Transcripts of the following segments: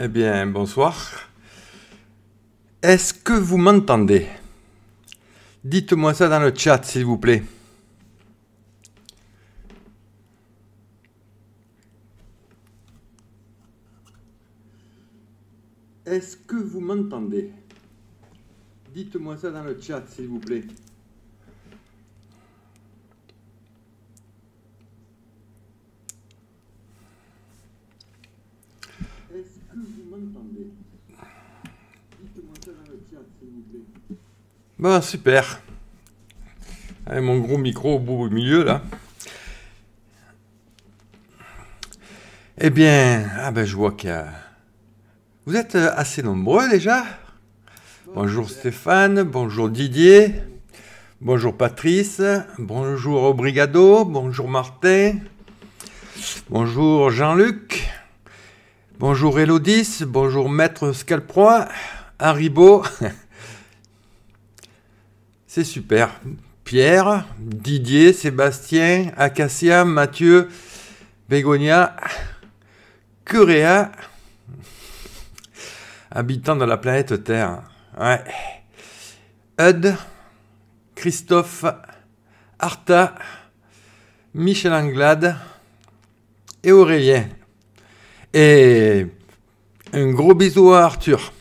Eh bien, bonsoir. Est-ce que vous m'entendez Dites-moi ça dans le chat, s'il vous plaît. Est-ce que vous m'entendez Dites-moi ça dans le chat, s'il vous plaît. Bon, bah, super. Avec mon gros micro au bout au milieu là. Eh bien, ah ben je vois que Vous êtes euh, assez nombreux déjà. Bonjour Stéphane, bonjour Didier, bonjour Patrice, bonjour Obrigado, bonjour Martin, bonjour Jean-Luc, Bonjour Elodis, bonjour Maître Scalproy, Haribo. C'est super. Pierre, Didier, Sébastien, Acacia, Mathieu, Bégonia, Curéa, habitant de la planète Terre. Ouais. Christophe, Arta, Michel Anglade et Aurélien. Et un gros bisou à Arthur.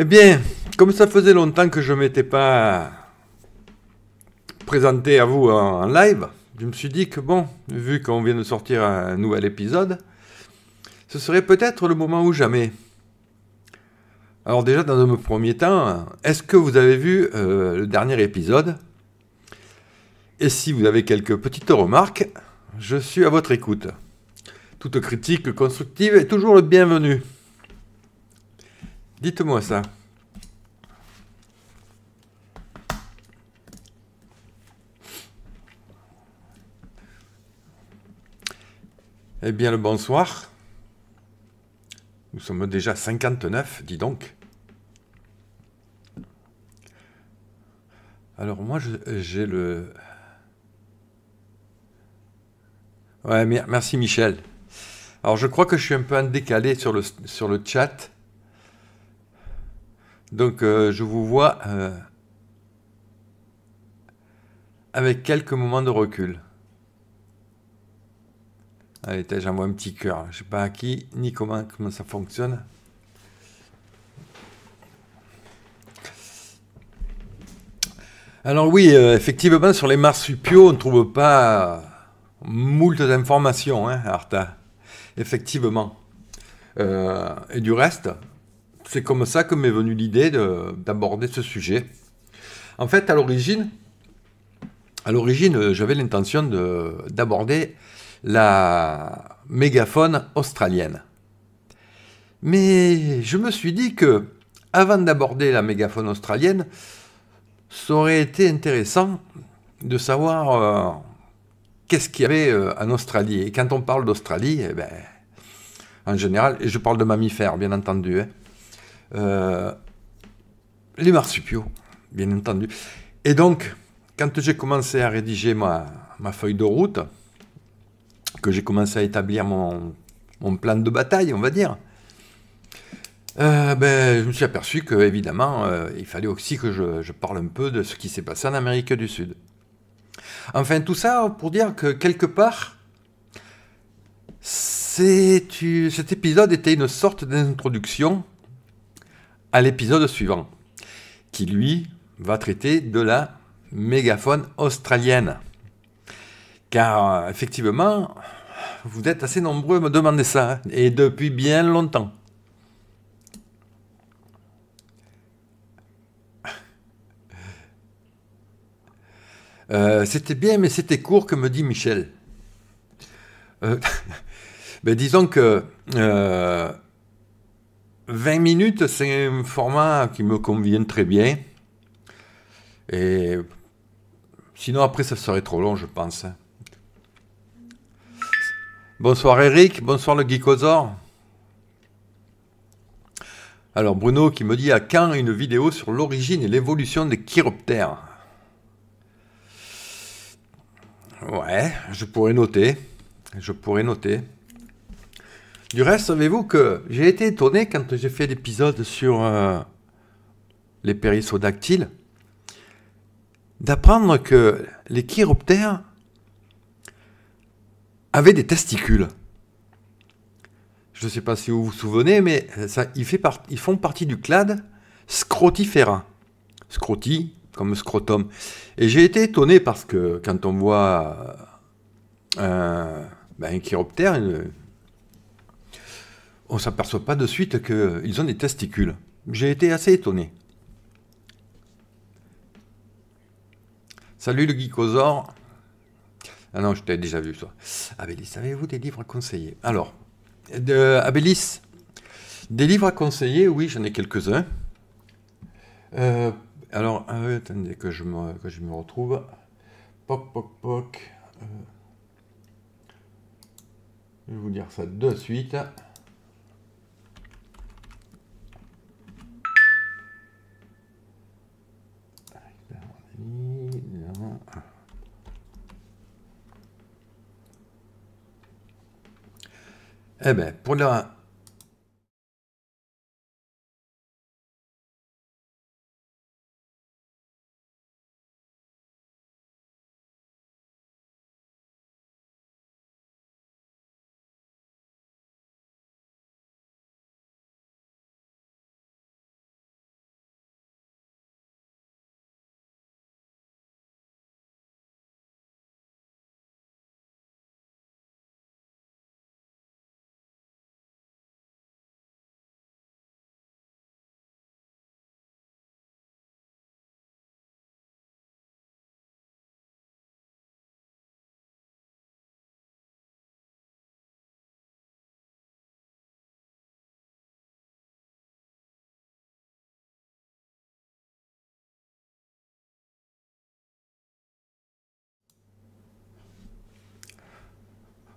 Eh bien, comme ça faisait longtemps que je ne m'étais pas présenté à vous en, live, je me suis dit que bon, vu qu'on vient de sortir un nouvel épisode, ce serait peut-être le moment ou jamais. Alors déjà, dans un premier temps, est-ce que vous avez vu euh, le dernier épisode et si vous avez quelques petites remarques, je suis à votre écoute. Toute critique constructive est toujours le bienvenu. Dites-moi ça. Eh bien le bonsoir. Nous sommes déjà 59, dis donc. Alors moi j'ai le Ouais, merci Michel. Alors je crois que je suis un peu en décalé sur le, sur le chat. Donc euh, je vous vois euh, avec quelques moments de recul. Allez, j'envoie un petit cœur. Je ne sais pas à qui ni comment, comment ça fonctionne. Alors oui, euh, effectivement, sur les marsupiaux, on ne trouve pas moult informations, hein, Arta. Effectivement. Euh, et du reste, c'est comme ça que m'est venue l'idée d'aborder ce sujet. En fait, à l'origine, à l'origine, j'avais l'intention d'aborder la mégaphone australienne. Mais je me suis dit que, avant d'aborder la mégaphone australienne, ça aurait été intéressant de savoir euh, qu'est-ce qu'il y avait euh, en Australie Et quand on parle d'Australie, eh ben, en général, et je parle de mammifères, bien entendu, hein, euh, les marsupiaux, bien entendu. Et donc, quand j'ai commencé à rédiger ma, feuille de route, que j'ai commencé à établir mon, plan de bataille, on va dire, euh, ben, je me suis aperçu que, évidemment, il fallait aussi que je parle un peu de ce qui s'est passé en Amérique du Sud. Enfin, tout ça pour dire que quelque part, cet épisode était une sorte d'introduction à l'épisode suivant, qui lui va traiter de la mégaphone australienne. Car effectivement, vous êtes assez nombreux à me demander ça, hein, et depuis bien longtemps. Euh, c'était bien, mais c'était court, que me dit Michel. Euh, ben, disons que 20 euh, minutes, c'est un format qui me convient très bien. Et sinon, après, ça serait trop long, je pense. Hein. Bonsoir Eric, bonsoir le Geekosaur. Alors Bruno qui me dit à quand une vidéo sur l'origine et l'évolution des chiroptères Ouais, je pourrais noter. Je pourrais noter. Du reste, savez-vous que j'ai été étonné quand j'ai fait l'épisode sur euh, les périssodactyles d'apprendre que les chiroptères avaient des testicules. Je ne sais pas si vous vous souvenez, mais ça, ils font partie du clade Scrotifera. Scroti, comme scrotum. Et j'ai été étonné parce que quand on voit euh, un, ben, chiroptère, on ne s'aperçoit pas de suite qu'ils ont des testicules. J'ai été assez étonné. Salut le glycosore. Ah non, je t'ai déjà vu, toi. Abélis, avez-vous des livres à conseiller Alors, de, Abélis, des livres à conseiller, oui, j'en ai quelques-uns. Euh, alors, ah attendez que je me, que je me retrouve. Poc, poc, poc. Euh, je vais vous dire ça de suite. Eh bien, pour la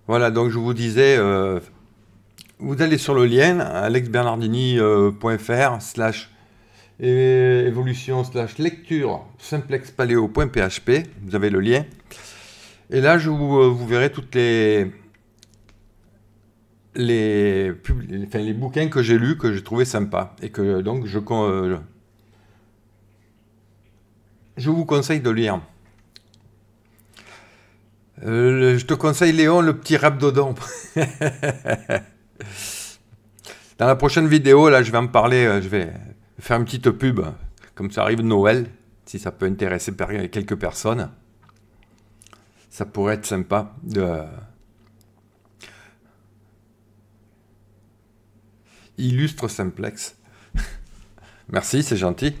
Voilà, donc je vous disais, euh, vous allez sur le lien alexbernardini.fr euh, slash évolution slash lecture simplexpaléo.php, vous avez le lien. Et là, je vous, euh, verrez toutes les, les, bouquins que j'ai lus, que j'ai trouvé sympas. Et que donc, je, je vous conseille de lire. Euh, je te conseille, Léon, le petit rap Dans la prochaine vidéo, là, je vais en parler. Euh, je vais faire une petite pub. Comme ça arrive Noël, si ça peut intéresser quelques personnes. Ça pourrait être sympa de. Euh, illustre simplex. Merci, c'est gentil.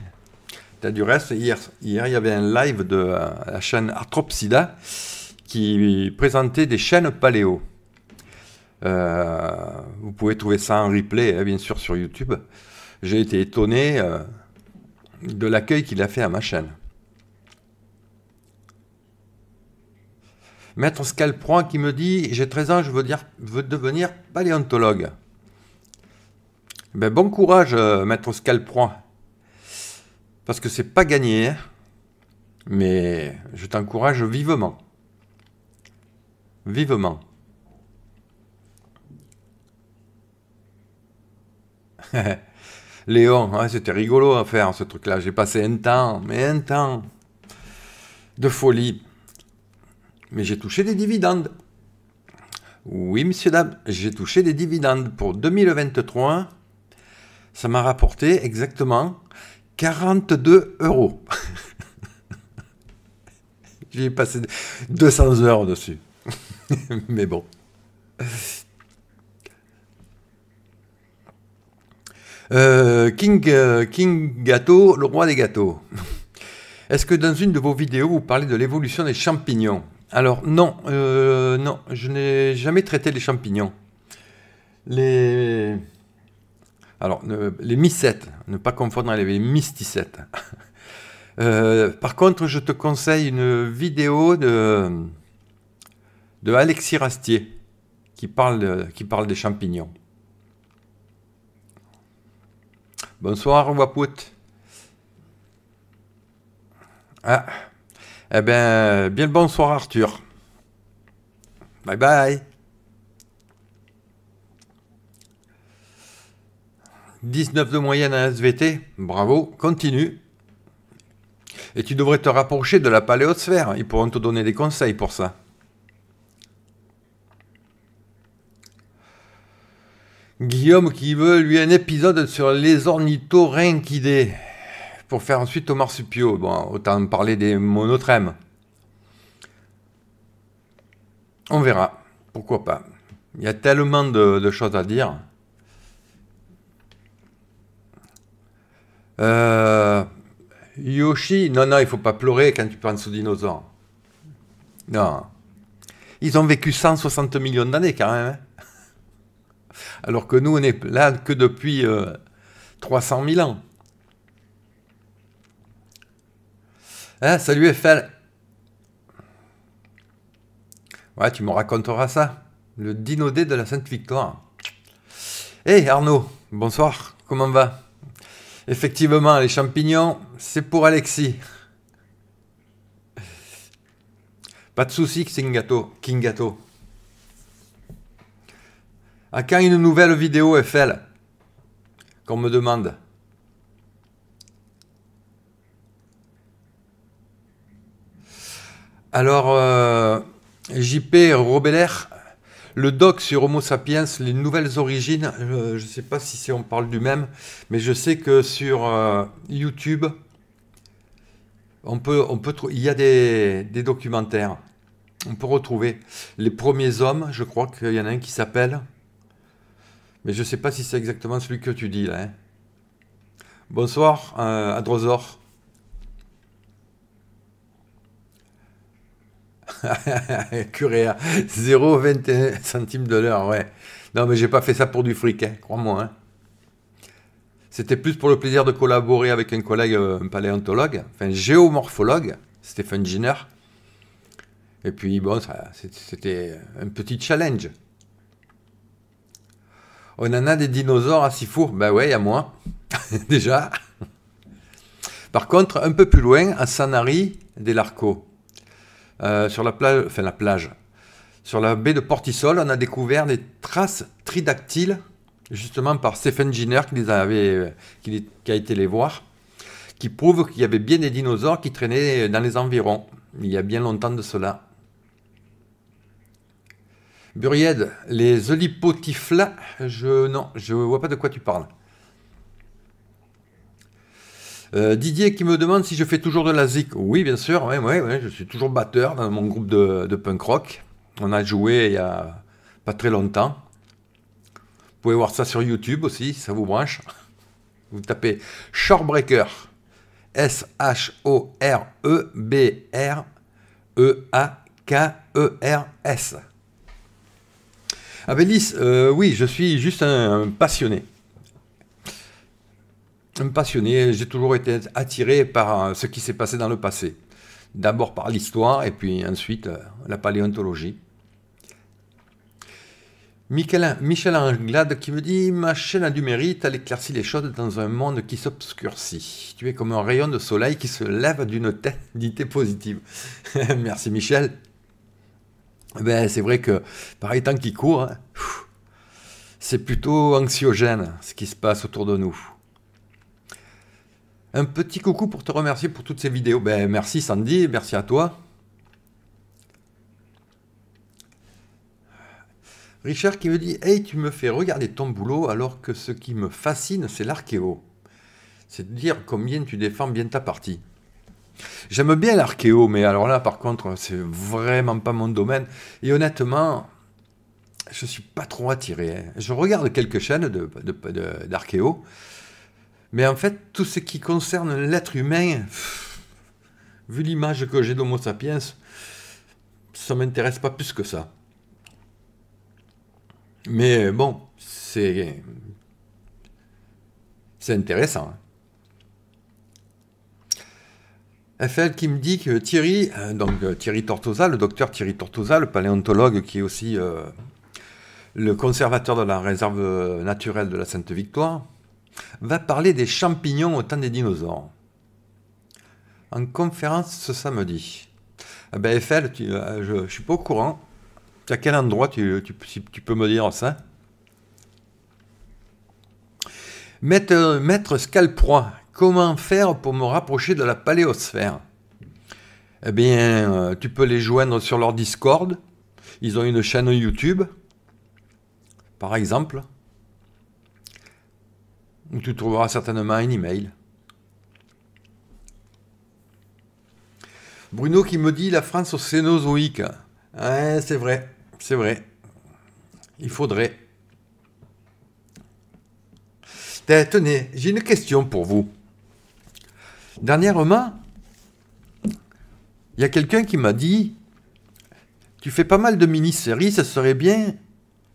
As du reste, hier, hier, il y avait un live de la chaîne Artropsida qui présentait des chaînes paléo. Euh, vous pouvez trouver ça en replay, hein, bien sûr, sur YouTube. J'ai été étonné euh, de l'accueil qu'il a fait à ma chaîne. Maître Scalproin qui me dit J'ai 13 ans, je veux, dire, veux devenir paléontologue. Ben, bon courage, euh, Maître Parce que c'est pas gagné. Hein, mais je t'encourage vivement vivement. Léon, c'était rigolo à faire ce truc-là. J'ai passé un temps, mais un temps de folie. Mais j'ai touché des dividendes. Oui, monsieur, dame, j'ai touché des dividendes pour 2023. Ça m'a rapporté exactement 42 euros. j'ai passé 200 heures dessus. Mais bon. Euh, King, euh, King Gâteau, le roi des gâteaux. Est-ce que dans une de vos vidéos, vous parlez de l'évolution des champignons Alors non, euh, non, je n'ai jamais traité les champignons. Les... Alors, les mycètes, ne pas confondre avec les mysticètes. par contre, je te conseille une vidéo de de Alexis Rastier qui parle, qui parle des champignons. Bonsoir Wapout. Ah, eh bien, bien le bonsoir Arthur. Bye bye. 19 de moyenne à SVT, bravo, continue. Et tu devrais te rapprocher de la paléosphère, ils pourront te donner des conseils pour ça. Guillaume qui veut, lui, un épisode sur les ornithorynquidés. Pour faire ensuite aux marsupiaux. Bon, autant parler des monotrèmes. On verra. Pourquoi pas. Il y a tellement de, choses à dire. Euh, Yoshi, non, non, il faut pas pleurer quand tu penses aux dinosaures. Non. Ils ont vécu 160 millions d'années quand même. Hein. Alors que nous, on n'est là que depuis 300 euh, 000 ans. Hein, salut Eiffel. Ouais, tu me raconteras ça. Le dinodé de la Sainte-Victoire. Eh, Arnaud, bonsoir, comment va Effectivement, les champignons, c'est pour Alexis. Pas de souci, King Gâteau. À ah, quand une nouvelle vidéo FL Qu'on me demande. Alors, euh, JP Robeller, le doc sur Homo sapiens, les nouvelles origines, je ne sais pas si, on parle du même, mais je sais que sur euh, YouTube, on peut, il y a des, des, documentaires. On peut retrouver les premiers hommes, je crois qu'il y en a un qui s'appelle. Mais je ne sais pas si c'est exactement celui que tu dis là. Hein. Bonsoir euh, Curéa, 0,21 centimes de l'heure, ouais. Non, mais j'ai pas fait ça pour du fric, hein, crois-moi. Hein. C'était plus pour le plaisir de collaborer avec un collègue, euh, un paléontologue, enfin géomorphologue, Stephen Ginner. Et puis, bon, c'était un petit challenge. On oh, en a des dinosaures à six fours. Ben ouais, il y a Déjà. Par contre, un peu plus loin, à Sanari des Larcos, euh, sur la plage, enfin la plage, sur la baie de Portisol, on a découvert des traces tridactyles, justement par Stephen Giner qui, euh, qui a été les voir, qui prouvent qu'il y avait bien des dinosaures qui traînaient dans les environs, il y a bien longtemps de cela. Buried, les olipotifla, je non, je vois pas de quoi tu parles. Euh, Didier qui me demande si je fais toujours de la zik. Oui, bien sûr, ouais, je suis toujours batteur dans mon groupe de, punk rock. On a joué il y a pas très longtemps. Vous pouvez voir ça sur YouTube aussi, ça vous branche. Vous tapez shortbreaker. S-H-O-R-E-B-R-E-A-K-E-R-S. Ah, ben, euh, oui, je suis juste un, passionné. Un passionné, j'ai toujours été attiré par euh, ce qui s'est passé dans le passé. D'abord par l'histoire et puis ensuite euh, la paléontologie. Michel, Michel Anglade qui me dit Ma chaîne a du mérite, elle éclaircit les choses dans un monde qui s'obscurcit. Tu es comme un rayon de soleil qui se lève d'une tête positive. Merci Michel. Ben, c'est vrai que pareil, tant temps qui hein, c'est plutôt anxiogène ce qui se passe autour de nous. Un petit coucou pour te remercier pour toutes ces vidéos. Ben, merci Sandy, merci à toi. Richard qui me dit Hey, tu me fais regarder ton boulot alors que ce qui me fascine, c'est l'archéo. C'est de dire combien tu défends bien ta partie. J'aime bien l'archéo, mais alors là, par contre, c'est vraiment pas mon domaine. Et honnêtement, je suis pas trop attiré. Hein. Je regarde quelques chaînes d'archéo, mais en fait, tout ce qui concerne l'être humain, vu l'image que j'ai d'Homo sapiens, ça m'intéresse pas plus que ça. Mais bon, c'est c'est intéressant. Hein. FL qui me dit que Thierry, euh, donc euh, Thierry Tortosa, le docteur Thierry Tortosa, le paléontologue qui est aussi euh, le conservateur de la réserve naturelle de la Sainte-Victoire, va parler des champignons au temps des dinosaures. En conférence ce samedi. Eh ben je ne suis pas au courant. À quel endroit tu, peux me dire ça Maître, Maître Scalproy, comment faire pour me rapprocher de la paléosphère Eh bien, euh, tu peux les joindre sur leur Discord. Ils ont une chaîne YouTube, par exemple, où tu trouveras certainement un email. Bruno qui me dit la France au Cénozoïque. c'est vrai, c'est vrai. Il faudrait. Tenez, j'ai une question pour vous. Dernièrement, il y a quelqu'un qui m'a dit Tu fais pas mal de mini-séries, ce serait bien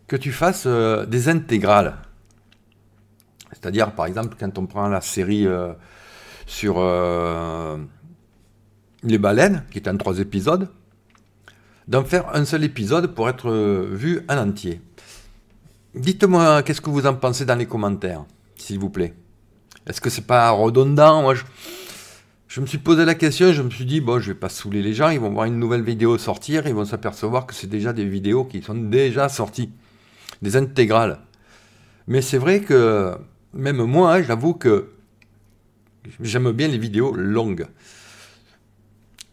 que tu fasses euh, des intégrales. C'est-à-dire, par exemple, quand on prend la série euh, sur euh, les baleines, qui est en trois épisodes, d'en faire un seul épisode pour être vu en entier. Dites-moi qu'est-ce que vous en pensez dans les commentaires, s'il vous plaît. Est-ce que c'est pas redondant je me suis posé la question, je me suis dit, bon, je vais pas saouler les gens, ils vont voir une nouvelle vidéo sortir, ils vont s'apercevoir que c'est déjà des vidéos qui sont déjà sorties, des intégrales. Mais c'est vrai que, même moi, hein, j'avoue que j'aime bien les vidéos longues.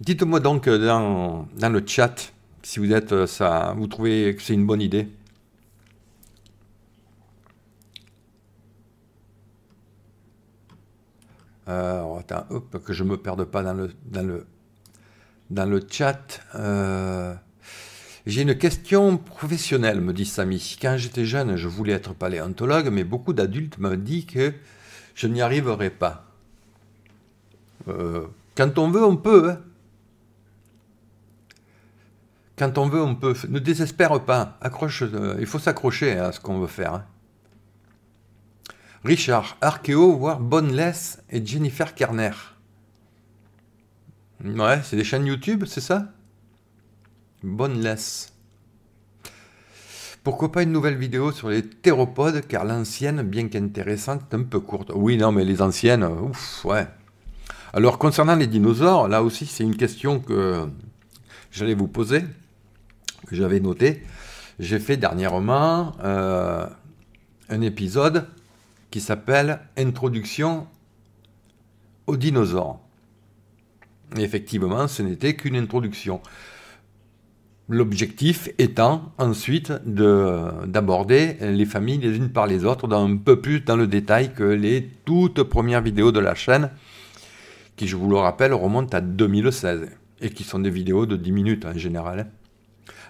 Dites-moi donc euh, dans, dans, le chat si vous êtes euh, ça, vous trouvez que c'est une bonne idée. Alors, euh, oh, attends, que je ne me perde pas dans le, le, dans le chat. Euh, j'ai une question professionnelle, me dit Samy. Quand j'étais jeune, je voulais être paléontologue, mais beaucoup d'adultes me dit que je n'y arriverai pas. Euh, quand on veut, on peut. Hein. quand on veut, on peut. Ne désespère pas. Accroche, il faut s'accrocher à ce qu'on veut faire. Hein. Richard Archeo, voire Boneless et Jennifer Kerner. Ouais, c'est des chaînes YouTube, c'est ça Boneless. Pourquoi pas une nouvelle vidéo sur les théropodes, car l'ancienne, bien qu'intéressante, est un peu courte. Oui, non, mais les anciennes, ouf, ouais. Alors, concernant les dinosaures, là aussi, c'est une question que j'allais vous poser, que j'avais notée. J'ai fait dernièrement euh, un épisode qui s'appelle Introduction aux dinosaures. effectivement, ce n'était qu'une introduction. L'objectif étant ensuite d'aborder les familles les unes par les autres dans un peu plus dans le détail que les toutes premières vidéos de la chaîne, qui je vous le rappelle remontent à 2016 et qui sont des vidéos de 10 minutes en général.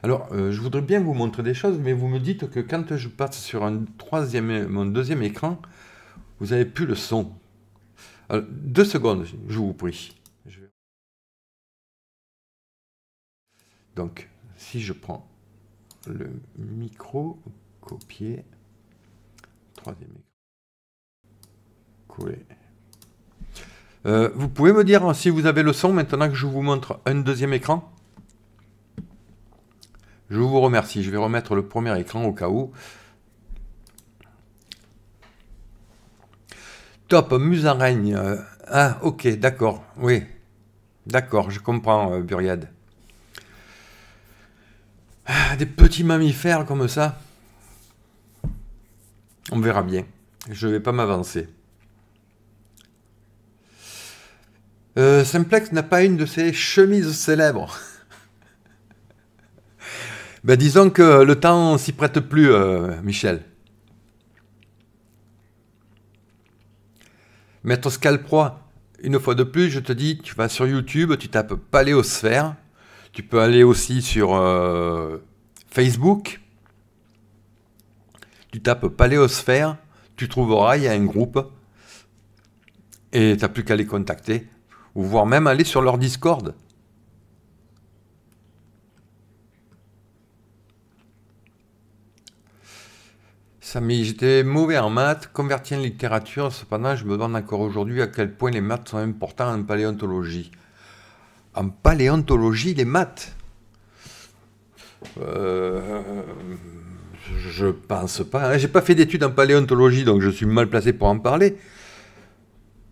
Alors, euh, je voudrais bien vous montrer des choses, mais vous me dites que quand je passe sur un troisième, mon deuxième écran, vous avez plus le son. Euh, deux secondes, je vous prie. Donc, si je prends le micro, copier, troisième écran, coller. Euh, vous pouvez me dire si vous avez le son maintenant que je vous montre un deuxième écran Je vous remercie. Je vais remettre le premier écran au cas où. Top, Musaraigne. ah, hein, ok, d'accord, oui. D'accord, je comprends, euh, Buriade. Ah, des petits mammifères comme ça. On verra bien. Je ne vais pas m'avancer. Euh, Simplex n'a pas une de ses chemises célèbres. ben, disons que le temps s'y prête plus, euh, Michel. Maître Scalproy, une fois de plus, je te dis, tu vas sur YouTube, tu tapes Paléosphère. Tu peux aller aussi sur euh, Facebook. Tu tapes Paléosphère. Tu trouveras, il y a un groupe. Et tu n'as plus qu'à les contacter. Ou voire même aller sur leur Discord. Samy, j'étais mauvais en maths, converti en littérature, cependant je me demande encore aujourd'hui à quel point les maths sont importants en paléontologie. En paléontologie, les maths Je euh, Je pense pas. Hein. J'ai pas fait d'études en paléontologie, donc je suis mal placé pour en parler.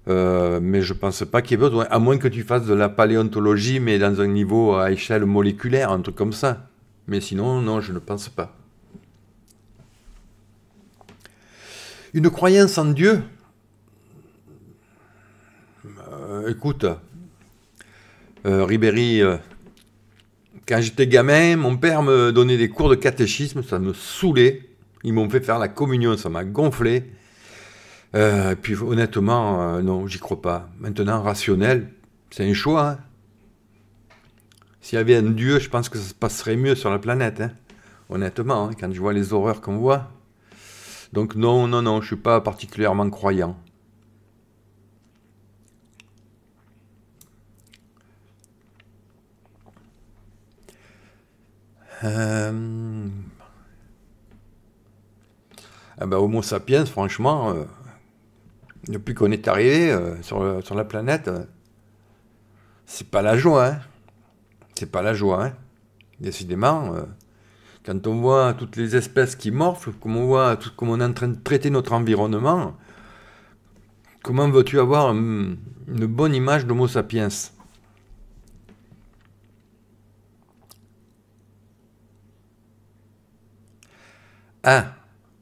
Euh, mais je pense pas qu'il y ait besoin, à moins que tu fasses de la paléontologie, mais dans un niveau à échelle moléculaire, un truc comme ça. Mais sinon, non, je ne pense pas. Une croyance en Dieu, euh, écoute, euh, Ribéry, euh, quand j'étais gamin, mon père me donnait des cours de catéchisme, ça me saoulait. Ils m'ont fait faire la communion, ça m'a gonflé. Et puis honnêtement, non, j'y crois pas. Maintenant, rationnel, c'est un choix. Hein. S'il y avait un Dieu, je pense que ça se passerait mieux sur la planète. Hein. Honnêtement, hein, quand je vois les horreurs qu'on voit. Donc non, non, non, je suis pas particulièrement croyant. Euh... Ah ben, Homo sapiens, franchement, euh, depuis qu'on est arrivé euh, sur, sur, la planète, euh, c'est pas la joie. Hein c'est pas la joie. Hein Décidément, quand on voit toutes les espèces qui morflent, comme on voit comme on est en train de traiter notre environnement, comment veux-tu avoir une, bonne image d'Homo sapiens Ah,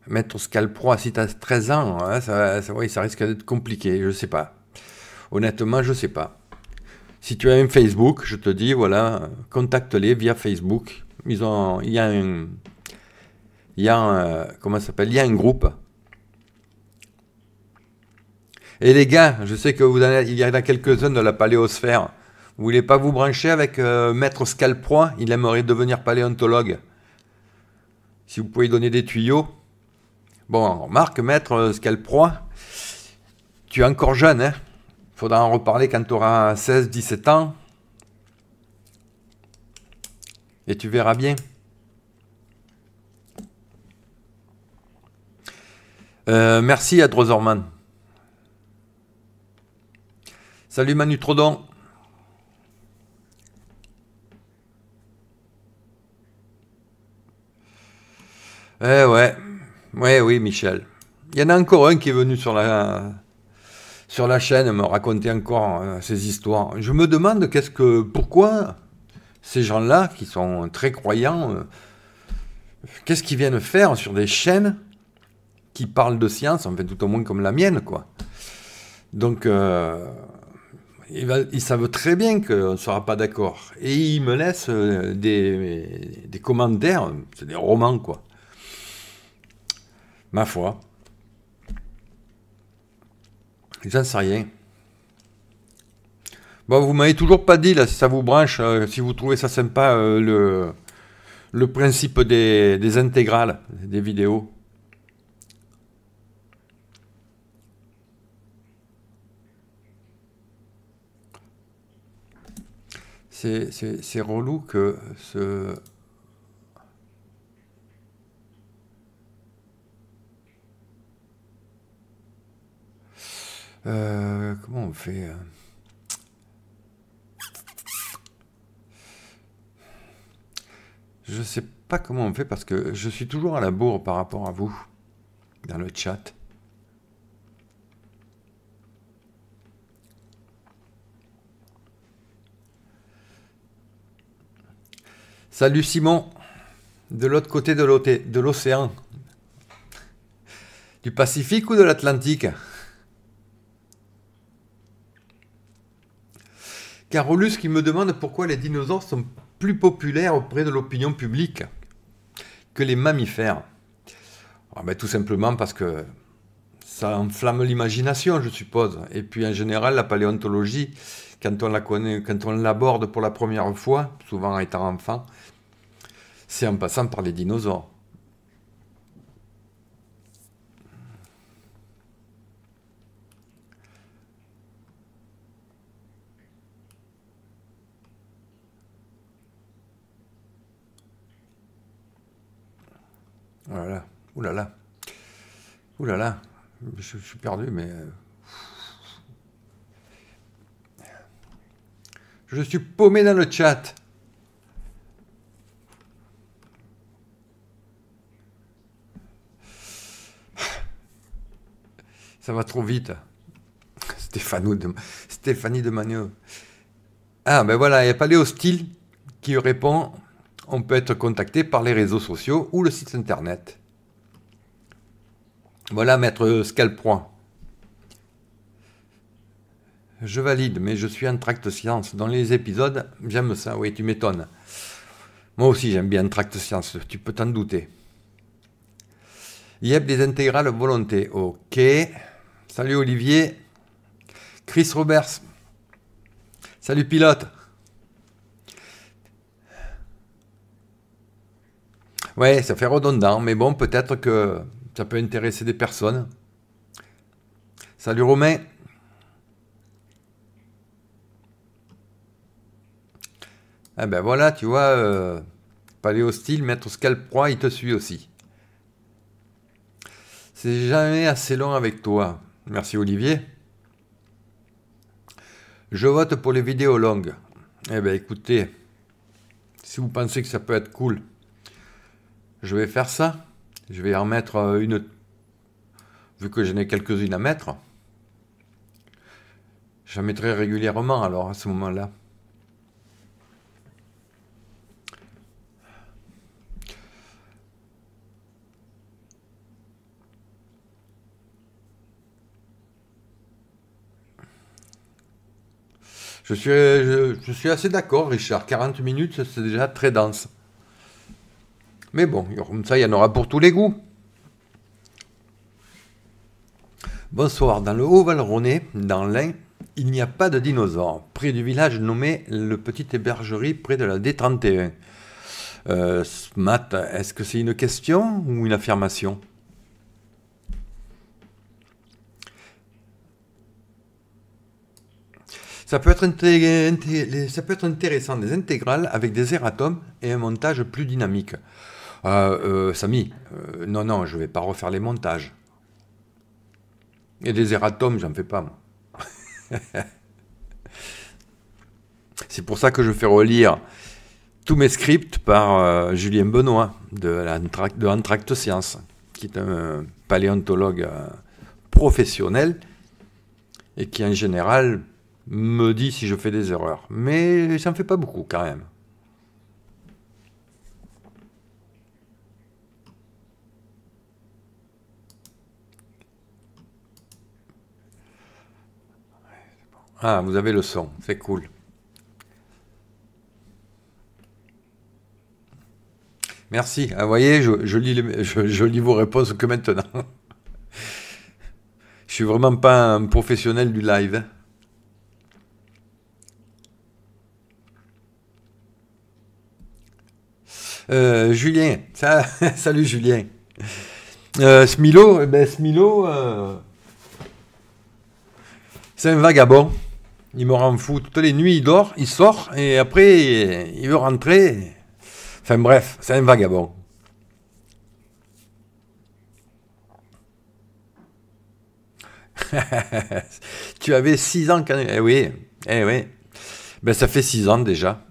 mettre Scalpro à si as 13 ans, hein, ça, ça risque d'être compliqué, je sais pas. Honnêtement, je sais pas. Si tu as un Facebook, je te dis, voilà, contacte-les via Facebook il y a un, groupe. Et les gars, je sais que vous il y a a quelques-uns de la paléosphère. Vous voulez pas vous brancher avec euh, Maître Scalproy Il aimerait devenir paléontologue. Si vous pouvez donner des tuyaux. Bon, remarque, Maître Scalproy, tu es encore jeune, hein Faudra en reparler quand tu auras 16-17 ans. et tu verras bien. Euh, merci à Drozorman. Salut Manu Trodon. Eh ouais, ouais, oui, Michel. Il y en a encore un qui est venu sur la, sur la chaîne me raconter encore euh, ses histoires. Je me demande qu'est-ce que, pourquoi ces gens-là, qui sont très croyants, euh, qu'est-ce qu'ils viennent faire sur des chaînes qui parlent de science, en fait, tout au moins comme la mienne, quoi. Donc, euh, ils, savent très bien qu'on ne sera pas d'accord. Et ils me laissent euh, des, des commentaires, c'est des romans, quoi. Ma foi. J'en sais rien. Bon, vous m'avez toujours pas dit là, si ça vous branche, euh, si vous trouvez ça sympa, euh, le, le principe des, des intégrales des vidéos. c'est, relou que ce. Euh, comment on fait hein Je ne sais pas comment on fait parce que je suis toujours à la bourre par rapport à vous dans le chat. Salut Simon, de l'autre côté de l'océan. Du Pacifique ou de l'Atlantique Carolus qui me demande pourquoi les dinosaures sont plus populaire auprès de l'opinion publique que les mammifères ah, Tout simplement parce que ça enflamme l'imagination, je suppose. Et puis en général, la paléontologie, quand on la connaît, quand on l'aborde pour la première fois, souvent étant enfant, c'est en passant par les dinosaures. Oh, oh là là, oh là là, je, suis perdu, mais. Euh, je suis paumé dans le chat. Ça va trop vite. Stéphanie de Manio. Ah, ben voilà, il n'y a pas les hostiles qui répond on peut être contacté par les réseaux sociaux ou le site internet. Voilà, maître Scalpoint. Je valide, mais je suis un tract science. Dans les épisodes, j'aime ça. Oui, tu m'étonnes. Moi aussi, j'aime bien tract science. Tu peux t'en douter. Yep, des intégrales volonté. Ok. Salut Olivier. Chris Roberts. Salut pilote. Ouais, ça fait redondant, mais bon, peut-être que ça peut intéresser des personnes. Salut Romain. Eh ben voilà, tu vois, euh, Paléo Style, Maître qu'elle Proie, il te suit aussi. C'est jamais assez long avec toi. Merci Olivier. Je vote pour les vidéos longues. Eh ben écoutez, si vous pensez que ça peut être cool, je vais faire ça. Je vais en mettre euh, une, vu que j'en ai quelques-unes à mettre. J'en mettrai régulièrement alors à ce moment-là. Je suis, je, je suis assez d'accord, Richard. 40 minutes, c'est déjà très dense. Mais bon, comme ça, il y en aura pour tous les goûts. Bonsoir, dans le Haut-Valronnais, dans l'Ain, il n'y a pas de dinosaures. Près du village nommé Le Petite Hébergerie, près de la D31. Euh, Matt, est-ce que c'est une question ou une affirmation Ça peut, être ça peut, être intéressant des intégrales avec des ératomes et un montage plus dynamique. Ah, euh, Samy, euh, non, non, je vais pas refaire les montages. Et des erratomes, j'en fais pas, moi. C'est pour ça que je fais relire tous mes scripts par euh, Julien Benoît de Antract Science, qui est un paléontologue professionnel et qui en général me dit si je fais des erreurs. Mais ça n'en fait pas beaucoup quand même. Ah, vous avez le son, c'est cool. Merci. Ah, vous voyez, je, lis vos réponses que maintenant. je suis vraiment pas un professionnel du live. Hein. Euh, Julien, salut Julien. Euh, Smilo, eh ben Smilo, euh, c'est un vagabond. Il me rend fou. Toutes les nuits, il dort, il sort, et après, il veut rentrer. Enfin bref, c'est un vagabond. tu avais 6 ans quand Eh oui, eh oui. Ben, ça fait 6 ans déjà.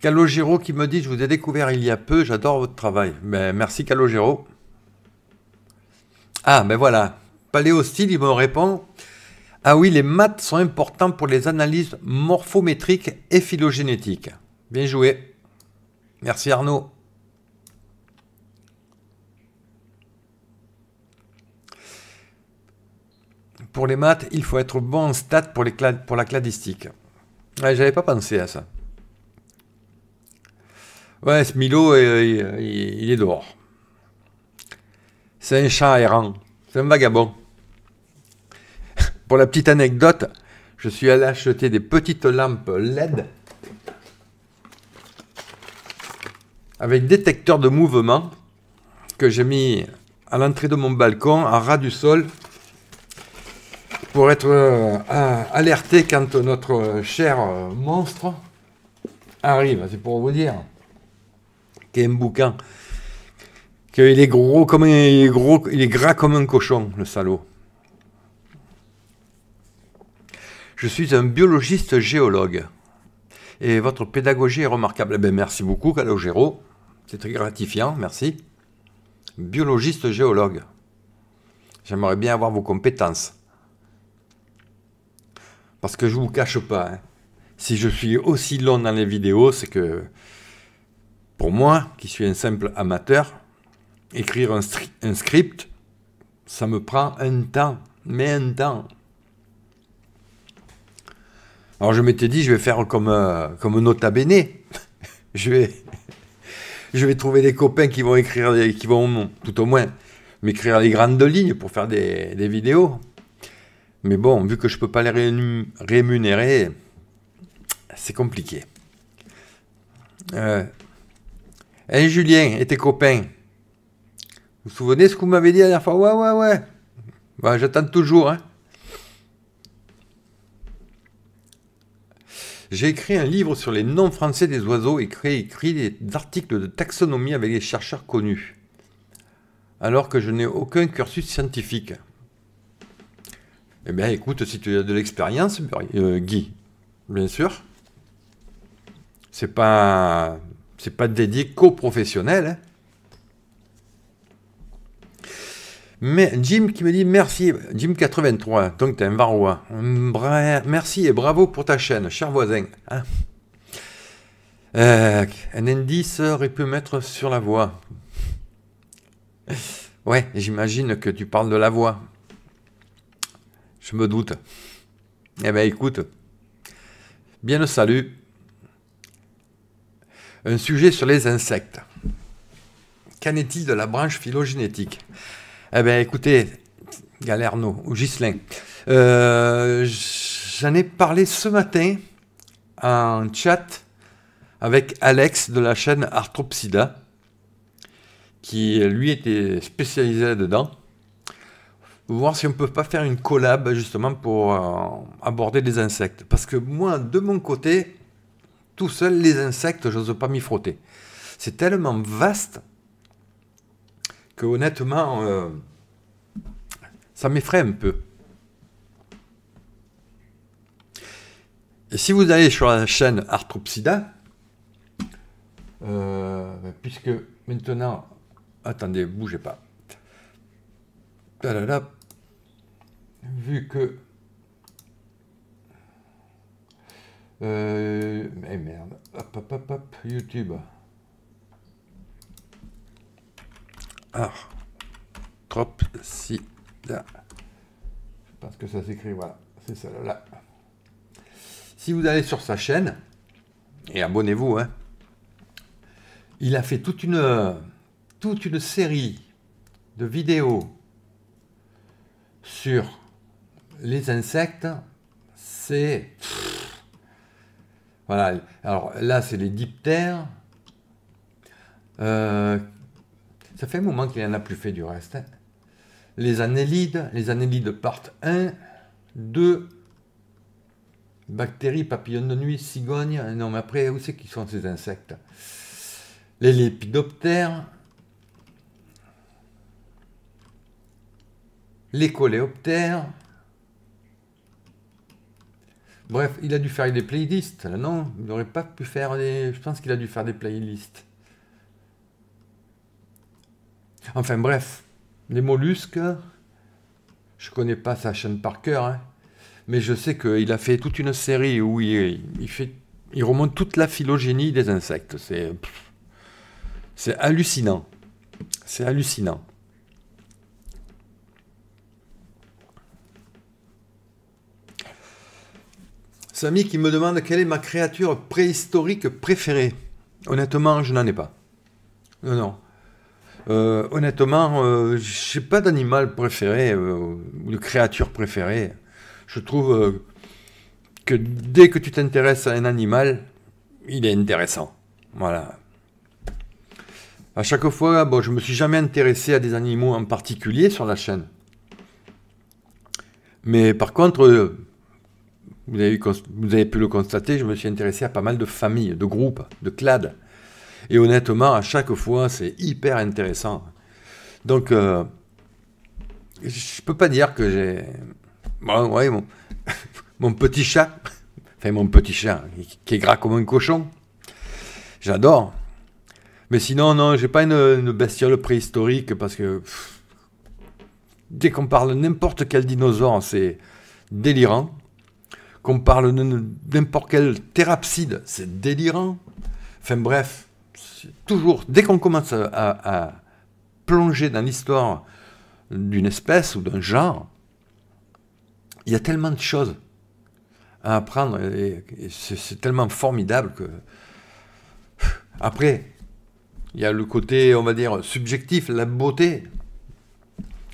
Calogero qui me dit Je vous ai découvert il y a peu, j'adore votre travail. Ben, merci Calogero. Ah, ben voilà. Style, il me répond Ah oui, les maths sont importants pour les analyses morphométriques et phylogénétiques. Bien joué. Merci Arnaud. Pour les maths, il faut être bon en stats pour, les clad, pour la cladistique. J'avais pas pensé à ça. Ouais, ce Milo, euh, il est dehors. C'est un chat errant. C'est un vagabond. Pour la petite anecdote, je suis allé acheter des petites lampes LED avec détecteur de mouvement que j'ai mis à l'entrée de mon balcon, à ras du sol, pour être euh, alerté quand notre cher monstre arrive. C'est pour vous dire qu'il a un bouquin, qu'il est gros comme il gros, il est gras comme un cochon, le salaud. Je suis un biologiste géologue. Et votre pédagogie est remarquable. Eh ben, merci beaucoup, Calogero. C'est très gratifiant, merci. Biologiste géologue. J'aimerais bien avoir vos compétences. Parce que je ne vous cache pas, hein. si je suis aussi long dans les vidéos, c'est que pour moi, qui suis un simple amateur, écrire un script, ça me prend un temps, mais un temps. Alors je m'étais dit, je vais faire comme, un euh, comme Nota Bene. je, vais, je vais trouver des copains qui vont écrire, qui vont tout au moins m'écrire les grandes lignes pour faire des, vidéos. Mais bon, vu que je ne peux pas les rémunérer, c'est compliqué. Euh, Julien et tes copains, vous vous souvenez ce que vous m'avez dit la dernière fois Ouais, ouais, ouais. Bah, J'attends toujours. Hein. J'ai écrit un livre sur les noms français des oiseaux et écrit des articles de taxonomie avec des chercheurs connus, alors que je n'ai aucun cursus scientifique. Eh bien, écoute, si tu as de l'expérience, euh, Guy, bien sûr, c'est pas c'est pas dédié qu'aux professionnels. Hein. Jim qui me dit merci, Jim83, donc t'es un Varroa, Merci et bravo pour ta chaîne, cher voisin. Hein. Euh, un indice aurait pu mettre sur la voix. Ouais, j'imagine que tu parles de la voix. Je me doute. Eh ben écoute, bien le salut. Un sujet sur les insectes. Qu'en est-il de la branche phylogénétique eh bien, écoutez, Galerno ou Gislin, euh, j'en ai parlé ce matin en chat avec Alex de la chaîne Arthropsida, qui lui était spécialisé là-dedans. Voir si on ne peut pas faire une collab justement pour euh, aborder les insectes. Parce que moi, de mon côté, tout seul, les insectes, je n'ose pas m'y frotter. C'est tellement vaste que honnêtement, euh, ça m'effraie un peu. Et si vous allez sur la chaîne Arthropsida, euh, ben, puisque maintenant, attendez, bougez pas. Là, là, vu que euh, eh merde, hop, hop, hop, hop, YouTube. si Parce que ça s'écrit, voilà, c'est celle-là. Si vous allez sur sa chaîne, et abonnez-vous, hein, il a fait toute une, toute une série de vidéos sur les insectes. C'est. Voilà. Alors là, c'est les diptères. Euh, ça fait un moment qu'il en a plus fait du reste. Hein. Les annélides, les annélides partent 1, 2, bactéries, papillons de nuit, cigognes. Non, mais après, où c'est qu'ils sont ces insectes Les lépidoptères, les coléoptères. Bref, il a dû faire des playlists, non Il n'aurait pas pu faire des... Je pense qu'il a dû faire des playlists. Enfin bref, les mollusques, je connais pas sa chaîne par cœur, hein, mais je sais qu'il a fait toute une série où il, fait, il remonte toute la phylogénie des insectes. c'est hallucinant. C'est hallucinant. Samy qui me demande quelle est ma créature préhistorique préférée. Honnêtement, je n'en ai pas. Non, non. Euh, honnêtement, euh, je n'ai pas d'animal préféré euh, ou de créature préférée. Je trouve que dès que tu t'intéresses à un animal, il est intéressant. Voilà. À chaque fois, bon, je me suis jamais intéressé à des animaux en particulier sur la chaîne. Mais par contre, vous avez, vous avez pu le constater, je me suis intéressé à pas mal de familles, de groupes, de clades. Et honnêtement, à chaque fois, c'est hyper intéressant. Donc, je euh, je peux pas dire que j'ai. Bon, ouais, mon... petit chat, enfin mon petit chat, qui est gras comme un cochon, j'adore. Mais sinon, non, j'ai pas une, bestiole préhistorique parce que dès qu'on parle n'importe quel dinosaure, c'est délirant. Qu'on parle de n'importe quel thérapside, c'est délirant. Enfin bref, toujours, dès qu'on commence à, plonger dans l'histoire d'une espèce ou d'un genre, il y a tellement de choses à apprendre et, c'est tellement formidable que après il y a le côté on va dire subjectif la beauté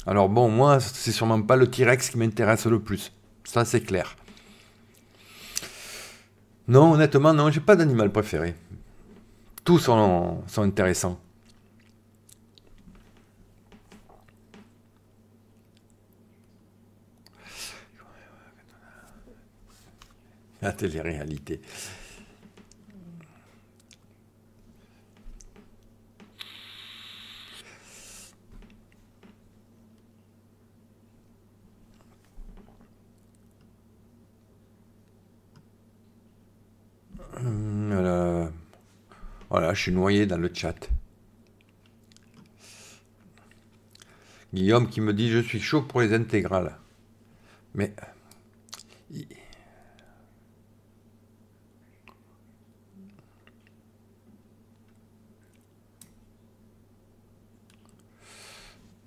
alors bon moi c'est sûrement pas le T-Rex qui m'intéresse le plus ça c'est clair non honnêtement non j'ai pas d'animal préféré tous sont, sont intéressants. La télé-réalité. Euh, voilà, je suis noyé dans le chat. Guillaume qui me dit je suis chaud pour les intégrales. Mais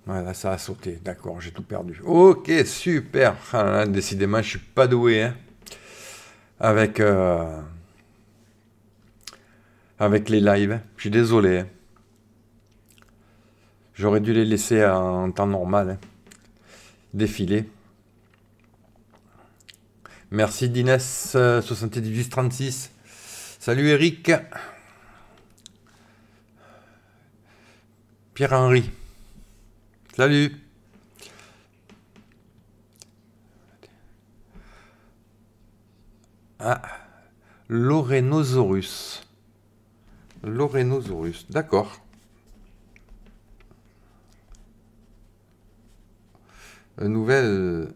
Voilà, ça a sauté. D'accord, j'ai tout perdu. Ok, super. Ah décidément, je suis pas doué. Hein. Avec euh, avec les lives. Je suis désolé. Hein. J'aurais dû les laisser en temps normal hein. défiler. Merci Dines, 7836. Euh, Salut Eric. Pierre-Henri. Salut. Ah, l'orénosaurus. Lorenosaurus, d'accord. Un nouvel. Euh,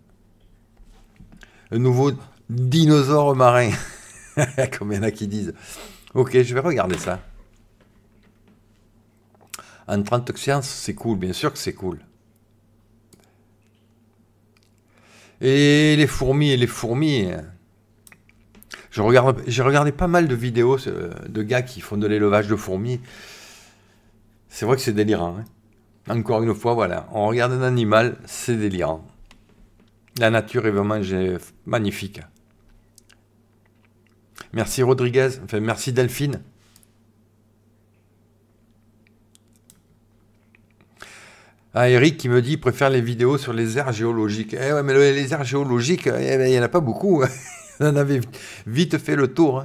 un nouveau dinosaure marin. Comme il y en a qui disent. Ok, je vais regarder ça. En 30 sciences, c'est cool, bien sûr que c'est cool. Et les fourmis, et les fourmis. Hein. Je regarde, j'ai regardé pas mal de vidéos euh, de gars qui font de l'élevage de fourmis. C'est vrai que c'est délirant. Hein. Encore une fois, voilà, on regarde un animal, c'est délirant. La nature est vraiment magnifique. Merci Rodriguez, enfin, merci Delphine. Ah, Eric qui me dit il préfère les vidéos sur les aires géologiques. Eh ouais, mais les aires géologiques, eh ben, il n'y en a pas beaucoup. Hein. On avait vite fait le tour.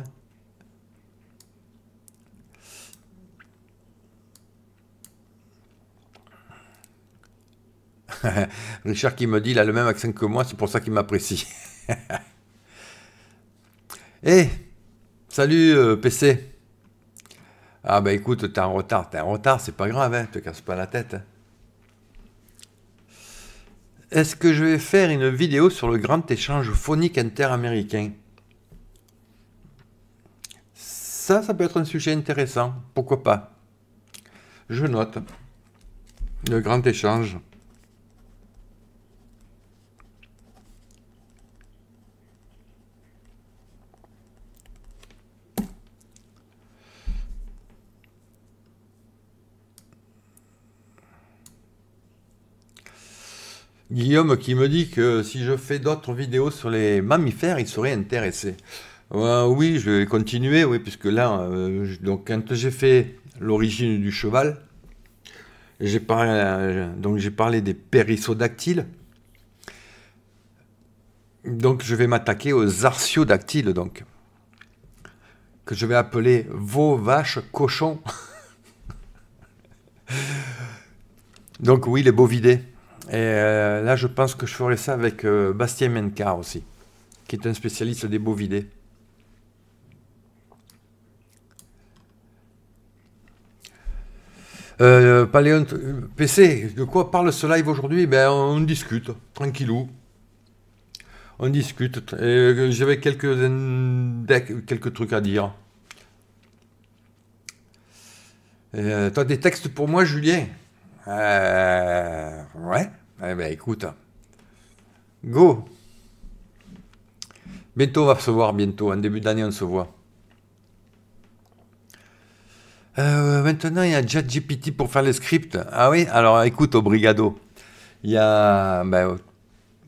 Hein. Richard qui me dit, il a le même accent que moi, c'est pour ça qu'il m'apprécie. Eh, salut euh, PC. Ah bah écoute, t'es en retard, t'es en retard, c'est pas grave, hein, te casse pas la tête. Hein. Est-ce que je vais faire une vidéo sur le grand échange phonique interaméricain Ça, ça peut être un sujet intéressant. Pourquoi pas Je note. Le grand échange. Guillaume qui me dit que si je fais d'autres vidéos sur les mammifères, il serait intéressé. oui, je vais continuer, oui, puisque là, euh, donc quand j'ai fait l'origine du cheval, j'ai parlé, euh, donc j'ai parlé des périssodactyles. Donc je vais m'attaquer aux artiodactyles, donc que je vais appeler vos vaches cochons. donc oui, les bovidés. Et euh, là, je pense que je ferai ça avec euh, Bastien Menka aussi, qui est un spécialiste des bovidés. Euh, PC, de quoi parle ce live aujourd'hui ben, on, discute, tranquillou. On discute. Euh, j'avais quelques, quelques trucs à dire. Tu as des textes pour moi, Julien euh, ouais. Eh ben, écoute. Go. Bientôt, on va se voir, bientôt. En début d'année, on se voit. Euh, maintenant, il y a GPT pour faire les scripts. Ah oui Alors, écoute, au Brigado. Il y a... Ben,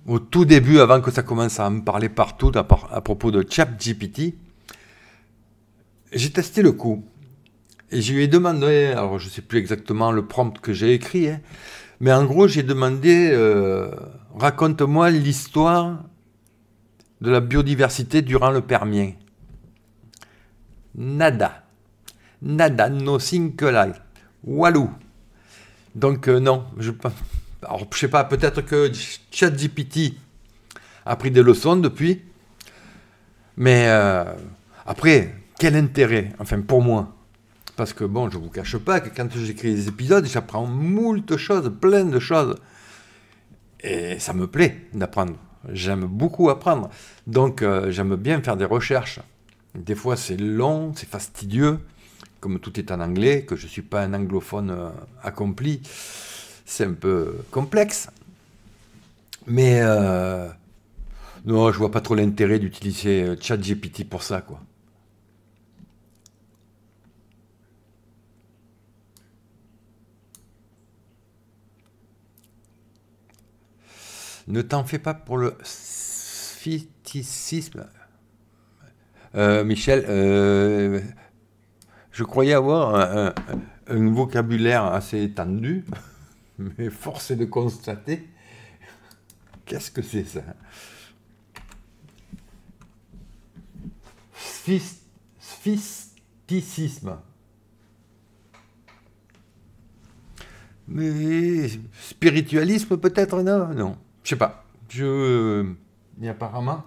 au tout début, avant que ça commence à me parler partout à, à propos de ChatGPT, j'ai testé le coup. Et je lui ai demandé, alors je ne sais plus exactement le prompt que j'ai écrit, mais en gros, j'ai demandé raconte-moi l'histoire de la biodiversité durant le Permien. Nada. Nada, no single Walou. Donc, non, je ne sais pas, peut-être que ChatGPT a pris des leçons depuis. Mais après, quel intérêt, enfin pour moi parce que bon, je vous cache pas que quand j'écris des épisodes, j'apprends moult choses, plein de choses. Et ça me plaît d'apprendre. J'aime beaucoup apprendre. Donc euh, j'aime bien faire des recherches. Des fois c'est long, c'est fastidieux. Comme tout est en anglais, que je ne suis pas un anglophone euh, accompli, c'est un peu complexe. Mais euh, non, je vois pas trop l'intérêt d'utiliser ChatGPT pour ça, quoi. Ne t'en fais pas pour le fétichisme. Euh, Michel, euh, je croyais avoir un, vocabulaire assez étendu, mais force est de constater qu'est-ce que c'est ça Sphisticisme. Mais spiritualisme peut-être, non, non. Je sais pas. Je. Euh, apparemment.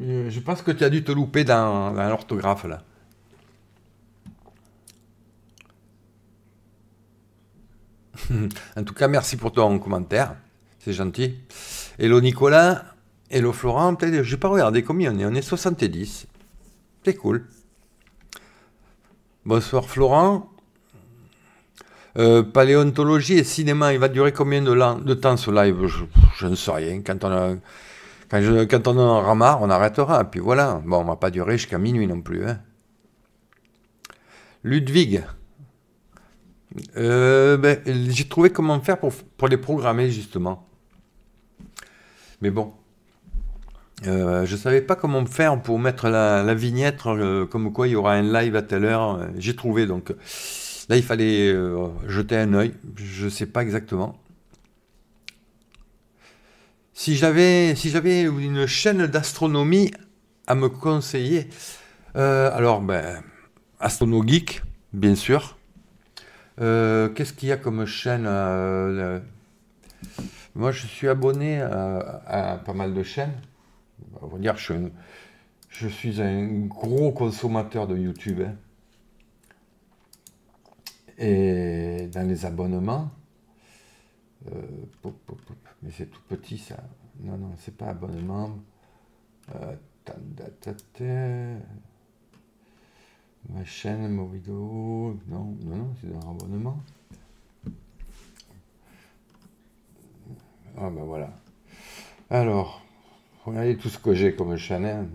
Euh, je pense que tu as dû te louper dans, l'orthographe là. en tout cas, merci pour ton commentaire. C'est gentil. Hello Nicolas. Hello Florent. Peut-être, je vais pas regarder combien on est. On est 70. C'est cool. Bonsoir Florent. Euh, paléontologie et cinéma, il va durer combien de, temps ce live je, ne sais rien. Quand on, a, on en ramarre, on arrêtera. Puis voilà. Bon, on va pas durer jusqu'à minuit non plus. Hein. Ludwig. Euh, ben, j'ai trouvé comment faire pour, les programmer justement. Mais bon, euh, je ne savais pas comment faire pour mettre la, vignette comme quoi il y aura un live à telle heure. J'ai trouvé donc. Là, il fallait euh, jeter un œil, je ne sais pas exactement. Si j'avais si une chaîne d'astronomie à me conseiller, euh, alors, ben, Astrono Geek, bien sûr. Euh, qu'est-ce qu'il y a comme chaîne Moi, je suis abonné à, pas mal de chaînes. On va dire, je, je suis un gros consommateur de YouTube. Hein. Et dans les abonnements, euh, mais c'est tout petit ça. Non, non, c'est pas abonnement. ma chaîne, ma vidéo. Non, non, non, c'est un abonnement. Ah ben voilà. Alors, regardez tout ce que j'ai comme chaîne.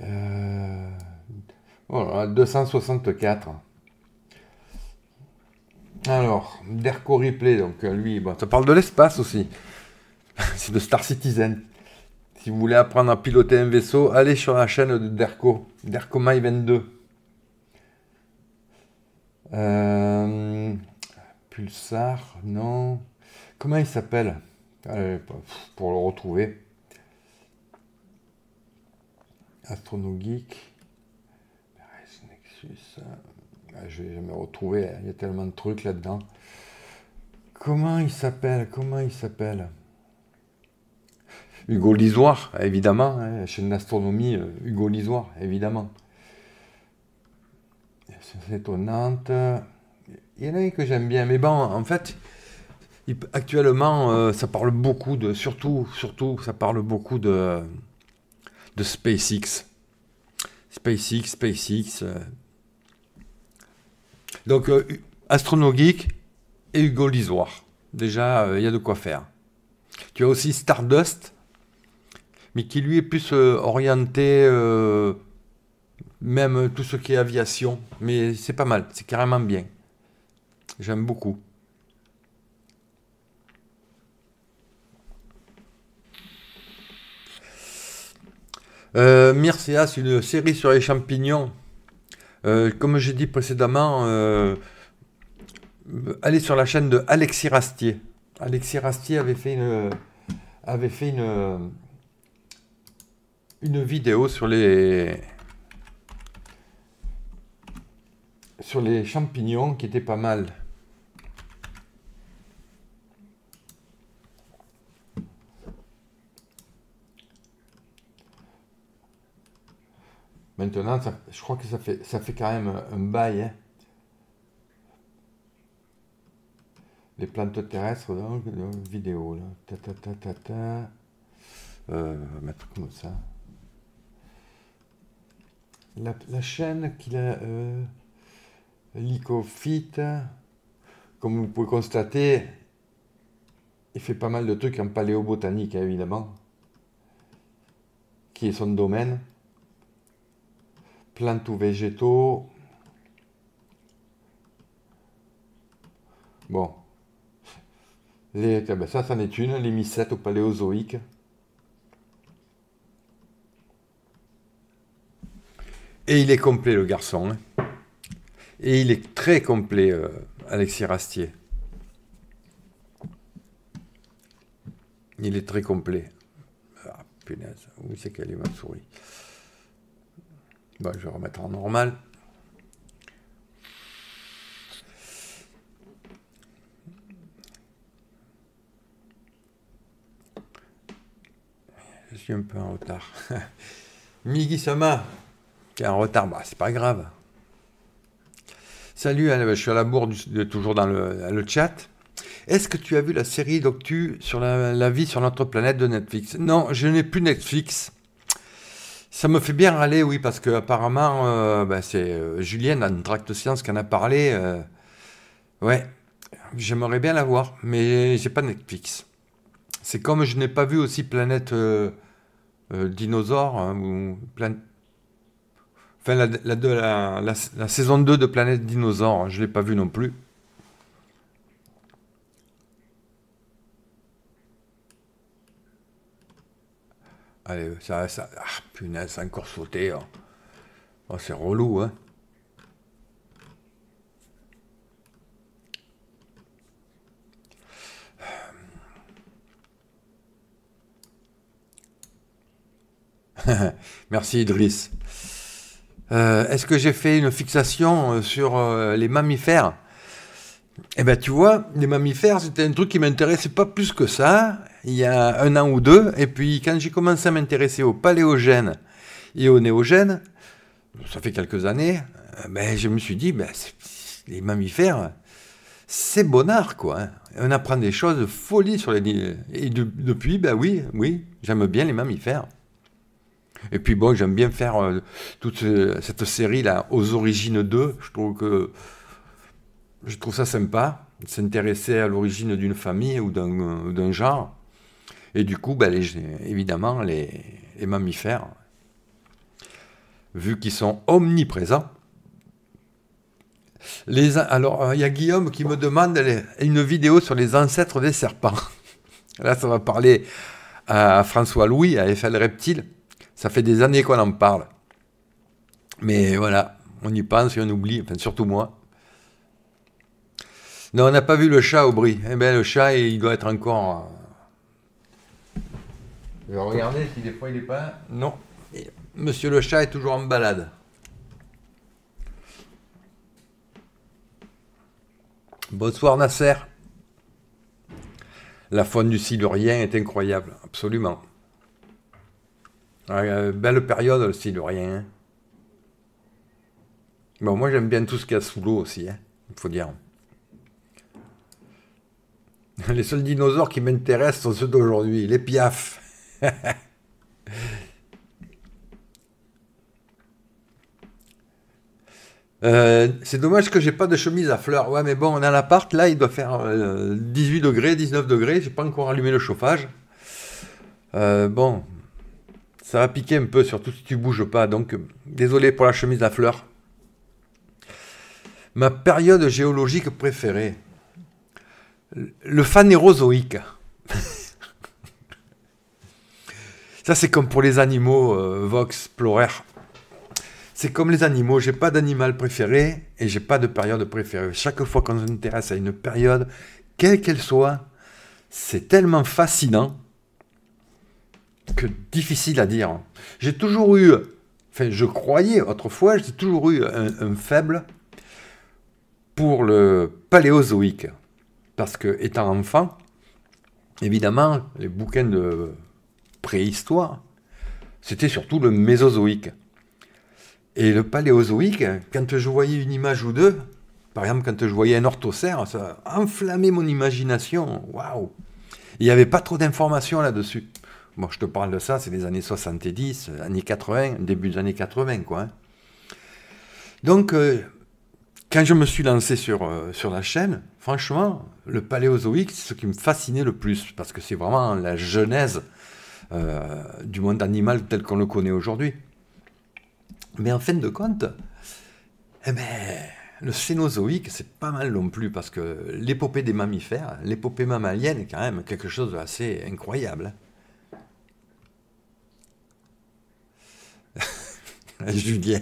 Euh, 264. Alors, Derco Ripley, donc euh, lui, ça parle de l'espace aussi. c'est de Star Citizen. Si vous voulez apprendre à piloter un vaisseau, allez sur la chaîne de Derko. Derco My 22. Euh, Pulsar, non. Comment il s'appelle Pour le retrouver. Astrono Geek. Nexus. Hein. Ah, je vais jamais retrouver, hein. il y a tellement de trucs là-dedans. Comment il s'appelle Comment il s'appelle Hugo Lisoire, évidemment, Chez hein. chaîne d'astronomie, euh, Hugo Lisoire, évidemment. C'est étonnant. Il y en a un que j'aime bien, mais bon, en fait, actuellement, euh, ça parle beaucoup de, surtout, surtout, ça parle beaucoup de, de SpaceX. SpaceX, SpaceX. Euh, donc, euh, Astronogeek et Hugo Lisoir. Déjà, euh, il y a de quoi faire. Tu as aussi Stardust, mais qui lui est plus euh, orienté, même tout ce qui est aviation. Mais c'est pas mal, c'est carrément bien. J'aime beaucoup. Euh, c'est une série sur les champignons. Euh, comme j'ai dit précédemment, euh, allez sur la chaîne de Alexis Rastier. Alexis Rastier avait fait une, vidéo sur les, sur les champignons qui était pas mal. Maintenant, je crois que ça fait, ça fait quand même un bail. Hein. Les plantes terrestres, donc, vidéo. Là. Ta, mettre euh, comme ça. La, chaîne qu'il a. Euh, Comme vous pouvez constater, il fait pas mal de trucs en paléobotanique, hein, évidemment, qui est son domaine. Plantes ou végétaux. Bon. Les, eh ben, ça, c'en est une, hein, les mycètes au paléozoïque. Et il est complet, le garçon. Hein. Et il est très complet, euh, Alexis Rastier. Il est très complet. Ah, punaise, où c'est qu'elle est ma souris bah, je vais remettre en normal. Je suis un peu en retard. Migi-sama, qui est en retard, bah, c'est pas grave. Salut, hein, je suis à la bourre, toujours dans le, chat. Est-ce que tu as vu la série Doctu sur la vie sur notre planète de Netflix Non, je n'ai plus Netflix. Ça me fait bien râler, oui, parce que apparemment, euh, ben, c'est euh, Julien Julienne, en Tract Science, qui en a parlé. Euh, ouais, j'aimerais bien la voir, mais j'ai pas Netflix. C'est comme je n'ai pas vu aussi Planète Dinosaure, hein, ou enfin la, saison 2 de Planète Dinosaure, hein, je ne l'ai pas vu non plus. Allez, ça, ça. Ah, punaise, encore sauté. Hein. Oh, c'est relou, hein. Merci Idriss. Euh, est-ce que j'ai fait une fixation euh, sur euh, les mammifères Eh bien tu vois, les mammifères, c'était un truc qui m'intéressait pas plus que ça il y a un an ou deux. Et puis quand j'ai commencé à m'intéresser aux paléogènes et aux néogènes, ça fait quelques années, mais ben, je me suis dit, ben, les mammifères, c'est bonnard, quoi. Hein. On apprend des choses folies sur les... Et depuis, ben oui, oui, j'aime bien les mammifères. Et puis bon, j'aime bien faire euh, toute cette série-là, aux origines d'eux, Je trouve que... Je trouve ça sympa, s'intéresser à l'origine d'une famille ou d'un genre. Et du coup, ben, évidemment, les, mammifères, vu qu'ils sont omniprésents, les, alors, euh, il y a Guillaume qui me demande une vidéo sur les ancêtres des serpents. Là, ça va parler à François Louis, à FL Reptile. Ça fait des années qu'on en parle. Mais voilà, on y pense et on oublie, surtout moi. Non, on n'a pas vu le chat au bris. Eh bien, le chat, il doit être encore euh, je vais regarder si des fois il n'est pas. Non. Monsieur le chat est toujours en balade. Bonsoir Nasser. La faune du Silurien est incroyable, absolument. Ah, euh, belle période le Silurien. Hein. Bon, moi j'aime bien tout ce qu'il y a sous l'eau aussi, hein, il faut dire. Les seuls dinosaures qui m'intéressent sont ceux d'aujourd'hui, les piafs. Euh, c'est dommage que j'ai pas de chemise à fleurs. Ouais, mais bon, on à l'appart, là, il doit faire 18 euh, degrés, 19 degrés. J'ai pas encore allumé le chauffage. Euh, bon, ça va piquer un peu, surtout si tu bouges pas. Donc, désolé pour la chemise à fleurs. Ma période géologique préférée. Le phanérozoïque. Ça, c'est comme pour les animaux, euh, Vox, Plorer. C'est comme les animaux, j'ai pas d'animal préféré et j'ai pas de période préférée. Chaque fois qu'on s'intéresse à une période, quelle qu'elle soit, c'est tellement fascinant que difficile à dire. J'ai toujours eu, enfin je croyais autrefois, j'ai toujours eu un, faible pour le paléozoïque. Parce que étant enfant, évidemment, les bouquins de préhistoire, c'était surtout le Mésozoïque. Et le Paléozoïque, quand je voyais une image ou deux, par exemple quand je voyais un orthocère, ça enflammait mon imagination. Waouh Il n'y avait pas trop d'informations là-dessus. Moi, je te parle de ça, c'est les années 70, années 80, début des années 80, quoi. Hein. Donc, euh, quand je me suis lancé sur, euh, sur la chaîne, franchement, le paléozoïque, c'est ce qui me fascinait le plus, parce que c'est vraiment la genèse euh, du monde animal tel qu'on le connaît aujourd'hui. Mais en fin de compte, eh ben, le cénozoïque, c'est pas mal non plus, parce que l'épopée des mammifères, l'épopée mammalienne, est quand même quelque chose d'assez incroyable. Julien,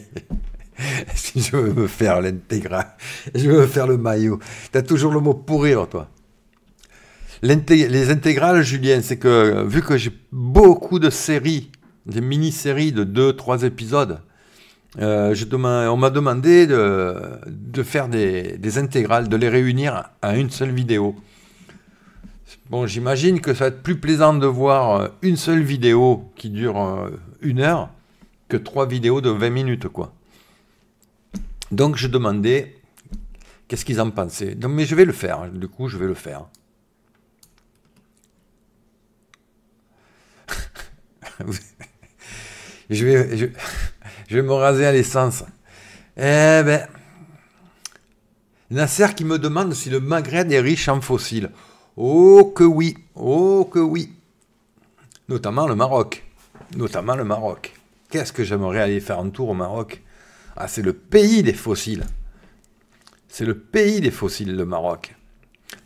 si je veux me faire l'intégral, je veux me faire le maillot, t'as toujours le mot pourrir, toi les intégrales, Julien, c'est que vu que j'ai beaucoup de séries, des mini-séries de 2-3 épisodes, euh, on m'a demandé de, faire des... intégrales, de les réunir à une seule vidéo. Bon, j'imagine que ça va être plus plaisant de voir euh, une seule vidéo qui dure euh, une heure que trois vidéos de 20 minutes, quoi. Donc je demandais qu'est-ce qu'ils en pensaient. mais je vais le faire, hein. du coup je vais le faire. je, vais, je, vais me raser à l'essence. Eh ben. Nasser qui me demande si le Maghreb est riche en fossiles. Oh que oui, oh que oui. Notamment le Maroc. Notamment le Maroc. Qu'est-ce que j'aimerais aller faire un tour au Maroc Ah, c'est le pays des fossiles. C'est le pays des fossiles, le Maroc.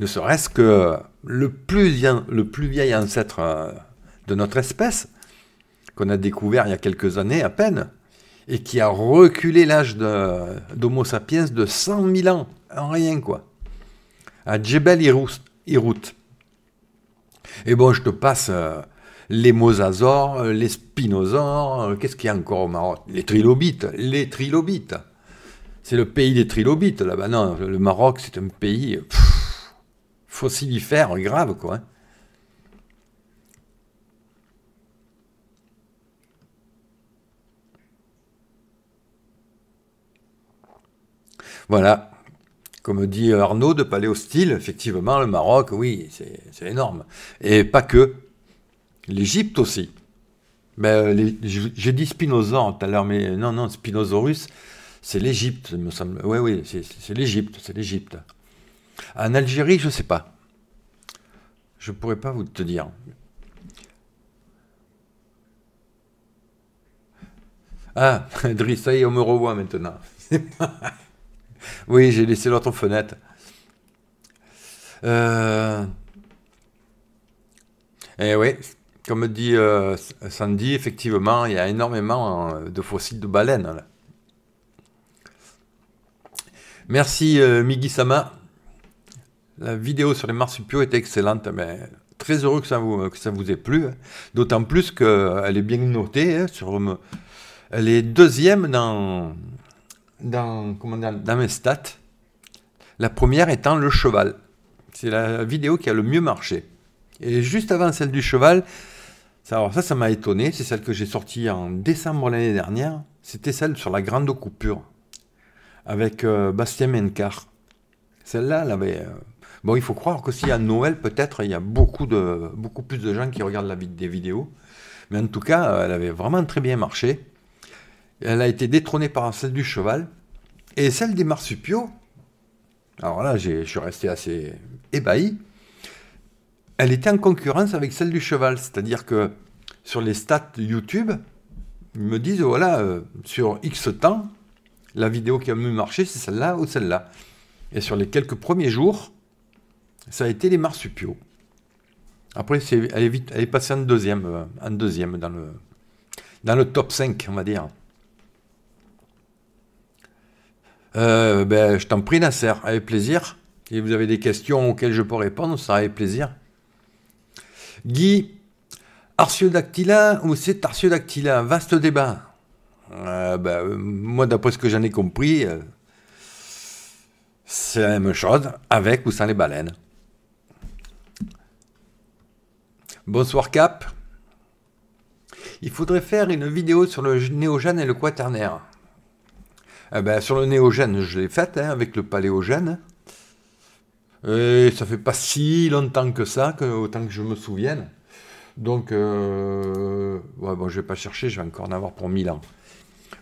Ne serait-ce que le plus, le plus vieil ancêtre euh, de notre espèce, qu'on a découvert il y a quelques années à peine, et qui a reculé l'âge d'Homo sapiens de 100 000 ans, en rien quoi, à Djebel irout Et eh bon, je te passe euh, les mosasaures, euh, les spinosaures, euh, qu'est-ce qu'il y a encore au Maroc Les trilobites, les trilobites. C'est le pays des trilobites là-bas. Non, le Maroc, c'est un pays fossilifère grave, quoi. Hein. Voilà. Comme dit Arnaud de Palais Hostile, effectivement, le Maroc, oui, c'est énorme. Et pas que. L'Égypte aussi. mais ben, J'ai dit Spinoza tout à l'heure, mais non, non, Spinosaurus, c'est l'Égypte, me semble. Oui, oui, c'est l'Égypte, c'est l'Égypte. En Algérie, je ne sais pas. Je ne pourrais pas vous te dire. Ah, Driss, ça y est, on me revoit maintenant. Oui, j'ai laissé l'autre fenêtre. Et euh, eh oui, comme dit euh, Sandy, effectivement, il y a énormément euh, de fossiles de baleines. Merci euh, sama La vidéo sur les marsupiaux était excellente. Mais très heureux que ça vous, que ça vous ait plu. Hein. D'autant plus qu'elle est bien notée. Hein, sur, elle est deuxième dans, dans, comment dans mes stats. La première étant le cheval. C'est la vidéo qui a le mieux marché. Et juste avant celle du cheval, ça, ça, m'a étonné. C'est celle que j'ai sortie en décembre l'année dernière. C'était celle sur la grande coupure avec euh, Bastien Mencar Celle-là, elle avait. Euh, bon, il faut croire que si à Noël, peut-être, il y a beaucoup, de, beaucoup plus de gens qui regardent la, vie des vidéos. Mais en tout cas, euh, elle avait vraiment très bien marché. Elle a été détrônée par celle du cheval et celle des marsupiaux. Alors là, je suis resté assez ébahi. Elle était en concurrence avec celle du cheval, c'est-à-dire que sur les stats YouTube, ils me disent oh, voilà, euh, sur X temps, la vidéo qui a mieux marché, c'est celle-là ou celle-là. Et sur les quelques premiers jours, ça a été les marsupiaux. Après, elle, est passée en deuxième, euh, en deuxième dans, le, dans le top 5, on va dire. euh, ben, Je t'en prie, Nasser, avec plaisir. Si vous avez des questions auxquelles je peux répondre, ça avec plaisir. Guy, arciodactyla ou c'est Arciodactylin? Vaste débat. Euh, ben, moi, d'après ce que j'en ai compris, euh, c'est la même chose avec ou sans les baleines. Bonsoir Cap. Il faudrait faire une vidéo sur le néogène et le quaternaire. Eh ben, sur le néogène, je l'ai faite hein, avec le paléogène. Et ça fait pas si longtemps que ça, que, autant que je me souvienne. Donc, euh, je vais pas chercher, je vais encore en avoir pour 1000 ans.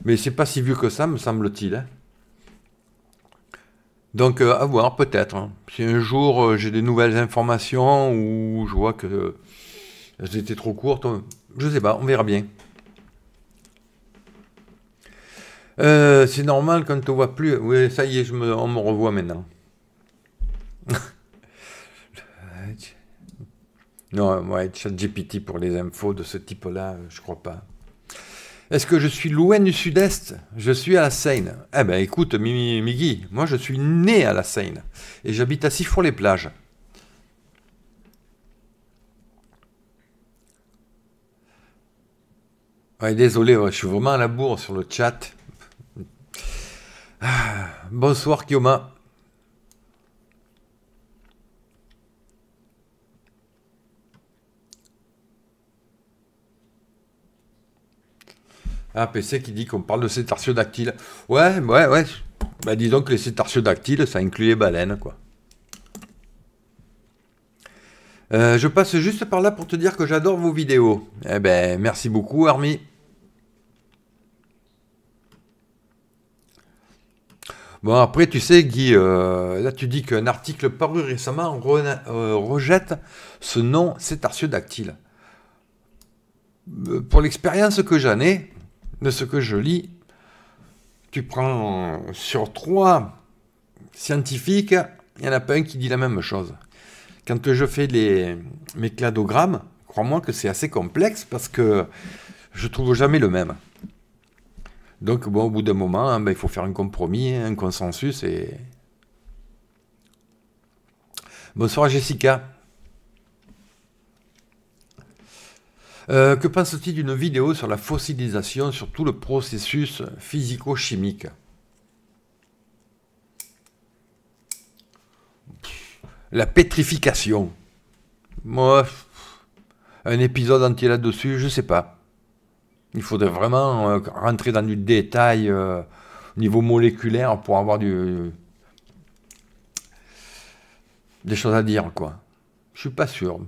Mais c'est pas si vieux que ça, me semble-t-il. Hein. Donc, euh, à voir, peut-être. Hein. Si un jour euh, j'ai des nouvelles informations ou je vois que elles étaient trop courtes, euh, je sais pas, on verra bien. Euh, c'est normal qu'on ne te voit plus. Oui, ça y est, je me, on me revoit maintenant. non, ouais, GPT pour les infos de ce type-là, je crois pas. Est-ce que je suis loin du sud-est Je suis à la Seine. Eh ben écoute, Mimi, Migui, moi je suis né à la Seine et j'habite à Sifour-les-Plages. désolé, je suis vraiment à la bourre sur le chat. Ah, bonsoir Kioma. Un ah, PC qui dit qu'on parle de cétarcio-dactyle. Ouais, ouais, ouais. Bah, disons que les cétartiodactyles, ça inclut les baleines, quoi. Euh, je passe juste par là pour te dire que j'adore vos vidéos. Eh ben, merci beaucoup, Army. Bon, après, tu sais, Guy, euh, là, tu dis qu'un article paru récemment euh, rejette ce nom arciodactyle euh, Pour l'expérience que j'en ai, de ce que je lis, tu prends sur trois scientifiques, il n'y en a pas un qui dit la même chose. Quand je fais les, mes cladogrammes, crois-moi que c'est assez complexe parce que je trouve jamais le même. Donc, bon, au bout d'un moment, hein, ben, il faut faire un compromis, hein, un consensus. Et... Bonsoir Jessica. Euh, que pense-t-il d'une vidéo sur la fossilisation, sur tout le processus physico-chimique La pétrification. Moi, un épisode entier là-dessus, je ne sais pas. Il faudrait vraiment euh, rentrer dans du détail au euh, niveau moléculaire pour avoir du, des choses à dire, quoi. Je suis pas sûr.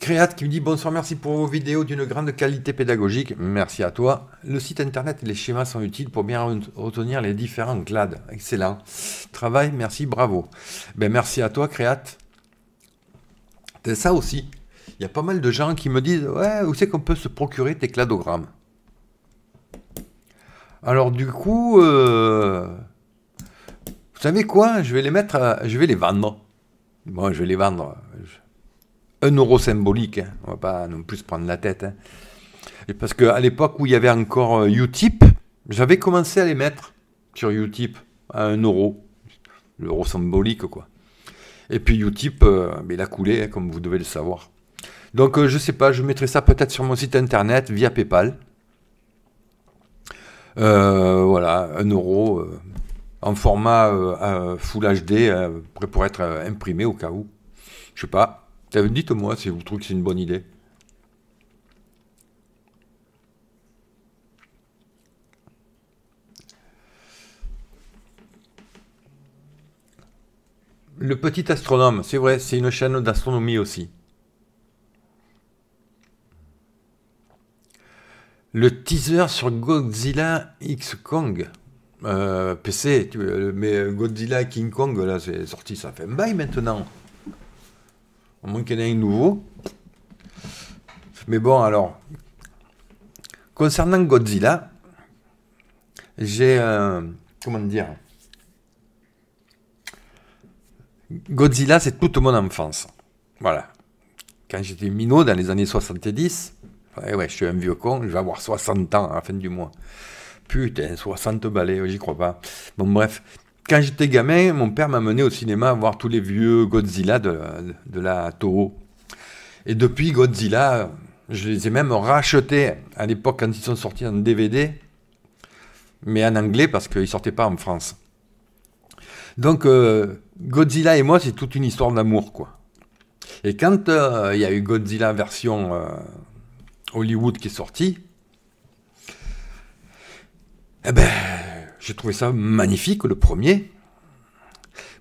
Créate qui me dit bonsoir, merci pour vos vidéos d'une grande qualité pédagogique. Merci à toi. Le site internet et les schémas sont utiles pour bien retenir les différents clades. Excellent. Travail, merci, bravo. Ben, merci à toi, Créate. C'est ça aussi. Il y a pas mal de gens qui me disent Ouais, où c'est qu'on peut se procurer tes cladogrammes Alors, du coup, euh, vous savez quoi Je vais les mettre, je vais les vendre. Moi, je vais les vendre. Un euro symbolique, hein. on va pas non plus prendre la tête. Hein. Et parce qu'à l'époque où il y avait encore euh, Utip, j'avais commencé à les mettre sur Utip à un euro. L'euro symbolique, quoi. Et puis Utip, mais euh, ben, il a coulé, hein, comme vous devez le savoir. Donc je euh, je sais pas, je mettrai ça peut-être sur mon site internet via PayPal. Euh, voilà, un euro euh, en format Full HD, pour être imprimé au cas où. Je sais pas. Dites-moi si vous trouvez que c'est une bonne idée. Le petit astronome, c'est vrai, c'est une chaîne d'astronomie aussi. le teaser sur Godzilla X Kong. Euh, PC, mais Godzilla King Kong, là, c'est sorti, ça fait un bail maintenant. Au moins qu'il y ait un nouveau. Mais bon, alors, concernant Godzilla, j'ai. comment dire Godzilla, c'est toute mon enfance. Voilà. Quand j'étais minot, dans les années 70, eh ouais, je suis un vieux con, je vais avoir 60 ans à la fin du mois. Putain, 60 balais, j'y crois pas. Bon, bref. Quand j'étais gamin, mon père m'a mené au cinéma voir tous les vieux Godzilla de, la Toho. Et depuis Godzilla, je les ai même rachetés à l'époque quand ils sont sortis en DVD, mais en anglais parce qu'ils ne sortaient pas en France. Donc euh, Godzilla et moi, c'est toute une histoire d'amour, quoi. Et quand euh, il y a eu Godzilla version euh, Hollywood qui est sorti, eh ben, j'ai trouvé ça magnifique, le premier.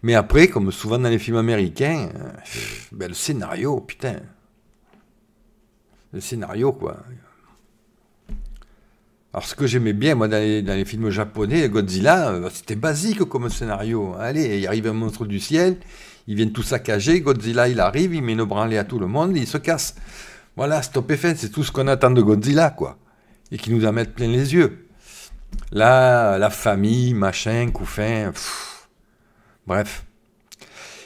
Mais après, comme souvent dans les films américains, euh, ben, le scénario, putain. Le scénario, quoi. Alors, ce que j'aimais bien, moi, dans les, films japonais, Godzilla, euh, c'était basique comme scénario. Allez, il arrive un monstre du ciel, ils viennent tout saccager, Godzilla, il arrive, il met une branlée à tout le monde, il se casse. Voilà, Stop FN, c'est tout ce qu'on attend de Godzilla, quoi. Et qui nous en mettent plein les yeux. Là, la famille, machin, couffin, bref.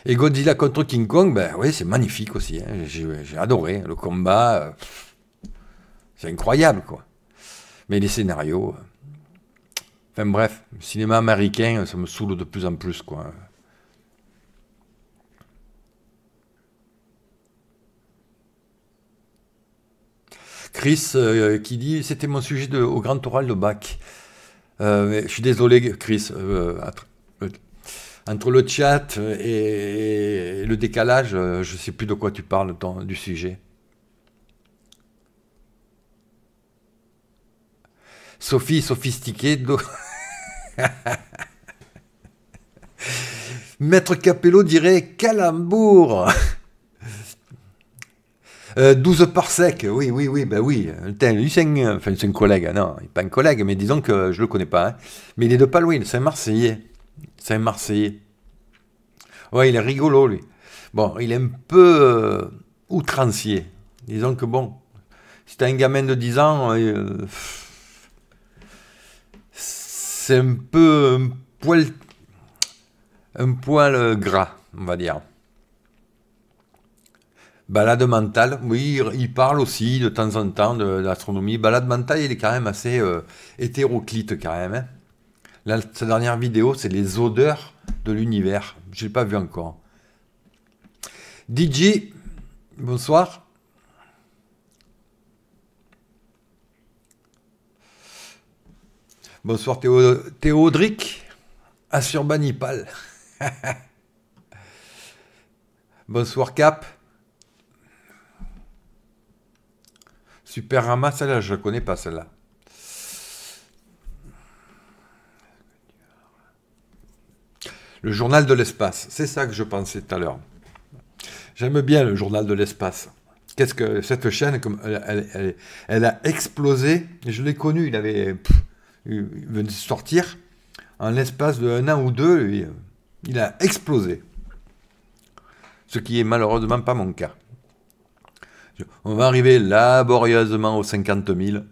Et Godzilla contre King Kong, ben oui, c'est magnifique aussi. Hein. J'ai adoré hein, le combat. Euh, c'est incroyable, quoi. Mais les scénarios. Euh, enfin bref, le cinéma américain, ça me saoule de plus en plus, quoi. Chris euh, qui dit C'était mon sujet au grand oral de bac. Euh, je suis désolé, Chris. Euh, entre, le chat et, le décalage, je ne sais plus de quoi tu parles du sujet. Sophie sophistiquée. Maître Capello dirait calembour Euh, 12 sec, oui, oui, oui, ben oui. Lucien, enfin, c'est un collègue, non, il n'est pas un collègue, mais disons que je le connais pas. Hein. Mais il est de Palouine, c'est un Marseillais. C'est un Marseillais. Ouais, il est rigolo, lui. Bon, il est un peu euh, outrancier. Disons que bon, si t'as un gamin de 10 ans, euh, c'est un peu poil, un poil euh, gras, on va dire. Balade mentale, oui, il parle aussi de temps en temps de, l'astronomie. Balade mentale, il est quand même assez euh, hétéroclite quand même. Hein. La sa dernière vidéo, c'est les odeurs de l'univers. Je ne l'ai pas vu encore. DJ, bonsoir. Bonsoir Théodric, Assurbanipal. bonsoir Cap. Super celle-là, je ne connais pas celle-là. Le journal de l'espace, c'est ça que je pensais tout à l'heure. J'aime bien le journal de l'espace. Qu'est-ce que cette chaîne, comme elle, a explosé. Je l'ai connu, il avait venait de sortir en l'espace de an ou deux, il, il a explosé. Ce qui est malheureusement pas mon cas. On va arriver laborieusement aux 50 000.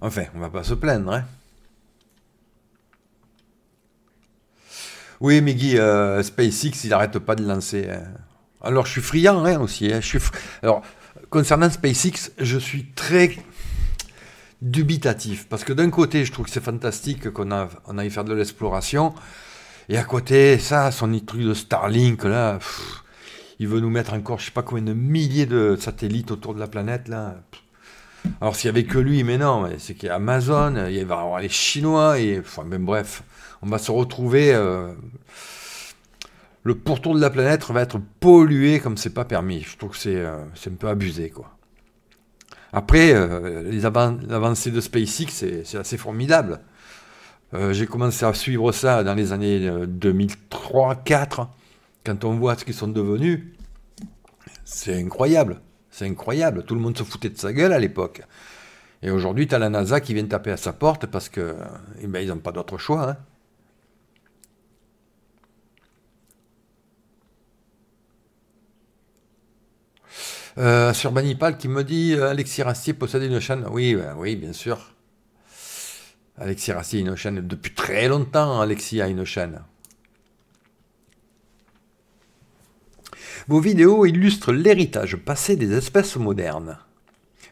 Enfin, on va pas se plaindre. Hein oui, mais euh, SpaceX, il n'arrête pas de lancer. Hein. Alors, je suis friand hein, aussi. Hein. Alors, concernant SpaceX, je suis très dubitatif. Parce que d'un côté, je trouve que c'est fantastique qu'on a, on aille faire de l'exploration. Et à côté, ça, son truc de Starlink, là il veut nous mettre encore, je sais pas combien de milliers de satellites autour de la planète, là. Alors s'il y avait que lui, mais non, c'est qu'il y a Amazon, il va y avoir les Chinois, et enfin, bref, on va se retrouver. Euh, le pourtour de la planète va être pollué comme c'est pas permis. Je trouve que c'est euh, un peu abusé, quoi. Après, euh, l'avancée les de SpaceX, c'est assez formidable. J'ai commencé à suivre ça dans les années 2003-2004. Quand on voit ce qu'ils sont devenus, c'est incroyable. C'est incroyable. Tout le monde se foutait de sa gueule à l'époque. Et aujourd'hui, tu as la NASA qui vient taper à sa porte parce que eh ben, ils n'ont pas d'autre choix. Hein. Euh, sur Banipal qui me dit euh, Alexis Rassier possède une chaîne. Oui, ben, oui, bien sûr. Alexis Rassier une chaîne depuis très longtemps. Alexis a une chaîne. Vos vidéos illustrent l'héritage passé des espèces modernes,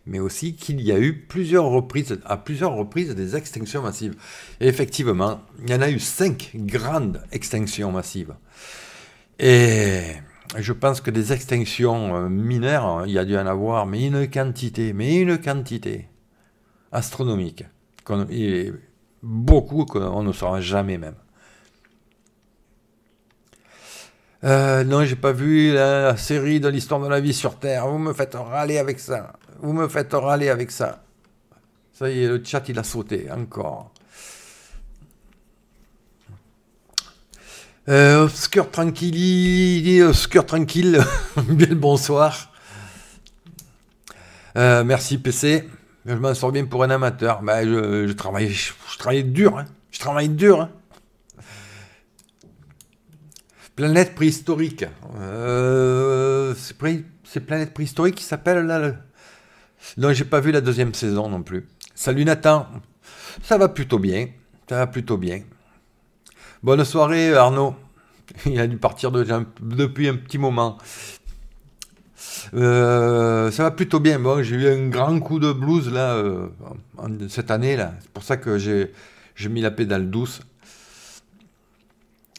mais aussi qu'il y a eu plusieurs reprises, à plusieurs reprises des extinctions massives. Et effectivement, il y en a eu cinq grandes extinctions massives. Et je pense que des extinctions euh, mineures, hein, il y a dû en avoir, mais une quantité, mais une quantité astronomique, et beaucoup qu'on ne saura jamais même. Euh, non, j'ai pas vu la série de l'histoire de la vie sur Terre. Vous me faites râler avec ça. Vous me faites râler avec ça. Ça y est, le chat, il a sauté encore. Euh, obscur tranquille, obscur tranquille. bien bonsoir. Euh, merci PC. Je m'en sors bien pour un amateur. Bah, je, travaille, je, travaille dur. Je travaille dur. Hein. Hein. Planète préhistorique. Euh, c'est, Planète préhistorique qui s'appelle là. Non, j'ai pas vu la deuxième saison non plus. Salut Nathan. Ça va plutôt bien. Ça va plutôt bien. Bonne soirée Arnaud. Il a dû partir depuis un petit moment. Euh, ça va plutôt bien. Bon, j'ai eu un grand coup de blues là euh, cette année là. C'est pour ça que j'ai mis la pédale douce.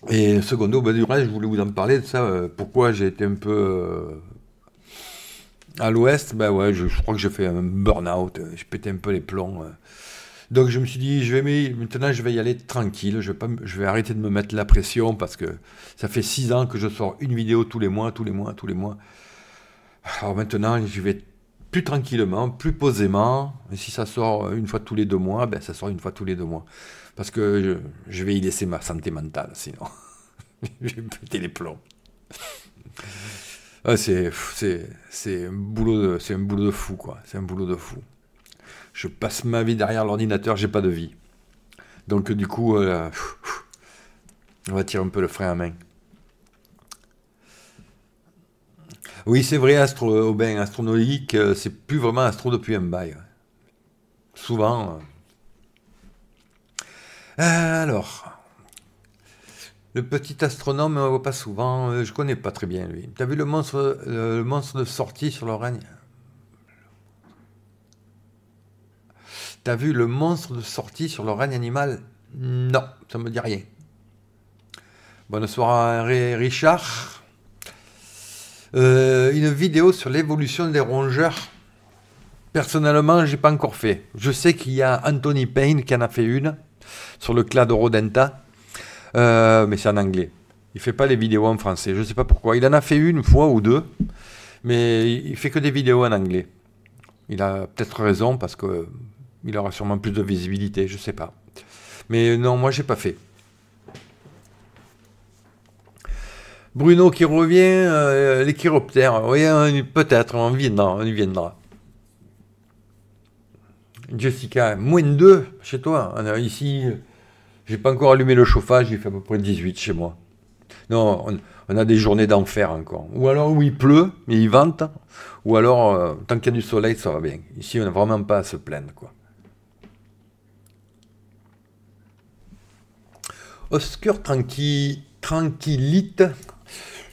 Et secondo, ben, du reste, je voulais vous en parler de ça. Euh, pourquoi j'ai été un peu euh, à l'ouest Ben ouais, je, crois que j'ai fait un burn-out. Euh, je pétais un peu les plombs. Donc je me suis dit, je vais maintenant je vais y aller tranquille. Je vais, je vais arrêter de me mettre la pression parce que ça fait six ans que je sors une vidéo tous les mois, tous les mois, tous les mois. Alors maintenant, je vais plus tranquillement, plus posément. Et si ça sort une fois tous les deux mois, ben ça sort une fois tous les deux mois parce que je, vais y laisser ma santé mentale, sinon je vais péter les plombs. Ah, c'est, un boulot de, c'est un boulot de fou, quoi. C'est un boulot de fou. Je passe ma vie derrière l'ordinateur, j'ai pas de vie. Donc du coup, euh, on va tirer un peu le frein à main. Oui, c'est vrai, astro, euh, Aubin, astronomique, euh, c'est plus vraiment astro depuis un bail. Souvent. Euh, alors, le petit astronome, on voit pas souvent, je euh, je connais pas très bien lui. T'as vu le monstre, le monstre de sortie sur le règne T'as vu le monstre de sortie sur le règne animal Non, ça me dit rien. Bonsoir Richard. Euh, une vidéo sur l'évolution des rongeurs. Personnellement, j'ai pas encore fait. Je sais qu'il y a Anthony Payne qui en a fait une sur le clan Rodenta. Euh, mais c'est en anglais. Il fait pas les vidéos en français. Je ne sais pas pourquoi. Il en a fait une fois ou deux, mais il fait que des vidéos en anglais. Il a peut-être raison parce que euh, il aura sûrement plus de visibilité. Je ne sais pas. Mais non, moi j'ai pas fait. Bruno qui revient, euh, les chiroptères, oui, peut-être, on viendra, on y viendra. Jessica, moins de 2 chez toi. On a ici, j'ai pas encore allumé le chauffage, il fait à peu près 18 chez moi. Non, on, a des journées d'enfer encore. Ou alors où il pleut, mais il vente. Ou alors, euh, tant qu'il y a du soleil, ça va bien. Ici, on n'a vraiment pas à se plaindre. Quoi. Oscar Tranquillite.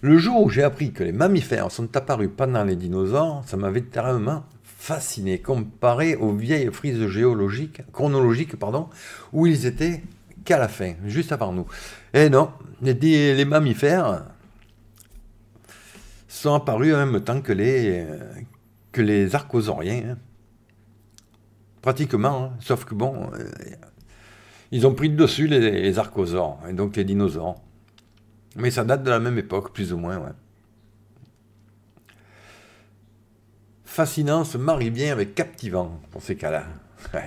Le jour où j'ai appris que les mammifères sont apparus pendant les dinosaures, ça m'avait terriblement fascinés, comparé aux vieilles frises géologiques, chronologiques, pardon, où ils étaient qu'à la fin, juste avant nous. Et eh non, les, mammifères sont apparus en même temps que les, que les archosauriens. Hein. Pratiquement, hein, sauf que bon, euh, ils ont pris dessus les, les et donc les dinosaures. Mais ça date de la même époque, plus ou moins, ouais. Fascinant se marie bien avec captivant, pour ces cas-là.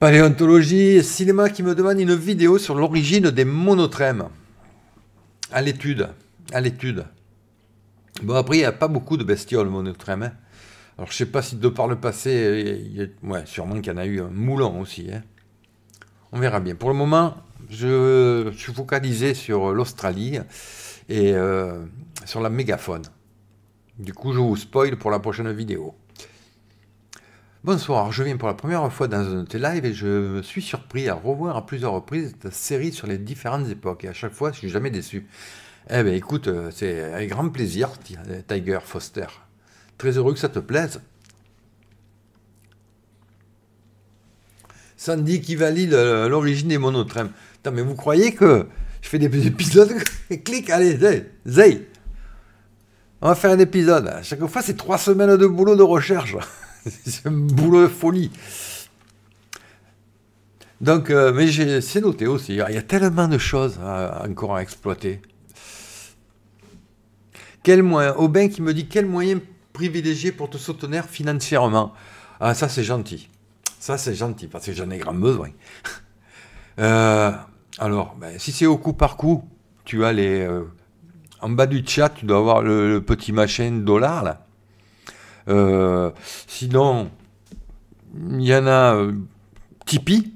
Paléontologie, cinéma qui me demande une vidéo sur l'origine des monotrèmes. À l'étude, à l'étude. Bon, après, il n'y a pas beaucoup de bestioles monotrèmes. Hein. Alors, je sais pas si de par le passé, il sûrement qu'il y en a eu un moulon aussi. Hein. On verra bien. Pour le moment, je, suis focalisé sur l'Australie et euh, sur la mégaphone. Du coup, je vous spoil pour la prochaine vidéo. Bonsoir, je viens pour la première fois dans un de tes et je me suis surpris à revoir à plusieurs reprises ta série sur les différentes époques. Et à chaque fois, je suis jamais déçu. Eh ben écoute, euh, c'est un grand plaisir, euh, Tiger Foster. Très heureux que ça te plaise. Sandy qui valide euh, l'origine des monotrèmes. Attends, mais vous croyez que je fais des épisodes Clique, allez, zay, zay on va faire un épisode. À chaque fois, c'est trois semaines de boulot de recherche. c'est un boulot de folie. Donc, euh, mais c'est noté aussi. Il y a tellement de choses encore à exploiter. Quel moyen Aubin qui me dit quel moyen privilégié pour te soutenir financièrement. Ah, ça c'est gentil. Ça c'est gentil parce que j'en ai grand besoin. Euh, alors, ben, si c'est au coup par coup, tu as les euh, en bas du chat, tu dois avoir le, petit machin dollar là. Euh, sinon, il y en a euh, Tipeee.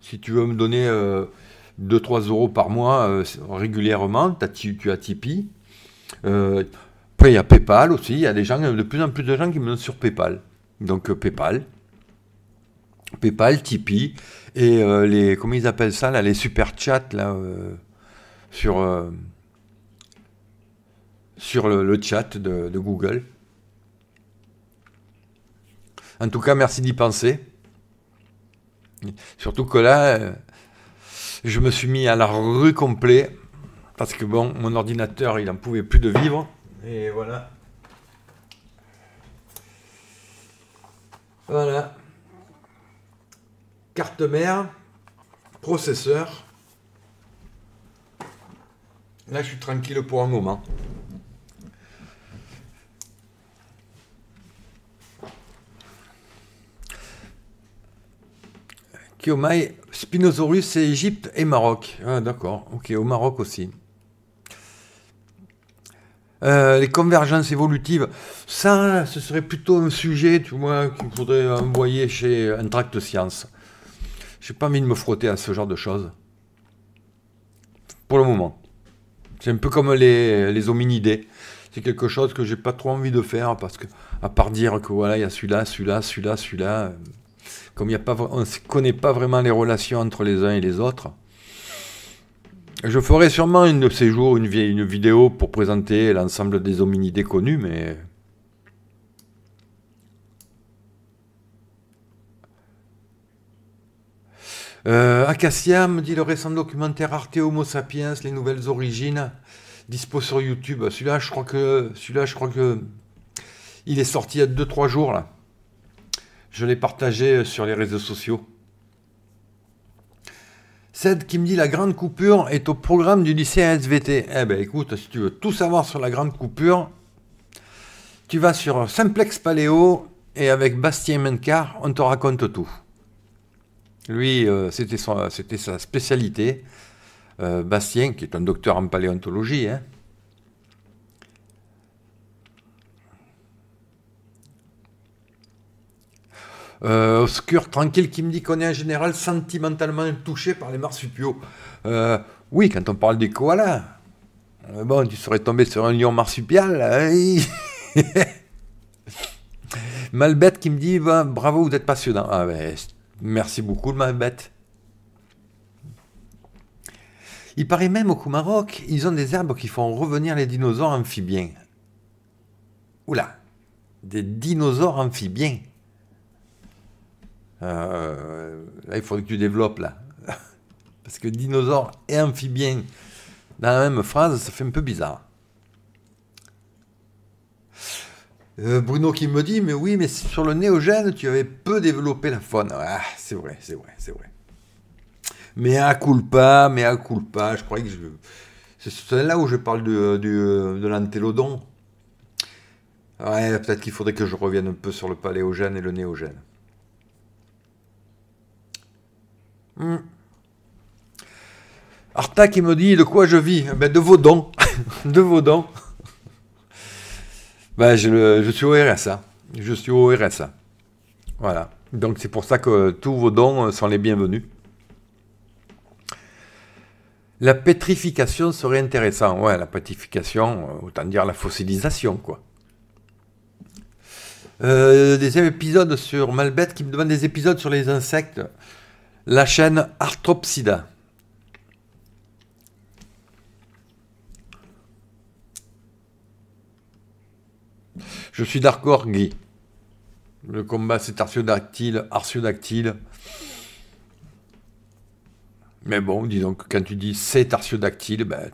Si tu veux me donner 2-3 euh, euros par mois régulièrement, tu, as Tipeee. après, il y a PayPal aussi. Il y a des gens, de plus en plus de gens qui me donnent sur PayPal. Donc, PayPal. PayPal, Tipeee. Et les, comment ils appellent ça là, les super chats là, sur sur le, chat de, Google. En tout cas, merci d'y penser. Surtout que là, euh, je me suis mis à la rue complet parce que bon, mon ordinateur, il n'en pouvait plus de vivre. Et voilà. Voilà. Carte mère, processeur. Là, je suis tranquille pour un moment. Maï, Spinosaurus, c'est Égypte et Maroc. Ah, D'accord, ok, au Maroc aussi. Euh, les convergences évolutives, ça, ce serait plutôt un sujet, tu vois, qu'il faudrait envoyer chez un tract science. n'ai pas envie de me frotter à ce genre de choses. Pour le moment. C'est un peu comme les, hominidés. C'est quelque chose que je n'ai pas trop envie de faire parce que, à part dire que voilà, il y a celui-là, celui-là, celui-là, celui-là. Euh, comme a pas, on ne connaît pas vraiment les relations entre les uns et les autres, je ferai sûrement une de ces jours une, vidéo pour présenter l'ensemble des hominidés connus, mais... Euh, Acacia me dit le récent documentaire Arte Homo sapiens, les nouvelles origines, dispo sur YouTube. Celui-là, je crois que je crois que il est sorti il y a 2-3 jours là. Je l'ai partagé euh, sur les réseaux sociaux. Ced qui me dit la grande coupure est au programme du lycée SVT. Eh ben écoute, si tu veux tout savoir sur la grande coupure, tu vas sur Simplex Paléo et avec Bastien Mencar, on te raconte tout. Lui, euh, c'était sa spécialité. Euh, Bastien, qui est un docteur en paléontologie, hein, euh, obscur, tranquille, qui me dit qu'on est en général sentimentalement touché par les marsupiaux. Euh, oui, quand on parle des koalas, euh, bon, tu serais tombé sur un lion marsupial. Hein, Malbête qui me dit bah, bravo, vous êtes passionnant. Ah, ben, merci beaucoup, Malbête. Il paraît même au Maroc, ils ont des herbes qui font revenir les dinosaures amphibiens. Oula, des dinosaures amphibiens. Euh, là, il faudrait que tu développes, là. Parce que dinosaure et amphibien dans la même phrase, ça fait un peu bizarre. Euh, Bruno qui me dit, mais oui, mais sur le néogène, tu avais peu développé la faune. Ah, c'est vrai, c'est vrai, c'est vrai. Mais à culpa, mais à culpa, je croyais que je... C'est là où je parle de l'antélodon. Ouais, peut-être qu'il faudrait que je revienne un peu sur le paléogène et le néogène. Hmm. Arta qui me dit de quoi je vis ben, De vos dons. de vos dons. Ben, je, suis au RSA. Je suis au RSA. Voilà. Donc c'est pour ça que tous vos dons euh, sont les bienvenus. La pétrification serait intéressant. Ouais, la pétrification, euh, autant dire la fossilisation, quoi. Euh, sur Malbête qui me demande des épisodes sur les insectes la chaîne Arthropsida. Je suis d'accord, Guy. Le combat, c'est artiodactyle, artiodactyle. Mais bon, disons donc, quand tu dis c'est artiodactyle, ben,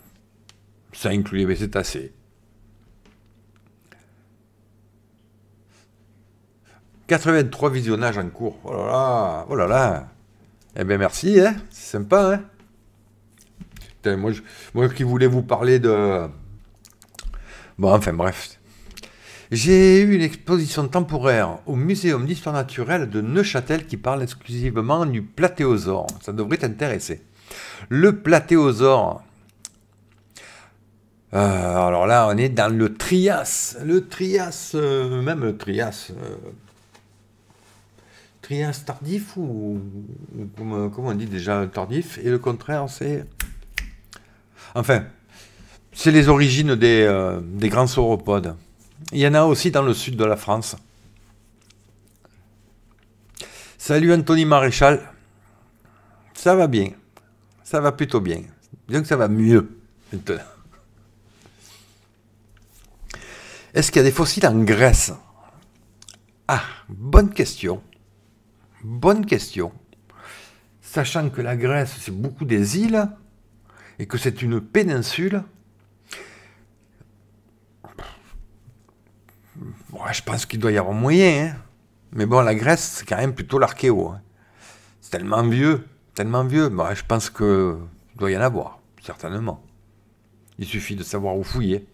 ça inclut c'est assez. 83 visionnages en cours. Oh là là, oh là là. Eh bien, merci, hein c'est sympa. Hein moi, qui voulais vous parler de. Bon, enfin, bref. J'ai eu une exposition temporaire au Muséum d'histoire naturelle de Neuchâtel qui parle exclusivement du platéosaure. Ça devrait t'intéresser. Le platéosaure. Euh, alors là, on est dans le Trias. Le Trias, euh, même le Trias. Euh, trias tardif ou, comme, on dit déjà tardif, et le contraire c'est... Enfin, c'est les origines euh, des, grands sauropodes. Il y en a aussi dans le sud de la France. Salut Anthony Maréchal. Ça va bien. Ça va plutôt bien. Bien que ça va mieux Est-ce qu'il y a des fossiles en Grèce Ah, bonne question. Bonne question. Sachant que la Grèce, c'est beaucoup des îles et que c'est une péninsule. je pense qu'il doit y avoir moyen. Hein. Mais bon, la Grèce, c'est quand même plutôt l'archéo. Hein. C'est tellement vieux, tellement vieux. Bah, je pense qu'il doit y en avoir, certainement. Il suffit de savoir où fouiller.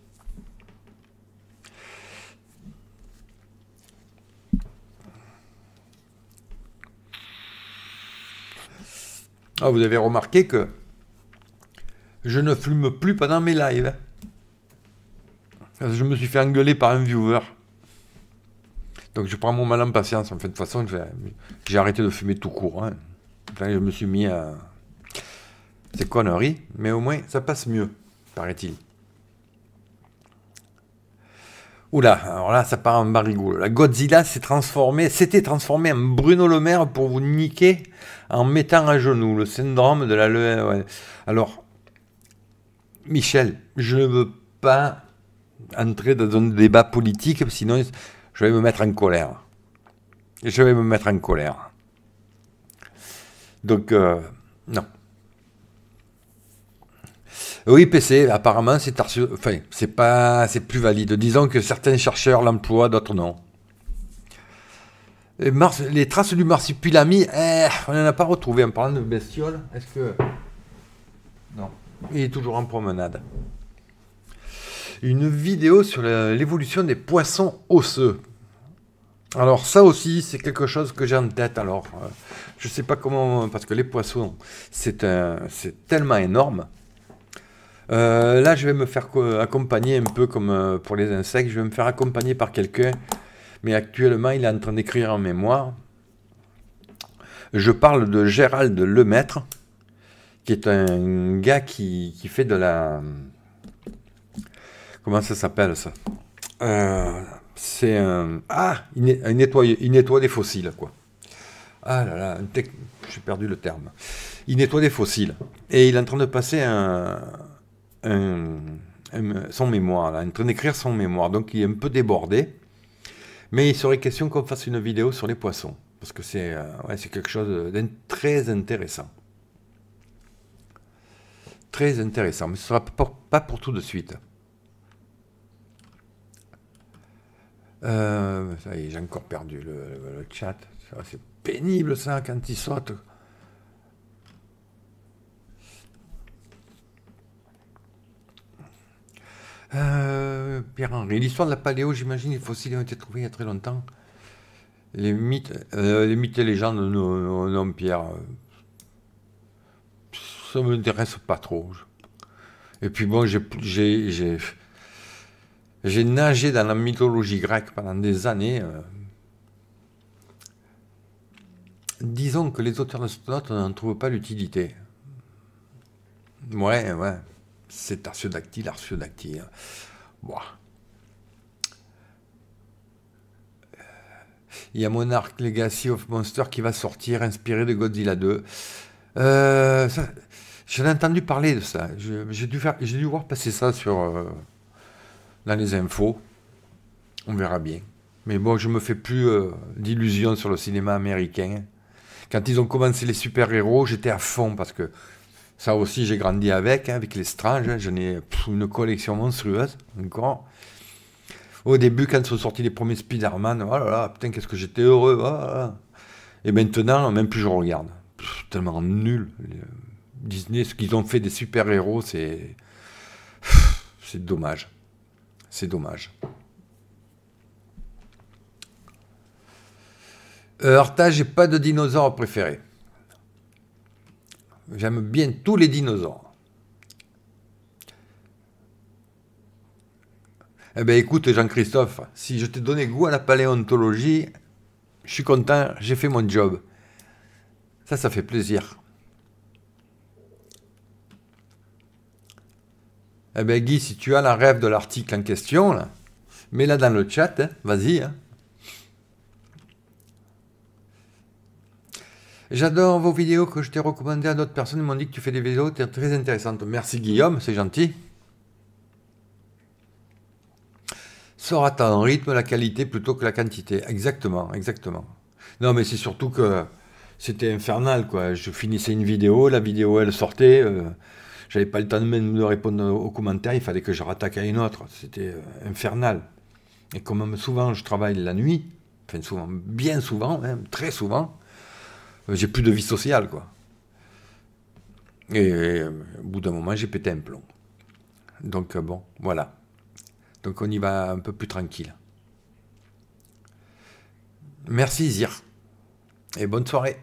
Ah, vous avez remarqué que je ne fume plus pendant mes lives. Je me suis fait engueuler par un viewer. Donc je prends mon mal en patience. En fait, de toute façon, j'ai arrêté de fumer tout court. Hein. je me suis mis à c'est conneries. Mais au moins, ça passe mieux, paraît-il. Oula, alors là, ça part en barigoule. La Godzilla s'est transformée, s'était transformée en Bruno Le Maire pour vous niquer en mettant à genoux le syndrome de la le... Alors, Michel, je ne veux pas entrer dans un débat politique, sinon je vais me mettre en colère. Je vais me mettre en colère. Donc, euh, non. Oui, PC, apparemment, c'est pas, c'est plus valide. Disons que certains chercheurs l'emploient, d'autres non. mars... Les traces du marsupilami, eh, on n'en a pas retrouvé en parlant de bestiole. Est-ce que. Non. Il est toujours en promenade. Une vidéo sur l'évolution des poissons osseux. Alors ça aussi, c'est quelque chose que j'ai en tête. Alors, euh, je ne sais pas comment, parce que les poissons, c'est tellement énorme. Euh, là, je vais me faire accompagner un peu comme euh, pour les insectes. Je vais me faire accompagner par quelqu'un. Mais actuellement, il est en train d'écrire en mémoire. Je parle de Gérald Lemaître, qui est un gars qui, fait de la... Comment ça s'appelle ça euh, C'est un... Ah il, nettoie, il nettoie des fossiles, quoi. Ah là là, j'ai perdu le terme. Il nettoie des fossiles. Et il est en train de passer un, son mémoire, là, en train d'écrire son mémoire, donc il est un peu débordé. Mais il serait question qu'on fasse une vidéo sur les poissons, parce que c'est euh, quelque chose de très intéressant. Très intéressant, mais ce ne sera pas pour tout de suite. Euh, j'ai encore perdu le, le chat. C'est pénible ça quand il saute. Euh, Pierre-Henri, l'histoire de la paléo, j'imagine, les fossiles ont été trouvés il y a très longtemps. Les mythes, euh, les mythes et légendes, non, non Pierre, euh, ça ne m'intéresse pas trop. Et puis bon, j'ai nagé dans la mythologie grecque pendant des années. Euh. Disons que les auteurs de note n'en trouvent pas l'utilité. Ouais, ouais. C'est Arceodactyl, Arceodactyl. Il y a Monarch Legacy of Monster qui va sortir, inspiré de Godzilla 2. Euh, J'en ai entendu parler de ça. J'ai dû, voir passer ça sur, euh, dans les infos. On verra bien. Mais bon, je me fais plus euh, d'illusions sur le cinéma américain. Quand ils ont commencé les super-héros, j'étais à fond parce que ça aussi, j'ai grandi avec, hein, avec les Stranges. Hein, J'en ai une collection monstrueuse, encore. Au début, quand sont sortis les premiers Spider-Man, oh là là, putain, qu'est-ce que j'étais heureux. Oh Et maintenant, même plus je regarde. tellement nul. Euh, Disney, ce qu'ils ont fait des super-héros, c'est. C'est dommage. C'est dommage. Euh, j'ai pas de dinosaure préféré. J'aime bien tous les dinosaures. Eh bien, écoute, Jean-Christophe, si je t'ai donné goût à la paléontologie, je suis content, j'ai fait mon job. Ça, ça fait plaisir. Eh bien, Guy, si tu as la rêve de l'article en question, mets-la dans le chat, hein, vas-y. Hein. J'adore vos vidéos que je t'ai recommandées à d'autres personnes. Ils m'ont dit que tu fais des vidéos très intéressantes. Merci Guillaume, c'est gentil. Sors à en rythme, la qualité plutôt que la quantité. Exactement, exactement. Non, mais c'est surtout que c'était infernal, quoi. Je finissais une vidéo, la vidéo, elle sortait. Je euh, J'avais pas le temps même de répondre aux commentaires. Il fallait que je rattaque à une autre. C'était euh, infernal. Et comme souvent, je travaille la nuit, enfin souvent, bien souvent, même hein, très souvent, euh, j'ai plus de vie sociale, quoi. Et euh, au bout d'un moment, j'ai pété un plomb. Donc euh, bon, voilà. Donc on y va un peu plus tranquille. Merci Zir. Et bonne soirée.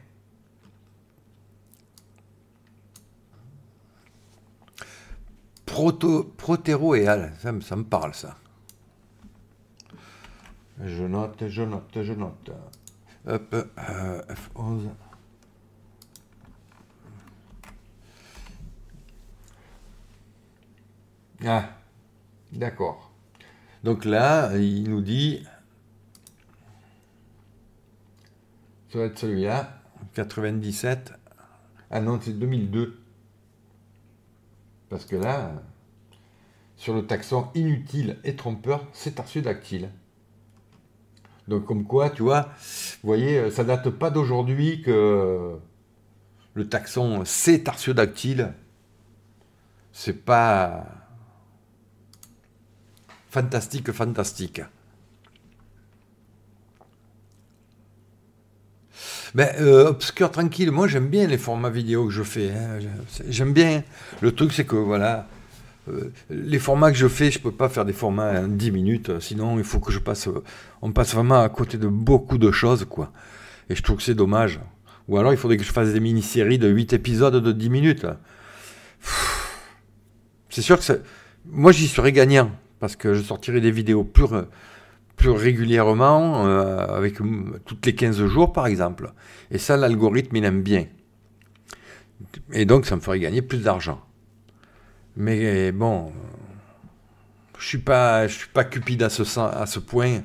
Proto, Protéro et Al, ça, me parle ça. Je note, je note, je note. Hop, F11. Ah, d'accord. Donc là, il nous dit, ça va être celui-là, 97. Ah non, c'est 2002. Parce que là, sur le taxon inutile et trompeur, c'est tarsiodactyle. Donc comme quoi, tu vois, vous voyez, euh, ça date pas d'aujourd'hui que le taxon euh, c'est tarsiodactyle. C'est pas fantastique, fantastique. Mais euh, obscur, tranquille, moi j'aime bien les formats vidéo que je fais. Hein. J'aime bien. Le truc, c'est que voilà, euh, les formats que je fais, je ne peux pas faire des formats en 10 minutes, euh, sinon il faut que je passe. On passe vraiment à côté de beaucoup de choses, quoi. Et je trouve que c'est dommage. Ou alors il faudrait que je fasse des mini-séries de 8 épisodes de 10 minutes. C'est sûr que ça... moi j'y serais gagnant parce que je sortirais des vidéos plus, plus régulièrement, euh, avec toutes les 15 jours par exemple. Et ça, l'algorithme, il aime bien. Et donc, ça me ferait gagner plus d'argent. Mais bon, je suis suis pas cupide à ce, à ce point.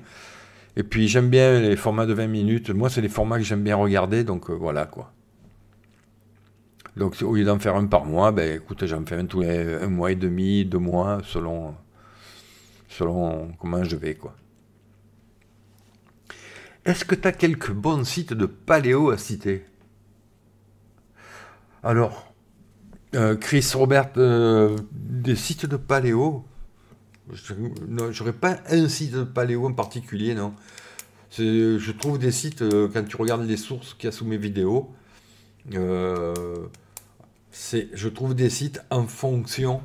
Et puis, j'aime bien les formats de 20 minutes. Moi, c'est les formats que j'aime bien regarder, donc euh, voilà quoi. Donc, au lieu d'en faire un par mois, ben, écoute, j'en fais un tous les un mois et demi, deux mois, selon selon comment je vais, quoi. Est-ce que tu as quelques bons sites de paléo à citer Alors, euh, Chris Robert, euh, des sites de paléo J'aurais pas un site de paléo en particulier, non. Je trouve des sites, euh, quand tu regardes les sources qu'il y a sous mes vidéos, je trouve des sites en fonction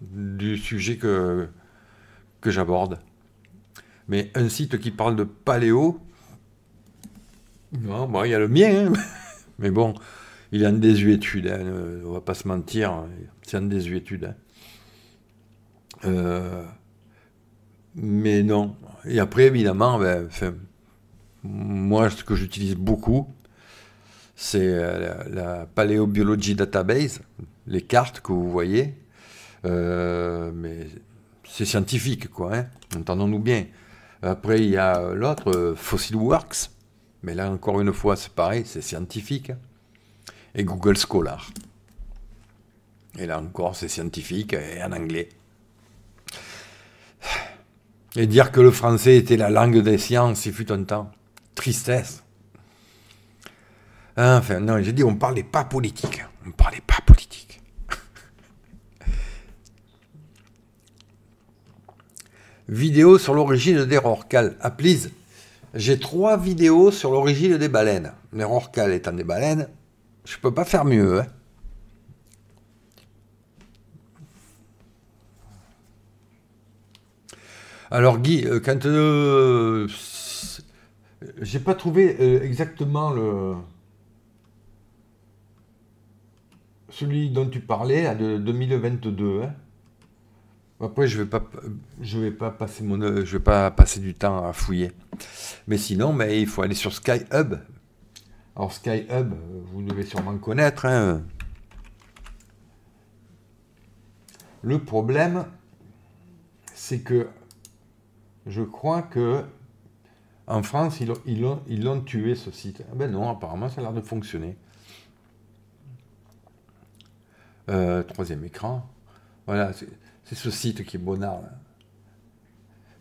du sujet que, que j'aborde. Mais un site qui parle de paléo, bon, il y a le mien, hein. mais bon, il est en désuétude, hein, on va pas se mentir, c'est en désuétude. Hein. Euh, mais non. Et après, évidemment, ben, moi, ce que j'utilise beaucoup, c'est euh, la, paléo Biology database, les cartes que vous voyez. Euh, mais c'est scientifique, quoi. Hein. Entendons-nous bien. Après, il y a euh, l'autre, euh, Fossil Works. Mais là, encore une fois, c'est pareil, c'est scientifique. Hein. Et Google Scholar. Et là encore, c'est scientifique et en anglais. Et dire que le français était la langue des sciences, il fut un temps. Tristesse. Enfin, non, j'ai dit, on parlait pas politique. Hein. On ne parlait pas politique. vidéo sur l'origine des rorquals. Ah, please, j'ai trois vidéos sur l'origine des baleines. Les est étant des baleines, je peux pas faire mieux. Hein. Alors Guy, euh, quand Je euh, j'ai pas trouvé euh, exactement le celui dont tu parlais à de 2022. Après, je vais vais pas passer mon, euh, je vais pas passer du temps à fouiller. Mais sinon, mais il faut aller sur SkyHub. Alors SkyHub, vous devez sûrement connaître. Hein. Le problème, c'est que je crois que en France, ils l'ont ils ils tué ce site. Ah ben non, apparemment, ça a l'air de fonctionner. Euh, troisième écran. Voilà, ce site qui est bonnard.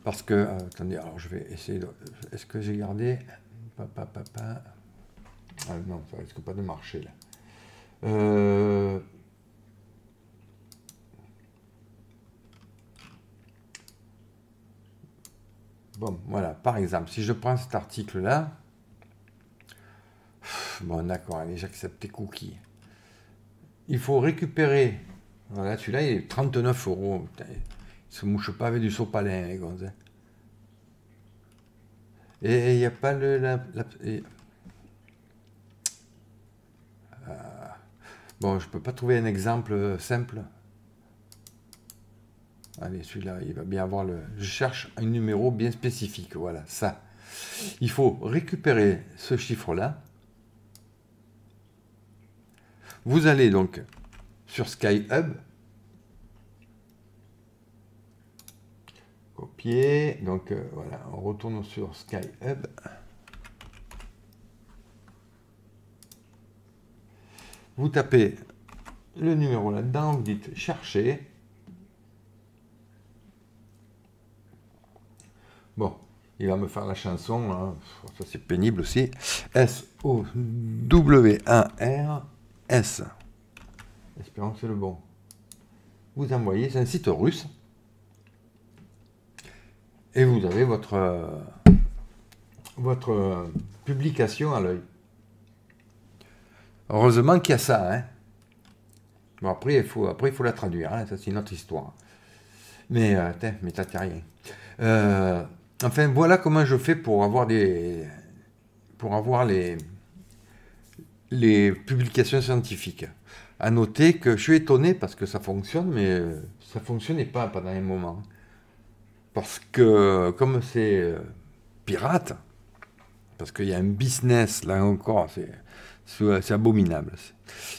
Parce que, euh, attendez, alors je vais essayer de... Est-ce que j'ai gardé... Papa, papa... Ah non, ça risque pas de marcher là. Euh, bon, voilà, par exemple, si je prends cet article-là, bon, d'accord, allez, j'accepte les cookies. Il faut récupérer voilà, celui-là, il est 39 euros. Il ne se mouche pas avec du sopalin, les hein. Et il n'y a pas le. Euh, bon, je peux pas trouver un exemple simple. Allez, celui-là, il va bien avoir le. Je cherche un numéro bien spécifique. Voilà, ça. Il faut récupérer ce chiffre-là. Vous allez donc sur SkyHub. Copier. Donc euh, voilà, on retourne sur SkyHub. Vous tapez le numéro là-dedans, vous dites chercher. Bon, il va me faire la chanson, hein. ça c'est pénible aussi. S-O-W-A-R-S. s o w 1 r s Espérons que c'est le bon. Vous envoyez, c'est un site russe. Et vous avez votre, euh, votre euh, publication à l'œil. Heureusement qu'il y a ça. Hein. Bon, après, il faut, après, il faut la traduire. Hein. Ça, c'est une autre histoire. Mais, euh, ça mais t'as rien. enfin, voilà comment je fais pour avoir des. Pour avoir les, les publications scientifiques. À noter que je suis étonné parce que ça fonctionne, mais euh, ça fonctionnait pas pendant un moment. Parce que comme c'est euh, pirate, parce qu'il y a un business, là encore, c'est abominable.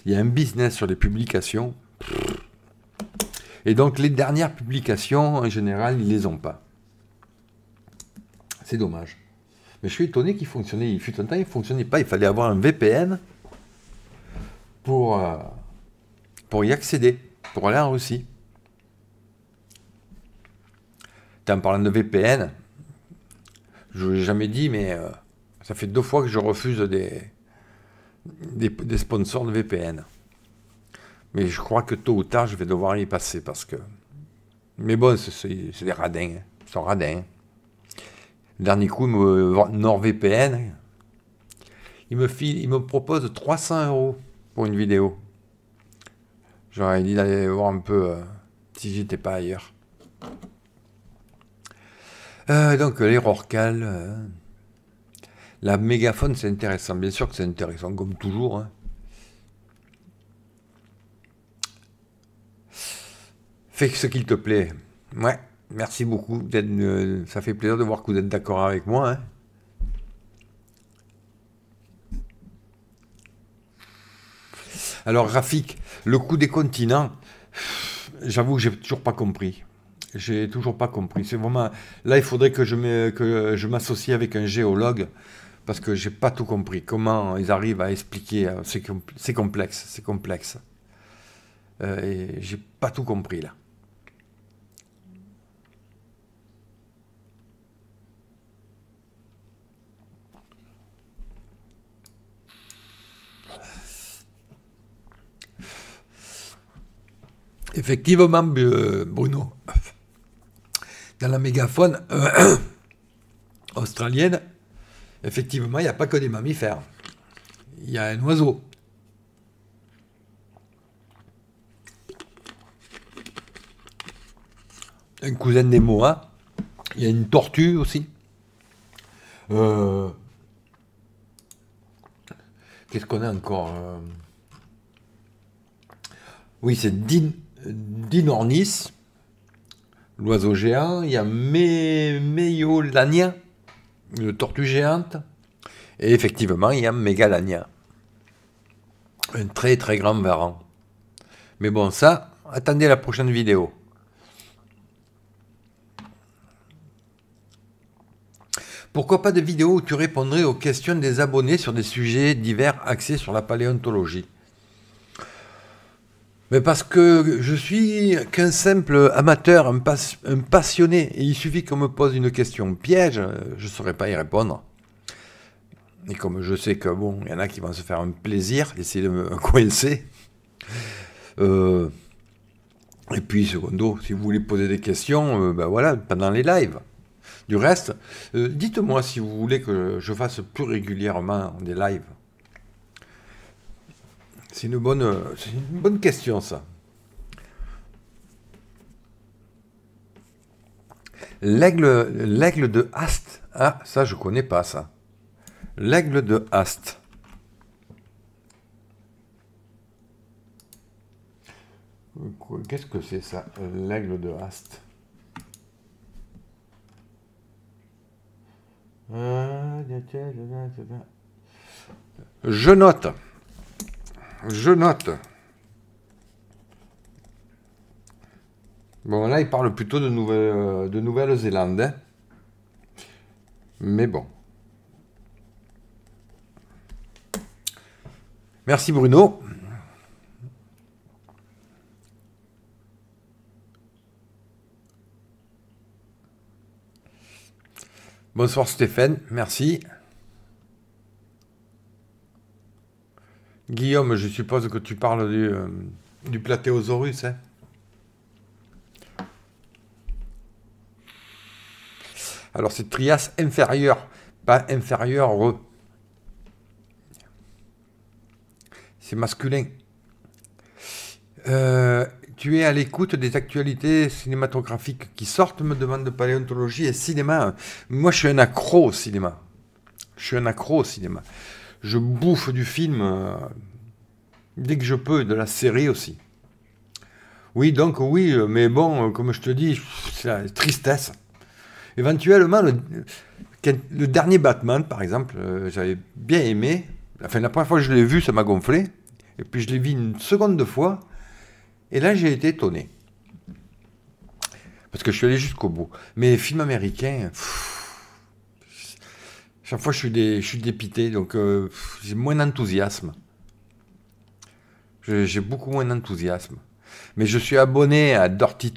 Il y a un business sur les publications. Et donc les dernières publications, en général, ils les ont pas. C'est dommage. Mais je suis étonné qu'il fonctionnait. Il fut un temps, il fonctionnait pas. Il fallait avoir un VPN pour... Euh, pour y accéder, pour aller en Russie. En parlant de VPN, je ne l'ai jamais dit, mais euh, ça fait deux fois que je refuse des, des, sponsors de VPN. Mais je crois que tôt ou tard, je vais devoir y passer parce que. Mais bon, c'est des radins. Hein. Ils sont radins. Hein. Dernier coup, NordVPN, il me, file, il me propose 300 euros pour une vidéo. J'aurais dit d'aller voir un peu euh, si j'étais pas ailleurs. Euh, donc les Rorcal, euh, la mégaphone c'est intéressant, bien sûr que c'est intéressant comme toujours. Hein. Fais ce qu'il te plaît. Ouais, merci beaucoup. ça fait plaisir de voir que vous êtes d'accord avec moi. Hein. Alors Rafik, le coup des continents, j'avoue que j'ai toujours pas compris. J'ai toujours pas compris. C'est vraiment là, il faudrait que je m'associe avec un géologue parce que j'ai pas tout compris. Comment ils arrivent à expliquer euh, C'est complexe, c'est complexe. Euh, et j'ai pas tout compris là. Effectivement, euh, Bruno, dans la mégaphone euh, australienne, effectivement, il n'y a pas que des mammifères. Il y a un oiseau. Un cousin des moa. Il y a une tortue aussi. Euh, qu'est-ce qu'on a encore Oui, c'est Din Dinornis, l'oiseau géant, il y a Méolania, une tortue géante, et effectivement, il y a Mégalania, un très très grand varan. Mais bon, ça, attendez la prochaine vidéo. Pourquoi pas de vidéo où tu répondrais aux questions des abonnés sur des sujets divers axés sur la paléontologie mais parce que je suis qu'un simple amateur, un, passionné, et il suffit qu'on me pose une question piège, je ne saurais pas y répondre. Et comme je sais que bon, il y en a qui vont se faire un plaisir, essayer de me coincer. Euh, et puis secondo, si vous voulez poser des questions, euh, ben voilà, pendant les lives. Du reste, euh, dites-moi si vous voulez que je fasse plus régulièrement des lives. C'est une bonne, euh, c'est une bonne question ça. L'aigle, l'aigle de Hast. Ah, ça je connais pas ça. L'aigle de Ast. Qu'est-ce que c'est ça, l'aigle de Hast. Euh, je note je note. Bon, là, il parle plutôt de, Nouvelle, euh, de Nouvelle-Zélande. Hein. Mais bon. Merci Bruno. Bonsoir Stéphane, merci. Guillaume, je suppose que tu parles du, euh, Platéosaurus, hein. Alors c'est Trias inférieur, pas inférieur. C'est masculin. Euh, tu es à l'écoute des actualités cinématographiques qui sortent, me demande de paléontologie et cinéma. Moi, je suis un accro au cinéma. Je suis un accro au cinéma je bouffe du film euh, dès que je peux, de la série aussi. Oui, donc oui, mais bon, comme je te dis, c'est la tristesse. Éventuellement, le, dernier Batman, par exemple, euh, j'avais bien aimé. Enfin, la première fois que je l'ai vu, ça m'a gonflé. Et puis je l'ai vu une seconde fois. Et là, j'ai été étonné. Parce que je suis allé jusqu'au bout. Mais les films américains... Chaque fois, je suis, des, dépité, donc euh, j'ai moins d'enthousiasme. J'ai beaucoup moins d'enthousiasme. Mais je suis abonné à Dirty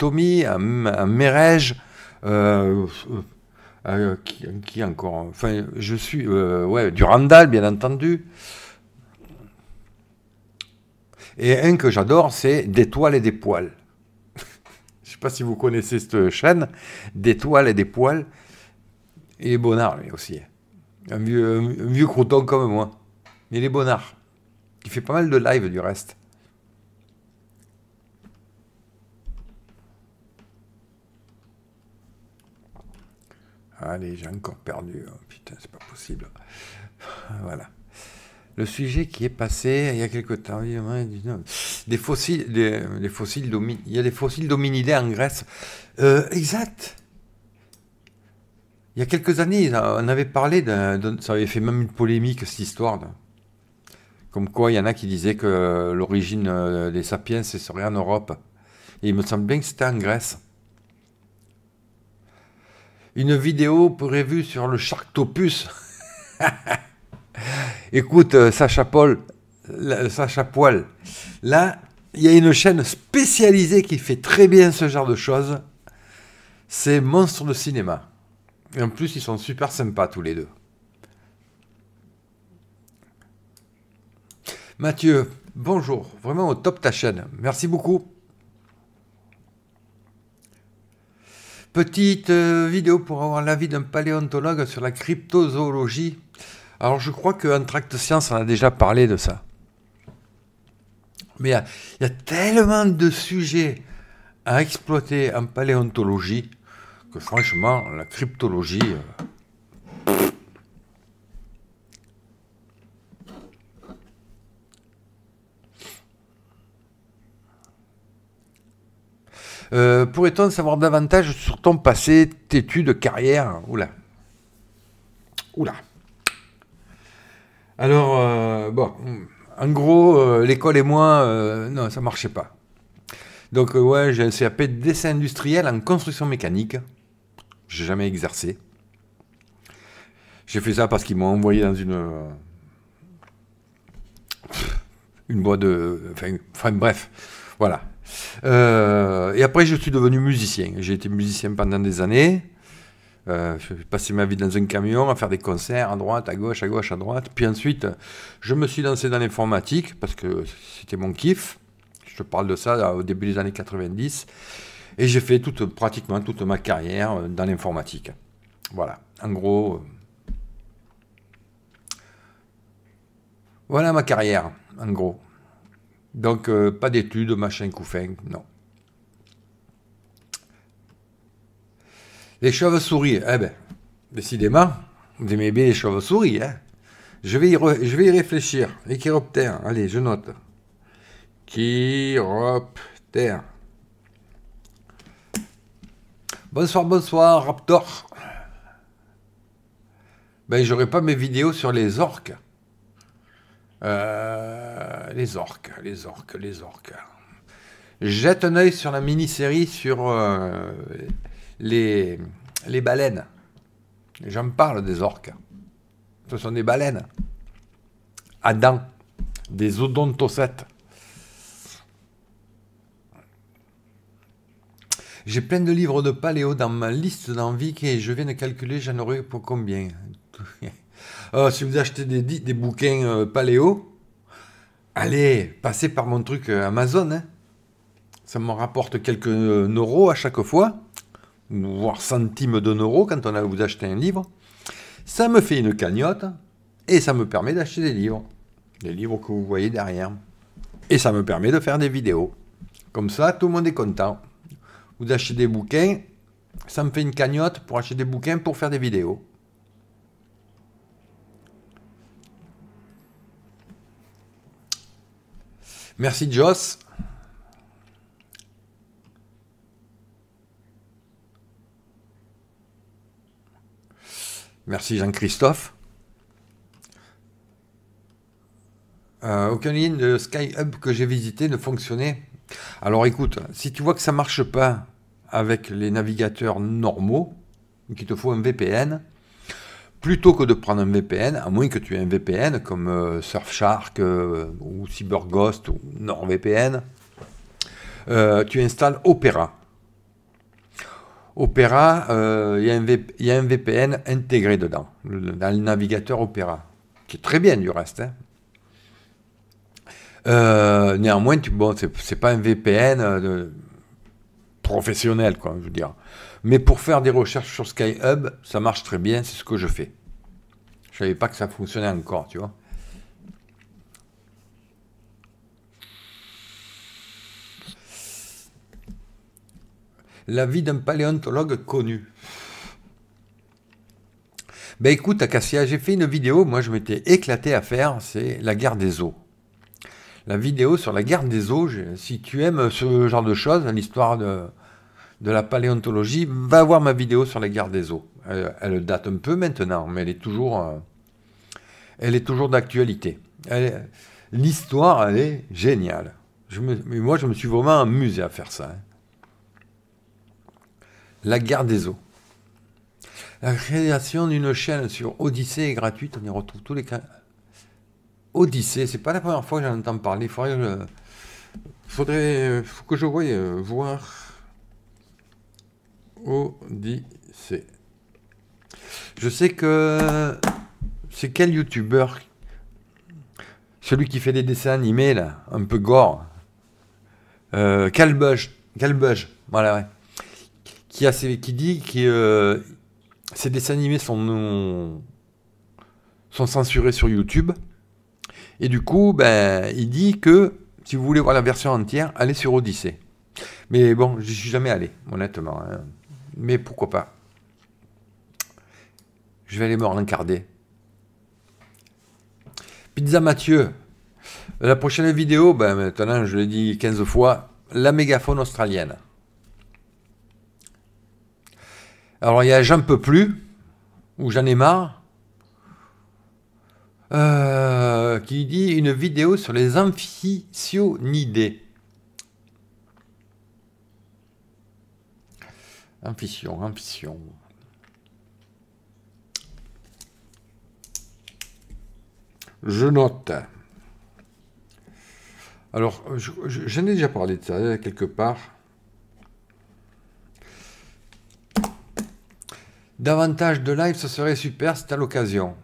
à, merège euh, euh, qui, encore Enfin, je suis. ouais, du bien entendu. Et un que j'adore, c'est Des toiles et des poils. je ne sais pas si vous connaissez cette chaîne, Des toiles et des poils. Et Bonnard, lui aussi. Un vieux, un crouton comme moi. Mais il est bonnard. Il fait pas mal de live du reste. Allez, j'ai encore perdu. Hein. putain, c'est pas possible. voilà. Le sujet qui est passé il y a quelque temps, des fossiles, des, fossiles il y a des fossiles dominidés en Grèce. Euh, exact. Il y a quelques années, on avait parlé, d'un. ça avait fait même une polémique cette histoire. comme quoi, il y en a qui disaient que l'origine euh, des sapiens ce serait en Europe. Et il me semble bien que c'était en Grèce. Une vidéo prévue sur le Sharktopus. Écoute, euh, Sacha Paul, Sacha Poil, là, il y a une chaîne spécialisée qui fait très bien ce genre de choses. C'est Monstre de cinéma. Et en plus, ils sont super sympas tous les deux. Mathieu, bonjour. Vraiment au top ta chaîne. Merci beaucoup. Petite euh, vidéo pour avoir l'avis d'un paléontologue sur la cryptozoologie. Alors je crois qu'en Tract Science, en a déjà parlé de ça. Mais il y, a tellement de sujets à exploiter en paléontologie franchement, la cryptologie... Euh, euh, pourrait-on savoir davantage sur ton passé, têtu de carrière Oula. Oula. Alors, euh, bon, hmm. en gros, l'école et moi, non, ça marchait pas. Donc, ouais, j'ai un CAP de dessin industriel en construction mécanique. J'ai jamais exercé. J'ai fait ça parce qu'ils m'ont envoyé dans une. Euh, une boîte de. Enfin, bref. Voilà. Euh, et après, je suis devenu musicien. J'ai été musicien pendant des années. Euh, j'ai passé ma vie dans un camion à faire des concerts à droite, à gauche, à gauche, à droite. Puis ensuite, je me suis lancé dans l'informatique parce que c'était mon kiff. Je te parle de ça au début des années 90. Et j'ai fait toute, pratiquement toute ma carrière euh, dans l'informatique. Voilà, en gros. Euh, voilà ma carrière, en gros. Donc, euh, pas d'études, machin, couffin, non. Les chauves-souris, eh ben, décidément, vous aimez bien les chauves-souris, hein je vais, y je vais réfléchir. Les chiroptères, allez, je note. Chiroptères. Bonsoir, bonsoir, Raptor. Ben, j'aurai pas mes vidéos sur les orques. Euh, les orques, les orques, les orques. Jette un œil sur la mini-série sur euh, les, les baleines. J'en parle des orques. Ce sont des baleines. Adam, des odontocètes. J'ai plein de livres de paléo dans ma liste d'envie et je viens de calculer, j'en aurai pour combien euh, Si vous achetez des, bouquins euh, paléo, allez, passez par mon truc euh, Amazon. Hein. Ça me rapporte quelques euros à chaque fois, voire centimes de euros quand on a, vous acheter un livre. Ça me fait une cagnotte et ça me permet d'acheter des livres. Les livres que vous voyez derrière. Et ça me permet de faire des vidéos. Comme ça, tout le monde est content ou d'acheter des bouquins, ça me fait une cagnotte pour acheter des bouquins pour faire des vidéos. Merci Joss. Merci Jean-Christophe. Euh, aucune ligne de SkyHub que j'ai visité ne fonctionnait alors écoute, si tu vois que ça marche pas avec les navigateurs normaux, qu'il te faut un VPN, plutôt que de prendre un VPN, à moins que tu aies un VPN comme euh, Surfshark euh, ou CyberGhost ou NordVPN, euh, tu installes Opera. Opera, il y, a un VPN intégré dedans, dans le navigateur Opera, qui est très bien du reste. Hein. Euh, néanmoins, tu, bon, c'est pas un VPN euh, professionnel, quoi, je veux dire. Mais pour faire des recherches sur Skyhub, ça marche très bien, c'est ce que je fais. Je savais pas que ça fonctionnait encore, tu vois. La vie d'un paléontologue connu. Ben écoute, Acacia, j'ai fait une vidéo, moi je m'étais éclaté à faire, c'est la guerre des eaux la vidéo sur la guerre des eaux. Si tu aimes ce genre de choses, l'histoire de, la paléontologie, va voir ma vidéo sur la guerre des eaux. Euh, elle, date un peu maintenant, mais elle est toujours, euh, elle est toujours d'actualité. L'histoire, elle est géniale. moi, je me suis vraiment amusé à faire ça. Hein. La guerre des eaux. La création d'une chaîne sur Odyssée est gratuite. On y retrouve tous les Odyssée. C'est pas la première fois que j'en entends parler. Faudrait, que je, faudrait euh, que je voie euh, voir Odyssée. Je sais que c'est quel youtubeur celui qui fait des dessins animés là, un peu gore, euh, Calbush, voilà, ouais. qui, qui dit que euh, ses dessins animés sont, sont censurés sur YouTube. Et du coup, ben, il dit que si vous voulez voir la version entière, allez sur Odyssée. Mais bon, je suis jamais allé, honnêtement. Hein. Mais pourquoi pas Je vais aller me rencarder. Pizza Mathieu. La prochaine vidéo, ben maintenant je l'ai dit 15 fois, la mégaphone australienne. Alors il y a J'en peux plus, ou J'en ai marre, euh, qui dit une vidéo sur les Amphicionides? Amphition, amphition. Je note. Alors, j'en je, ai déjà parlé de ça euh, quelque part. Davantage de live, ce serait super, c'est à l'occasion.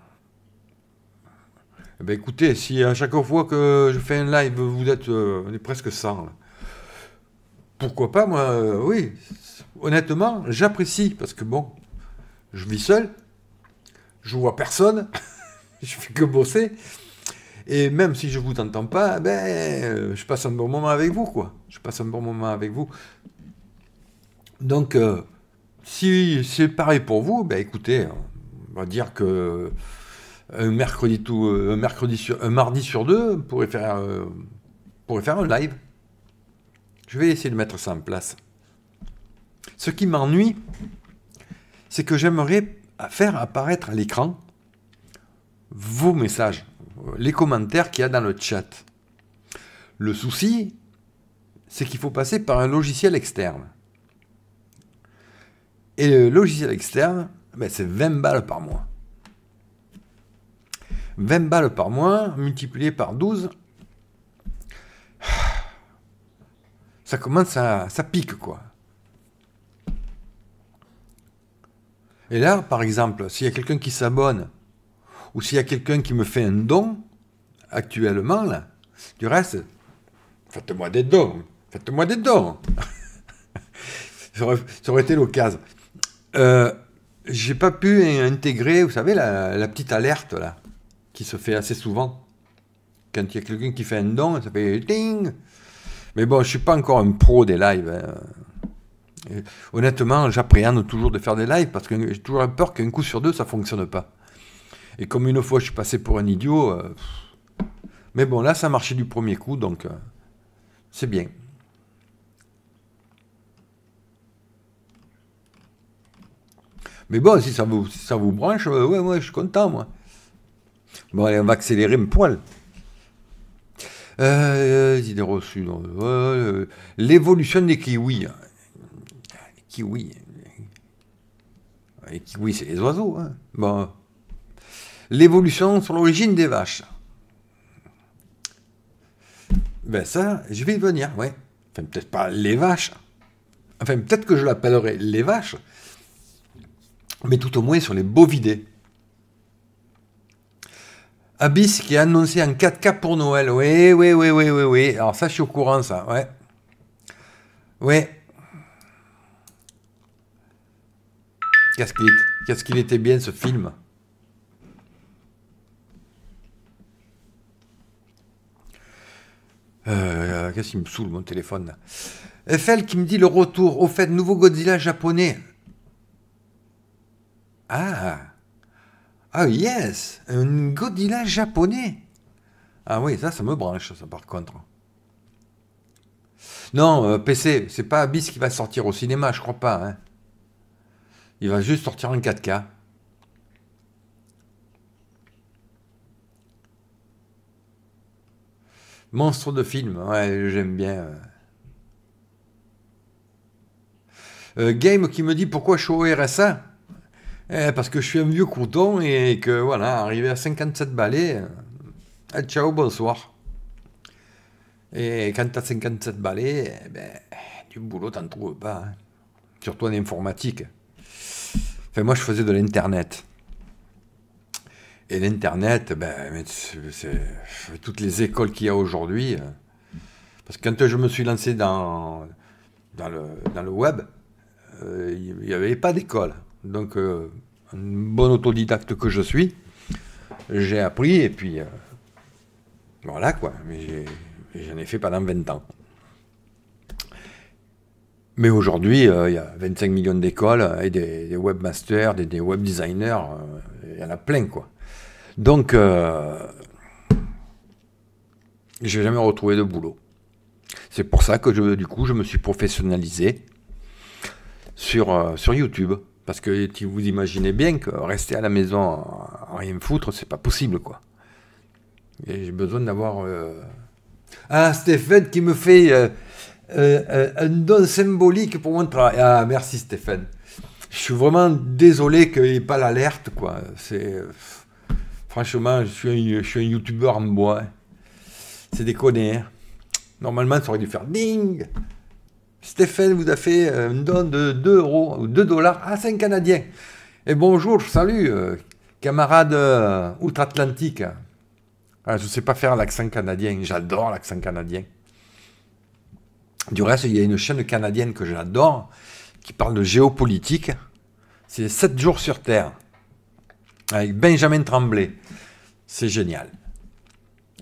Eh ben écoutez, si à chaque fois que je fais un live, vous êtes euh, on est presque 100, pourquoi pas, moi, euh, oui, honnêtement, j'apprécie, parce que bon, je vis seul, je vois personne, je fais que bosser, et même si je vous entends pas, eh ben, euh, je passe un bon moment avec vous, quoi. Je passe un bon moment avec vous. Donc, si c'est pareil pour vous, ben écoutez, on va dire que mercredi tout, euh, mercredi sur, mardi sur deux, pourrait faire, euh, pourrait faire un live. Je vais essayer de mettre ça en place. Ce qui m'ennuie, c'est que j'aimerais faire apparaître à l'écran vos messages, les commentaires qu'il y a dans le chat. Le souci, c'est qu'il faut passer par un logiciel externe. Et le logiciel externe, ben, c'est 20 balles par mois. 20 balles par mois multiplié par 12, ça commence à. ça pique quoi. Et là, par exemple, s'il y a quelqu'un qui s'abonne, ou s'il y a quelqu'un qui me fait un don, actuellement, là, du reste, faites-moi des dons, faites-moi des dons. ça, aurait, été l'occasion. Euh, J'ai pas pu intégrer, vous savez, la, la petite alerte, là qui se fait assez souvent. Quand il y a quelqu'un qui fait un don, ça fait Mais bon, je suis pas encore un pro des lives. Hein. honnêtement, j'appréhende toujours de faire des lives parce que j'ai toujours peur qu'un coup sur deux, ça fonctionne pas. Et comme une fois, je suis passé pour un idiot. Euh, mais bon, là, ça marchait du premier coup, donc euh, c'est bien. Mais bon, si ça vous, ça vous branche, euh, ouais, moi je suis content, moi. Bon, allez, on va accélérer un poil. idées reçues. L'évolution des kiwis. Les kiwis. Les kiwis, c'est les oiseaux. Hein. Bon. L'évolution sur l'origine des vaches. Ben ça, je vais y venir, ouais. Enfin, peut-être pas les vaches. Enfin, peut-être que je l'appellerai les vaches. Mais tout au moins sur les bovidés. Abyss qui a annoncé en 4K pour Noël. Oui, oui, oui, oui, oui, oui. Alors ça, je suis au courant, ça, ouais. Oui. Qu'est-ce qu'il était bien ce film euh, Qu'est-ce qui me saoule mon téléphone FL qui me dit le retour. Au fait, nouveau Godzilla japonais. Ah yes, un Godzilla japonais. Ah oui, ça, ça me branche, ça par contre. Non, euh, PC, c'est pas Abyss qui va sortir au cinéma, je crois pas. Hein. Il va juste sortir en 4K. Monstre de film, ouais, j'aime bien. Euh, game qui me dit pourquoi je suis au RSA eh, parce que je suis un vieux crouton et que voilà, arrivé à 57 balais, euh, eh, ciao, bonsoir. Et quand t'as 57 balais, eh ben, du boulot t'en trouves pas. Hein. Surtout en informatique. moi je faisais de l'internet. Et l'internet, ben, c'est toutes les écoles qu'il y a aujourd'hui. Hein. Parce que quand je me suis lancé dans, dans, le, dans le web, euh, il n'y avait pas d'école. Donc, euh, un bon autodidacte que je suis, j'ai appris et puis euh, voilà quoi. Mais j'en ai, fait pendant 20 ans. Mais aujourd'hui, euh, il y a 25 millions d'écoles et des, webmasters, des, webdesigners, web designers, il y en a plein quoi. Donc, j'ai jamais retrouvé de boulot. C'est pour ça que je, du coup, je me suis professionnalisé sur, sur YouTube. Parce que si vous imaginez bien que rester à la maison à euh, rien foutre, c'est pas possible, quoi. j'ai besoin d'avoir. Euh, ah, Stéphane qui me fait euh, un don symbolique pour mon travail. Ah, merci Stéphane. Je suis vraiment désolé qu'il n'y ait pas l'alerte, quoi. C'est. Franchement, je suis un, youtubeur en bois. C'est déconné. Hein. Normalement, ça aurait dû faire ding Stéphane vous a fait euh, une donne de 2 euros ou 2 dollars à 5 Canadiens. Et bonjour, salut, euh, camarade euh, outre-Atlantique. Ah, je ne sais pas faire l'accent canadien, j'adore l'accent canadien. Du reste, il y a une chaîne canadienne que j'adore qui parle de géopolitique. C'est 7 jours sur Terre avec Benjamin Tremblay. C'est génial.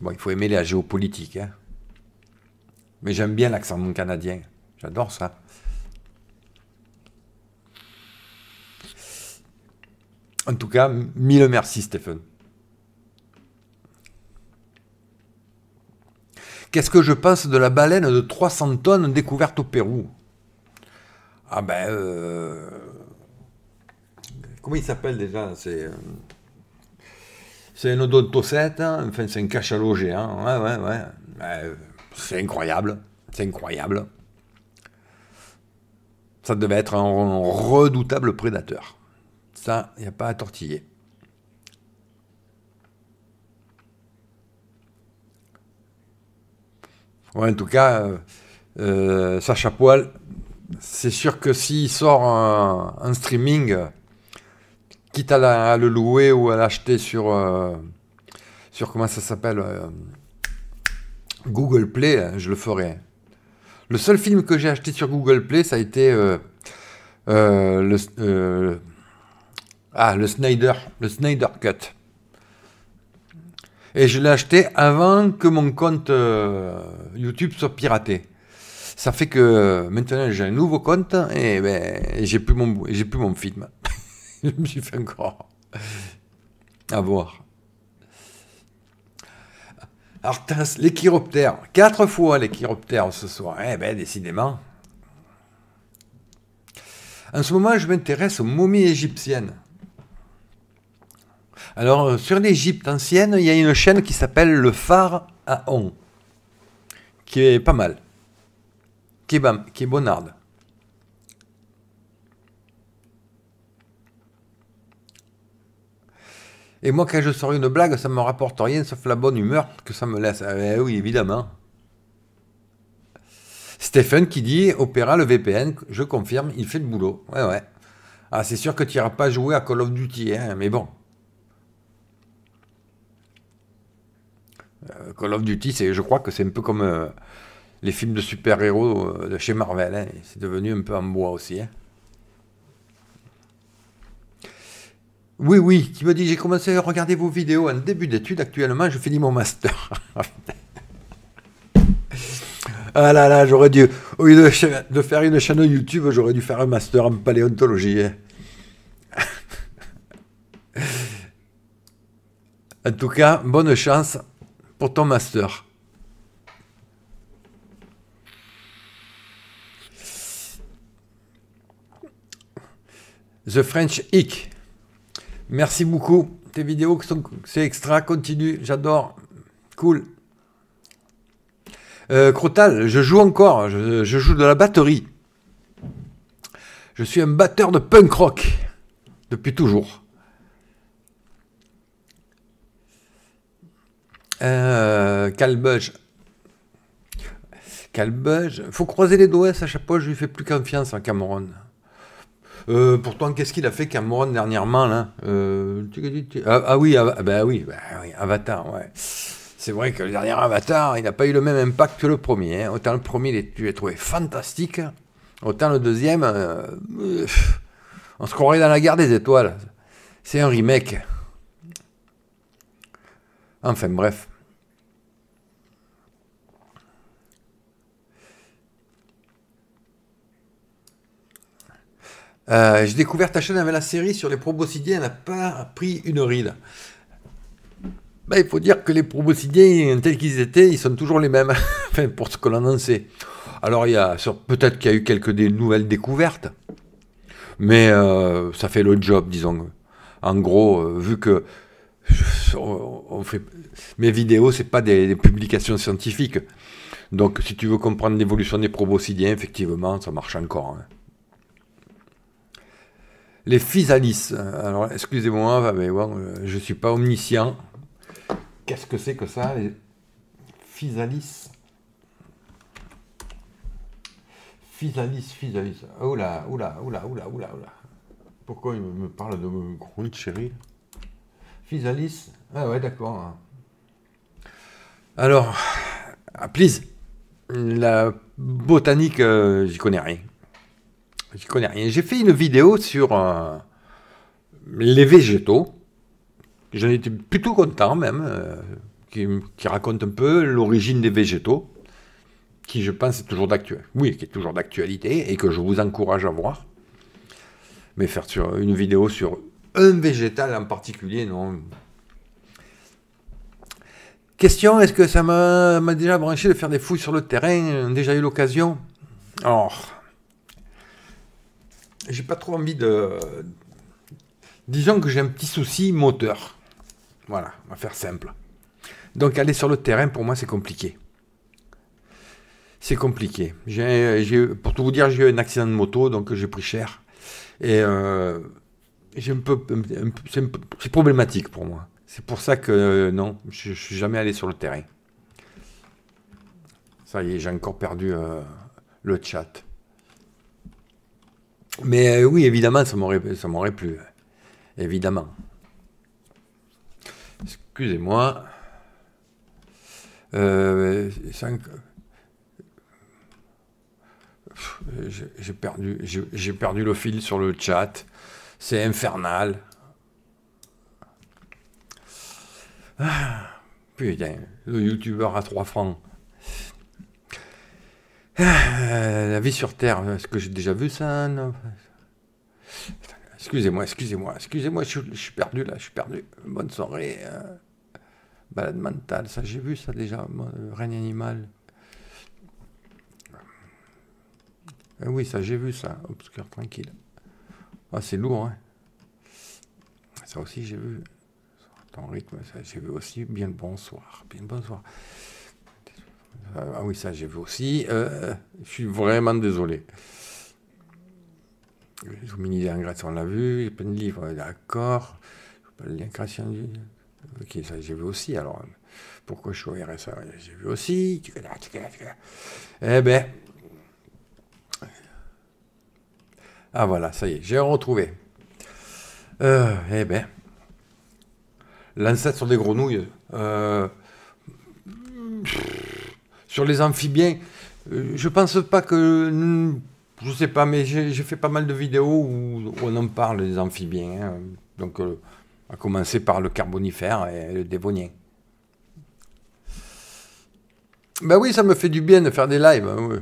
Bon, il faut aimer la géopolitique. Hein. Mais j'aime bien l'accent canadien. J'adore ça. En tout cas, mille merci Stéphane. Qu'est-ce que je pense de la baleine de 300 tonnes découverte au Pérou Ah ben... Euh, comment il s'appelle déjà C'est... Euh, c'est un odontocète, hein. enfin c'est un cachalot géant, ouais hein, ouais ouais. ouais c'est incroyable, c'est incroyable ça devait être un redoutable prédateur. Ça, il n'y a pas à tortiller. en tout cas, euh, euh, Sacha Poil, c'est sûr que s'il sort un, streaming, quitte à, le louer ou à l'acheter sur, euh, sur comment ça s'appelle euh, Google Play, je le ferai. Le seul film que j'ai acheté sur Google Play, ça a été euh, euh, le, euh, ah, le Snyder, le Snyder Cut. Et je l'ai acheté avant que mon compte YouTube soit piraté. Ça fait que maintenant j'ai un nouveau compte et, ben, j'ai plus mon j'ai plus mon film. je me suis fait encore avoir. Alors, les chiroptères, quatre fois les chiroptères ce soir. Eh ben, décidément. En ce moment, je m'intéresse aux momies égyptiennes. Alors, euh, sur l'Égypte ancienne, il y a une chaîne qui s'appelle Le Phare à On, qui est pas mal, qui est, qui est bonarde. Et moi, quand je sors une blague, ça ne me rapporte rien sauf la bonne humeur que ça me laisse. Ah ben oui, évidemment. Stephen qui dit Opéra, le VPN, je confirme, il fait le boulot. Ouais, ouais. Ah, c'est sûr que tu n'iras pas jouer à Call of Duty, hein, mais bon. Euh, Call of Duty, je crois que c'est un peu comme euh, les films de super-héros euh, de chez Marvel. Hein. c'est devenu un peu en bois aussi. Hein. Oui, oui, qui me dit j'ai commencé à regarder vos vidéos en début d'études, actuellement je finis mon master. ah là là, j'aurais dû, au lieu de, faire une chaîne YouTube, j'aurais dû faire un master en paléontologie. Hein. en tout cas, bonne chance pour ton master. The French Hick Merci beaucoup. Tes vidéos, c'est extra, continue, j'adore. Cool. Euh, Crotal, je joue encore, je, joue de la batterie. Je suis un batteur de punk rock depuis toujours. Euh, Calbuge. Faut croiser les doigts à chaque je lui fais plus confiance en hein, Cameroun. Euh, pourtant, qu'est-ce qu'il a fait Moron, dernièrement là euh, ah, ah, oui, bah bah oui, Avatar, ouais. C'est vrai que le dernier Avatar, il n'a pas eu le même impact que le premier. Hein. Autant le premier, tu l'as trouvé fantastique. Autant le deuxième, euh, on se croirait dans la guerre des étoiles. C'est un remake. Enfin bref. Euh, j'ai découvert ta chaîne avec la série sur les proboscidiens, elle n'a pas pris une ride. Ben, il faut dire que les proboscidiens, tels qu'ils étaient, ils sont toujours les mêmes, pour ce que l'on en sait. Alors, il y a, peut-être qu'il y a eu quelques nouvelles découvertes, mais euh, ça fait le job, disons. En gros, euh, vu que fait, mes vidéos, c'est pas des, publications scientifiques. Donc, si tu veux comprendre l'évolution des proboscidiens, effectivement, ça marche encore. Hein. Les physalis. Alors, excusez-moi, mais euh, je ne suis pas omniscient. Qu'est-ce que c'est que ça, les physalis Physalis, physalis. Oula, oh oula, oh oula, oh oula, oula, oula. Pourquoi il me parle de Grunit, chérie Physalis Ah ouais, d'accord. Hein. Alors, à ah, please, la botanique, euh, j'y connais rien connais rien. J'ai fait une vidéo sur euh, les végétaux. J'en étais plutôt content même, euh, qui, raconte un peu l'origine des végétaux, qui je pense est toujours d'actualité. Oui, qui est toujours d'actualité et que je vous encourage à voir. Mais faire une vidéo sur un végétal en particulier, non. Question, est-ce que ça m'a déjà branché de faire des fouilles sur le terrain Déjà eu l'occasion Alors, j'ai pas trop envie de. Disons que j'ai un petit souci moteur. Voilà, on va faire simple. Donc aller sur le terrain, pour moi, c'est compliqué. C'est compliqué. pour tout vous dire, j'ai eu un accident de moto, donc j'ai pris cher. Et euh, j'ai un peu, c'est problématique pour moi. C'est pour ça que euh, non, je, ne suis jamais allé sur le terrain. Ça y est, j'ai encore perdu euh, le chat. Mais euh, oui, évidemment, ça m'aurait, ça m'aurait plu. Euh, évidemment. Excusez-moi. Euh, j'ai perdu, j'ai, perdu le fil sur le chat. C'est infernal. Ah, putain, le youtubeur à 3 francs. Ah, la vie sur Terre, est-ce que j'ai déjà vu ça Excusez-moi, excusez-moi, excusez-moi, je, suis perdu là, je suis perdu. Bonne soirée. Euh, balade mentale, ça j'ai vu ça déjà, règne animal. Euh, oui, ça j'ai vu ça, obscur tranquille. Ah, c'est lourd, hein. Ça aussi j'ai vu. Ton rythme, ça j'ai vu aussi. Bien bonsoir, bien le bonsoir. Euh, ah oui, ça j'ai vu aussi. Euh, je suis vraiment désolé. Les hominidés en Grèce, on l'a vu. Il y a plein de livres, euh, d'accord. Le lien en du. Ok, ça j'ai vu aussi. Alors, pourquoi je suis au RSA J'ai vu aussi. Eh ben. Ah voilà, ça y est, j'ai retrouvé. eh ben. L'ancêtre des grenouilles. Euh sur les amphibiens, euh, je pense pas que. Je sais pas, mais j'ai fait pas mal de vidéos où on en parle des amphibiens. Hein. Donc, euh, à commencer par le Carbonifère et le Dévonien. Ben oui, ça me fait du bien de faire des lives. Hein,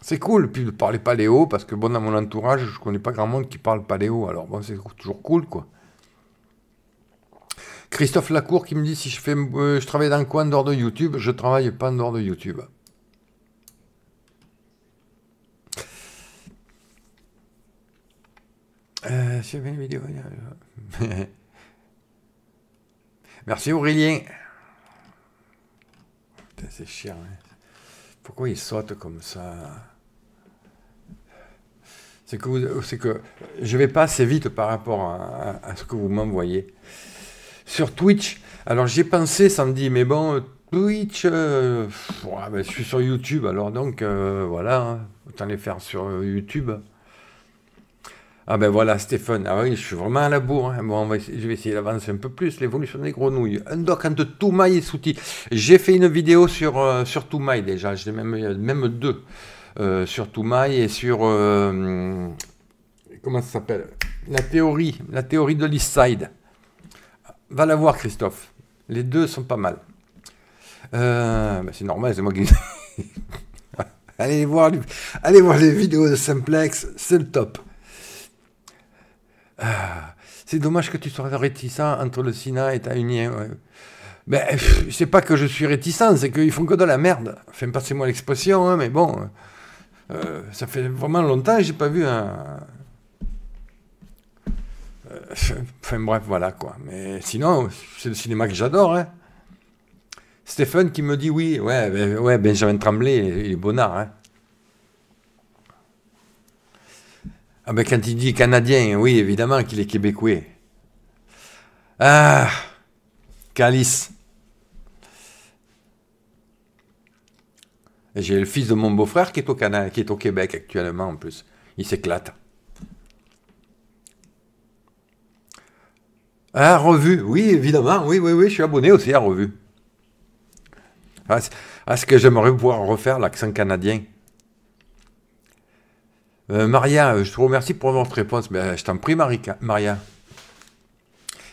c'est cool, puis de parler paléo, parce que bon, dans mon entourage, je connais pas grand monde qui parle paléo, alors bon, c'est toujours cool, quoi. Christophe Lacour qui me dit si je, fais, euh, je travaille dans le coin dehors de YouTube, je travaille pas en dehors de YouTube. Euh, une Merci Aurélien. C'est chiant. Hein. Pourquoi il saute comme ça C'est que, je que je vais pas assez vite par rapport à ce que vous m'envoyez sur Twitch. Alors j'ai pensé samedi, mais bon, euh, Twitch, euh, je suis sur YouTube, alors donc euh, voilà, hein. autant les faire sur YouTube. Ah ben voilà, Stéphane, ah oui, je suis vraiment à la bourre. Hein. Bon, je vais essayer d'avancer un peu plus. L'évolution des grenouilles. Un doc entre Toumaï et Souti. J'ai fait une vidéo sur, sur Toumaï déjà, j'ai même, même deux. sur Toumaï et sur. comment ça s'appelle La théorie, la théorie de l'East Side. Va la voir, Christophe. Les deux sont pas mal. Euh, bah, c'est normal, c'est moi qui. allez, voir, allez voir les vidéos de Simplex, c'est le top. Ah, c'est dommage que tu sois réticent entre le Sina et ta Unie. Ben, c'est pas que je suis réticent, c'est qu'ils font que de la merde. Enfin, passer moi l'expression, hein, mais bon. Euh, euh, ça fait vraiment longtemps que j'ai pas vu un bref, voilà quoi. Mais sinon, c'est le cinéma que j'adore. Hein. Stéphane qui me dit oui, ouais, ben, ouais Benjamin Tremblay, il est bonnard. Hein. Ah ben quand il dit Canadien, oui, évidemment qu'il est québécois. Ah, Calice. J'ai le fils de mon beau-frère qui, est au Canada, qui est au Québec actuellement en plus. Il s'éclate. Ah, revue, oui, évidemment, oui, oui, oui, je suis abonné aussi à revue. est ce que j'aimerais pouvoir refaire l'accent canadien. Euh, Maria, je te remercie pour votre réponse. mais ben, je t'en prie, Maria. Maria.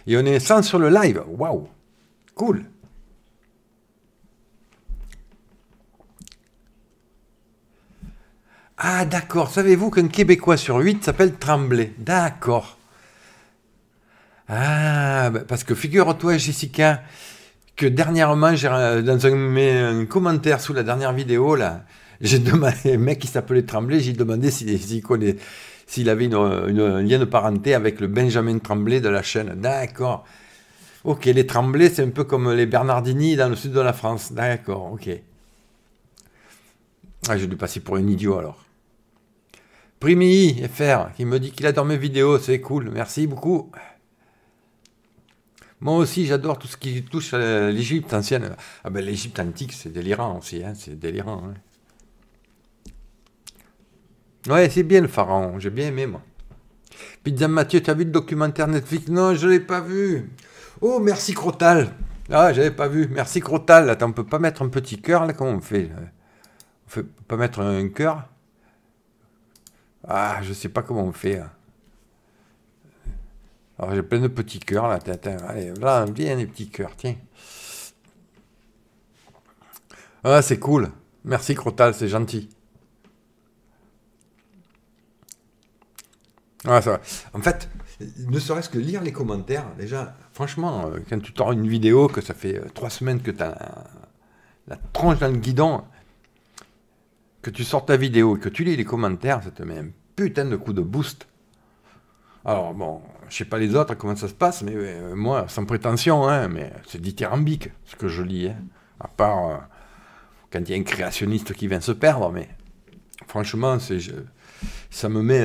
Et on est 100 sur le live. Waouh, cool. Ah, d'accord. Savez-vous qu'un Québécois sur 8 s'appelle Tremblay D'accord. Ah, bah, parce que figure-toi, Jessica, que dernièrement, dans un, commentaire sous la dernière vidéo, là, j'ai demandé, un mec qui s'appelait Tremblay, j'ai demandé s'il avait une, une, un lien de parenté avec le Benjamin Tremblay de la chaîne. D'accord. Ok, les Tremblay, c'est un peu comme les Bernardini dans le sud de la France. D'accord, ok. Ah, je lui passer pour un idiot alors. Primi FR, qui me dit qu'il adore mes vidéos, c'est cool, merci beaucoup. Moi aussi, j'adore tout ce qui touche à l'Égypte ancienne. Ah ben, L'Égypte antique, c'est délirant aussi, hein, c'est délirant. Hein. Ouais, c'est bien le pharaon, j'ai bien aimé moi. Pizza Mathieu, t'as vu le documentaire Netflix Non, je ne l'ai pas vu. Oh, merci Crotal. Ah, j'avais pas vu. Merci Crotal. Attends, on peut pas mettre un petit cœur là Comment on fait On peut pas mettre un cœur Ah, je sais pas comment on fait. Hein. Alors j'ai plein de petits cœurs là, tata. Allez, là, viens des petits cœurs, tiens. Ah, c'est cool. Merci Crotal, c'est gentil. Ah, ça En fait, ne serait-ce que lire les commentaires, déjà, franchement, euh, quand tu t'auras une vidéo, que ça fait euh, trois semaines que tu as la, la tronche dans le guidon, que tu sors ta vidéo et que tu lis les commentaires, ça te met un putain de coup de boost. Alors bon, je sais pas les autres comment ça se passe, mais euh, moi, sans prétention, hein, mais c'est dithyrambique ce que je lis. Hein. À part euh, quand il y a un créationniste qui vient se perdre, mais franchement, c'est, ça me met.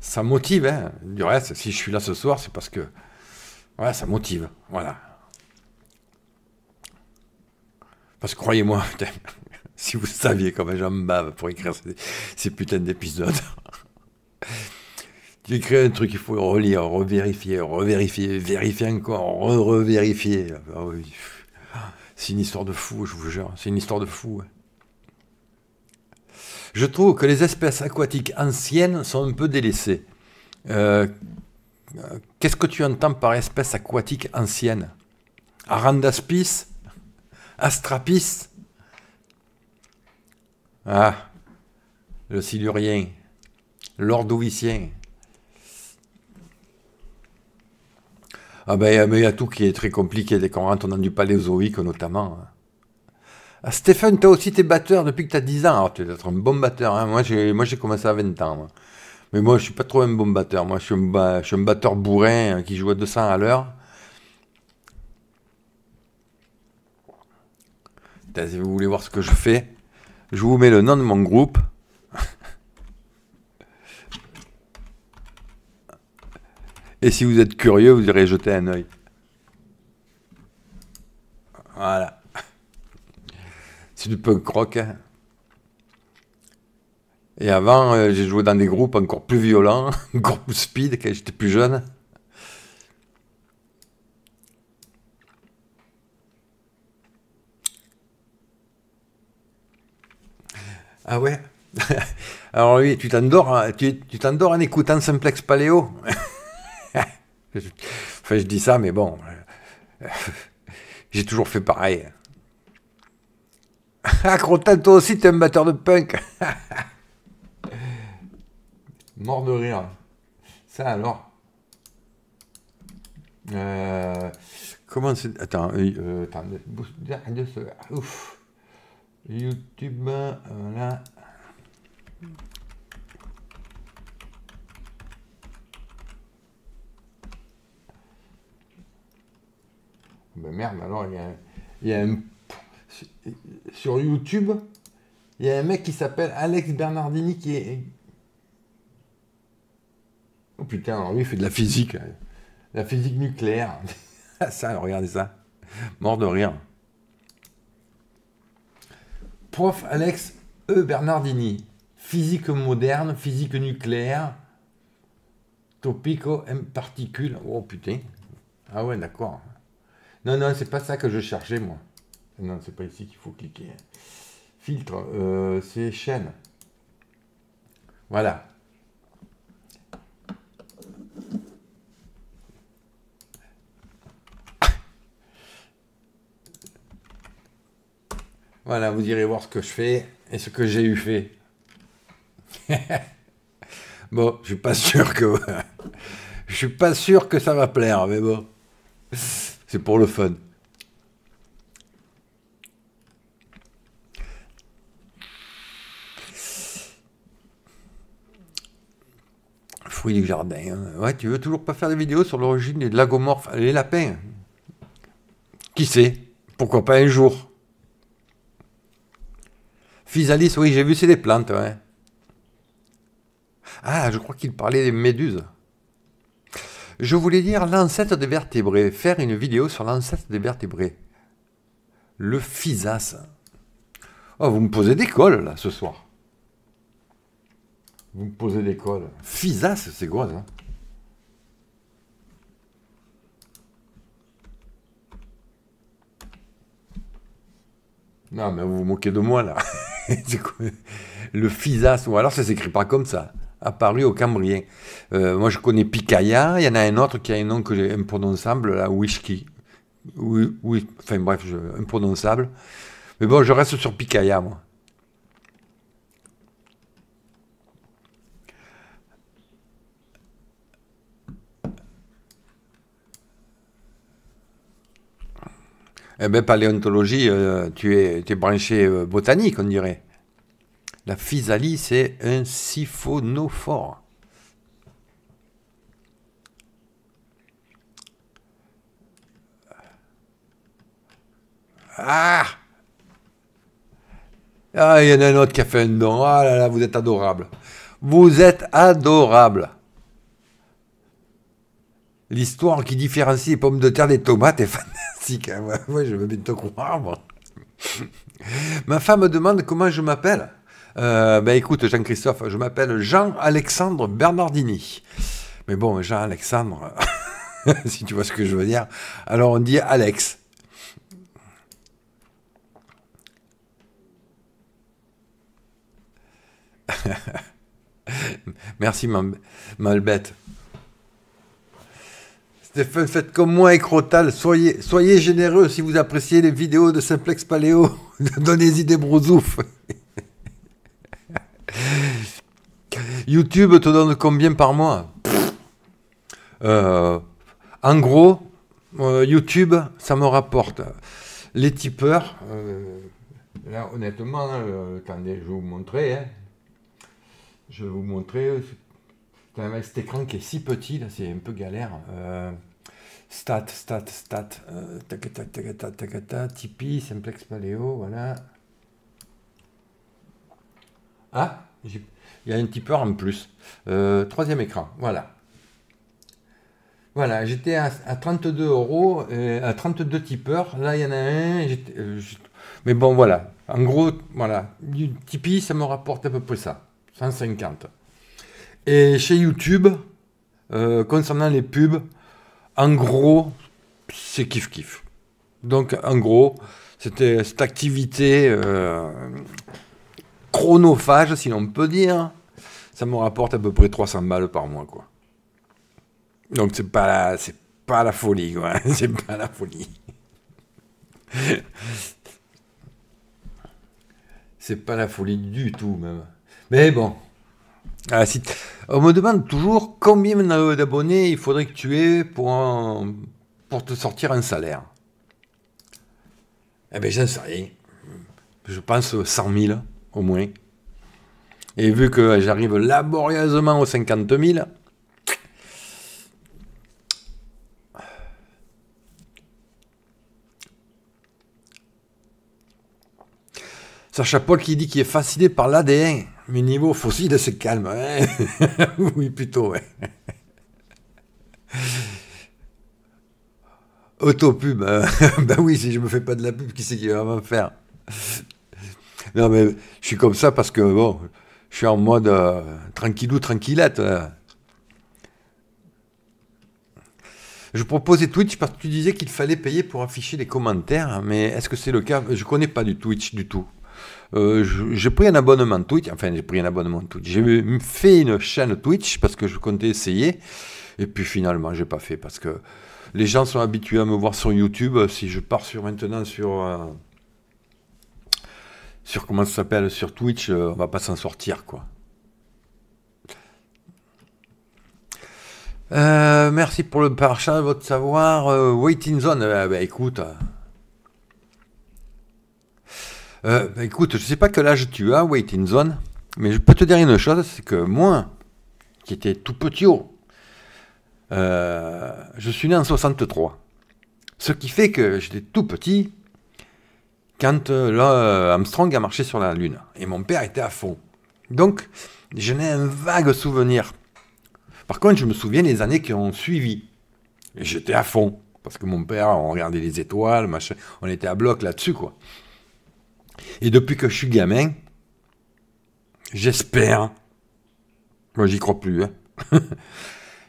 ça motive. Hein. Du reste, si je suis là ce soir, c'est parce que. Ouais, ça motive. Voilà. Parce que croyez-moi, si vous saviez comment j'en bave pour écrire ces, ces putains d'épisodes tu écris un truc, il faut relire, revérifier, revérifier, vérifier encore, revérifier ah C'est une histoire de fou, je vous jure, c'est une histoire de fou. Hein. Je trouve que les espèces aquatiques anciennes sont un peu délaissées. Euh, qu'est-ce que tu entends par espèce aquatique ancienne Arandaspis Astrapis Ah, le silurien, l'ordovicien. Ah ben, euh, il y a tout qui est très compliqué dès qu'on rentre dans du paléozoïque notamment. Hein. Ah, Stéphane, toi aussi, t'es batteurs depuis que t'as 10 ans. Alors, ah, tu être un bon batteur. Hein. Moi, j'ai commencé à 20 ans. Mais moi, je suis pas trop un bon batteur. Moi, je suis un, batteur bourrin hein, qui joue à 200 à l'heure. Si vous voulez voir ce que je fais, je vous mets le nom de mon groupe. Et si vous êtes curieux, vous irez jeter un œil. Voilà. C'est du punk rock. Hein. Et avant, euh, j'ai joué dans des groupes encore plus violents, encore plus speed quand j'étais plus jeune. Ah ouais Alors oui, tu t'endors, hein, tu t'endors en écoutant Simplex Paléo Enfin, je dis ça, mais bon, j'ai toujours fait pareil. ah, toi aussi, t'es un batteur de punk. Mort de rire. Ça alors. comment c'est. Attends, attends, YouTube, voilà. Mais merde, alors il y a, un... Sur YouTube, il y a un mec qui s'appelle Alex Bernardini qui est. Oh putain, alors lui, il fait de la physique. Hein. La physique nucléaire. Ah, ça, regardez ça. Mort de rire. Prof Alex E. Bernardini. Physique moderne, physique nucléaire. Topico M particules. Oh putain. Ah ouais, d'accord. Non, non, c'est pas ça que je cherchais, moi. Non, c'est pas ici qu'il faut cliquer. Filtre, euh, c'est chaîne. Voilà. Voilà, vous irez voir ce que je fais et ce que j'ai eu fait. bon, je suis pas sûr que je suis pas sûr que ça va plaire, mais bon. C'est pour le fun. fruit du jardin. Hein. Ouais, tu veux toujours pas faire des vidéos sur l'origine des lagomorphes, les lapins. Qui sait Pourquoi pas un jour alice oui, j'ai vu, c'est des plantes. Ouais. Ah, je crois qu'il parlait des méduses. Je voulais dire l'ancêtre des vertébrés, faire une vidéo sur l'ancêtre des vertébrés. Le physas. Oh, vous me posez des cols, là, ce soir. Vous me posez des cols. Physas, c'est quoi, ça Non, mais vous vous moquez de moi, là. le physace, ou alors ça s'écrit pas comme ça apparu au Cambrien. Euh, moi, je connais Picaya. Il y en a un autre qui a un nom que imprononçable, la Whisky. Oui, enfin bref, imprononçable. Mais bon, je reste sur Picaya, moi. Eh bien, paléontologie, euh, tu, es, tu es branché euh, botanique, on dirait. La physalie, c'est un siphonophore. Ah Ah, il y en a un autre qui a fait un don. Ah là là, vous êtes adorable. Vous êtes adorable. L'histoire qui différencie les pommes de terre des tomates est fantastique. Hein. Moi, je veux bien te croire, Ma femme me demande comment je m'appelle. Euh, ben écoute, Jean-Christophe, je m'appelle Jean-Alexandre Bernardini. Mais bon, Jean-Alexandre, si tu vois ce que je veux dire. Alors on dit Alex. Merci, Malbette Stéphane, faites comme moi et Crotal. Soyez, soyez généreux si vous appréciez les vidéos de Simplex Paléo. Donnez-y des brousoufs. YouTube te donne combien par mois euh, En gros, euh, YouTube, ça me rapporte les tipeurs. Euh, là, honnêtement, hein, attendez, je vais vous montrer. Hein. Je vais vous montrer. cet écran qui est si petit, là, c'est un peu galère. stat, stat, stat. Tipeee, Simplex Paléo, voilà. Ah, il y a un tipeur en plus. Euh, troisième écran, voilà. Voilà, j'étais à, 32 euros, euh, à 32 tipeurs. Là, il y en a un. Euh, mais bon, voilà. En gros, voilà. Tipeee, ça me rapporte à peu près ça. 150. Et chez YouTube, concernant les pubs, en gros, c'est kiff-kiff. Donc, en gros, c'était cette activité chronophage, si l'on peut dire, ça me rapporte à peu près 300 balles par mois, quoi. Donc c'est pas la, c'est pas la folie, quoi. c'est pas la folie. c'est pas la folie du tout, même. Mais bon. Ah, on me demande toujours combien d'abonnés il faudrait que tu aies pour, pour te sortir un salaire. Eh bien, j'en sais rien. Je pense 100 000 au moins. Et vu que j'arrive laborieusement aux 50 000, Sacha Paul qui dit qu'il est fasciné par l'ADN. Mais niveau fossile, c'est calme. Hein. oui, plutôt. Ouais. Autopub. ben oui, si je me fais pas de la pub, qui c'est qui va me faire non, mais je suis comme ça parce que, bon, je suis en mode euh, tranquillou, tranquillette. Hein. Je proposais Twitch parce que tu disais qu'il fallait payer pour afficher les commentaires, mais est-ce que c'est le cas Je ne connais pas du Twitch du tout. Euh, j'ai pris un abonnement Twitch, enfin j'ai pris un abonnement Twitch, j'ai fait une chaîne Twitch parce que je comptais essayer, et puis finalement j'ai pas fait parce que les gens sont habitués à me voir sur YouTube, si je pars sur maintenant sur... Euh, sur comment ça s'appelle sur Twitch, euh, on va pas s'en sortir quoi. Euh, merci pour le de votre savoir. Wait euh, waiting zone, bah, écoute. Bah, écoute, je sais pas quel âge tu as, waiting zone, mais je peux te dire une chose, c'est que moi, qui étais tout petit, oh, je suis né en 63. Ce qui fait que j'étais tout petit, quand euh, euh, Armstrong a marché sur la Lune. Et mon père était à fond. Donc, je n'ai un vague souvenir. Par contre, je me souviens des années qui ont suivi. Et j'étais à fond. Parce que mon père, on regardait les étoiles, machin. On était à bloc là-dessus, quoi. Et depuis que je suis gamin, j'espère. Moi, j'y crois plus. Hein.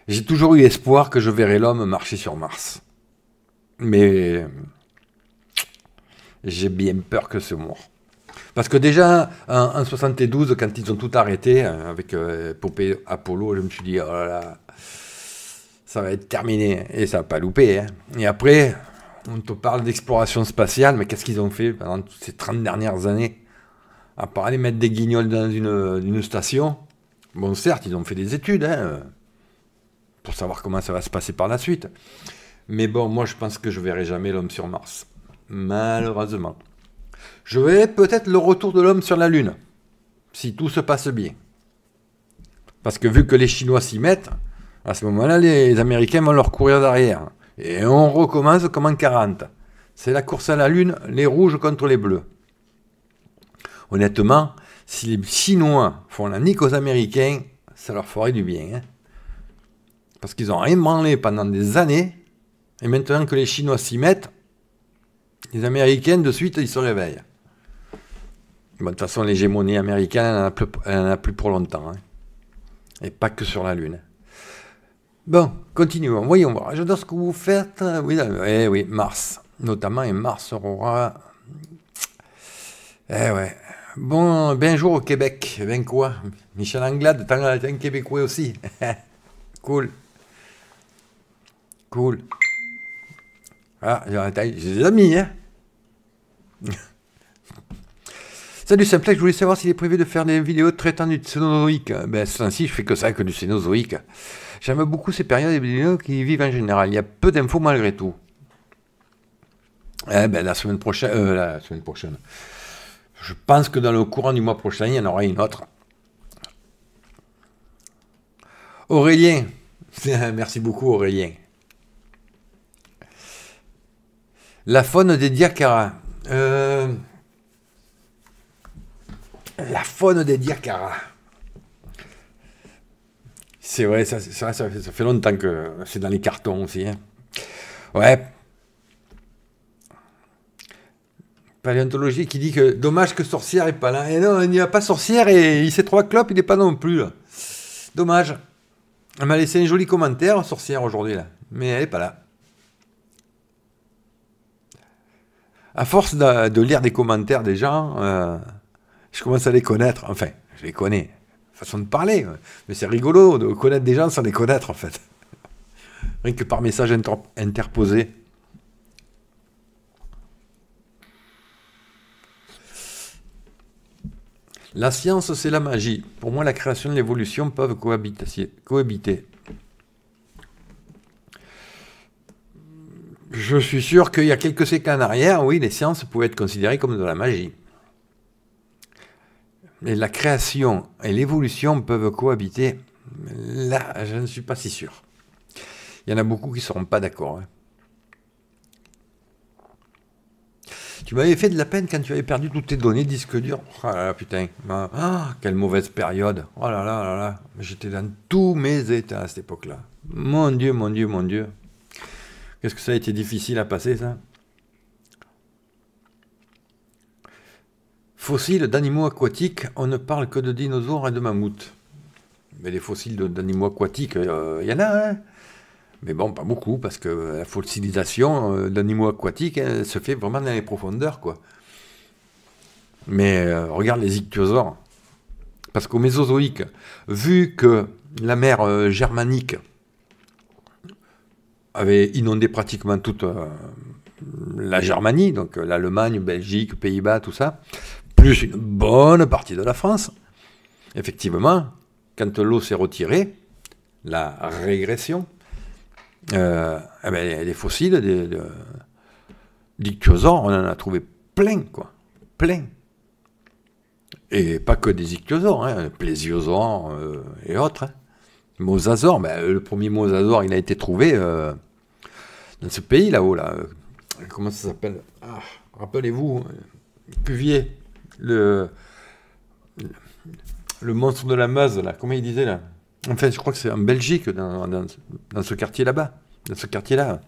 J'ai toujours eu espoir que je verrai l'homme marcher sur Mars. Mais j'ai bien peur que ce mort. Parce que déjà, en, 72, quand ils ont tout arrêté, euh, avec euh, Apollo, je me suis dit, oh là là, ça va être terminé. Et ça n'a pas loupé. Hein. Et après, on te parle d'exploration spatiale, mais qu'est-ce qu'ils ont fait pendant toutes ces 30 dernières années À part aller mettre des guignols dans une, station, bon, certes, ils ont fait des études, hein, pour savoir comment ça va se passer par la suite. Mais bon, moi, je pense que je verrai jamais l'homme sur Mars. Malheureusement. Je vais peut-être le retour de l'homme sur la Lune, si tout se passe bien. Parce que vu que les Chinois s'y mettent, à ce moment-là, les Américains vont leur courir derrière. Et on recommence comme en 40. C'est la course à la Lune, les rouges contre les bleus. Honnêtement, si les Chinois font la nique aux Américains, ça leur ferait du bien. Hein. Parce qu'ils ont rien pendant des années. Et maintenant que les Chinois s'y mettent, les Américaines, de suite, ils se réveillent. de toute façon, l'hégémonie américaine, elle n'en a, plus, pour longtemps. Hein. Et pas que sur la Lune. Bon, continuons. Voyons voir. J'adore ce que vous faites. Oui, eh oui, Mars. Notamment, et Mars aura. Eh ouais. Bon, bien au Québec. Ben quoi Michel Anglade, t'es un Québécois aussi. cool. Cool. Ah, j'ai des amis, hein Salut Simplex, je voulais savoir s'il est prévu de faire des vidéos traitant du cénozoïque. Ben, temps-ci je fais que ça, que du cénozoïque. J'aime beaucoup ces périodes et qui vivent en général. Il y a peu d'infos malgré tout. Eh ben, la semaine prochaine, euh, la semaine prochaine. Je pense que dans le courant du mois prochain, il y en aura une autre. Aurélien, merci beaucoup Aurélien. La faune des Diacara. Euh, la faune des diacaras C'est vrai, ça, fait longtemps que c'est dans les cartons aussi. Hein. Ouais. Paléontologie qui dit que dommage que sorcière est pas là. Et eh non, il n'y a pas sorcière et il sait trois clopes, il n'est pas non plus Dommage. Elle m'a laissé un joli commentaire, sorcière, aujourd'hui Mais elle n'est pas là. à force de, lire des commentaires des gens, euh, je commence à les connaître. Enfin, je les connais. Façon de parler. Mais c'est rigolo de connaître des gens sans les connaître, en fait. Rien que par message interposé. La science, c'est la magie. Pour moi, la création et l'évolution peuvent cohabiter. Je suis sûr qu'il y a quelques siècles en arrière, oui, les sciences pouvaient être considérées comme de la magie. Mais la création et l'évolution peuvent cohabiter. Là, je ne suis pas si sûr. Il y en a beaucoup qui ne seront pas d'accord. Hein. Tu m'avais fait de la peine quand tu avais perdu toutes tes données, disque dur. Oh là là, putain. Ah, ah, quelle mauvaise période. Oh là là là là. J'étais dans tous mes états à cette époque-là. Mon Dieu, mon Dieu, mon Dieu. Qu'est-ce que ça a été difficile à passer, ça Fossiles d'animaux aquatiques, on ne parle que de dinosaures et de mammouths. Mais les fossiles d'animaux aquatiques, euh, il y en a, hein mais bon, pas beaucoup, parce que la fossilisation euh, d'animaux aquatiques hein, elle se fait vraiment dans les profondeurs, quoi. Mais euh, regarde les ichthyosaures. Parce qu'au Mésozoïque, vu que la mer germanique, avait inondé pratiquement toute euh, la Germanie, donc euh, l'Allemagne, Belgique, Pays-Bas, tout ça, plus une bonne partie de la France. Effectivement, quand l'eau s'est retirée, la régression, euh, eh ben, les fossiles, des, ichthyosaures, on en a trouvé plein, quoi. Plein. Et pas que des ichthyosaures, hein, plésiosaures et autres. Hein. Mosasaur, ben, le premier mosasaure, il a été trouvé dans ce pays là-haut, là, euh, comment ça s'appelle ah, Rappelez-vous, euh, Cuvier, le, le monstre de la Meuse, là, comment il disait là Enfin, je crois que c'est en Belgique, dans, dans ce quartier là-bas, dans ce quartier-là.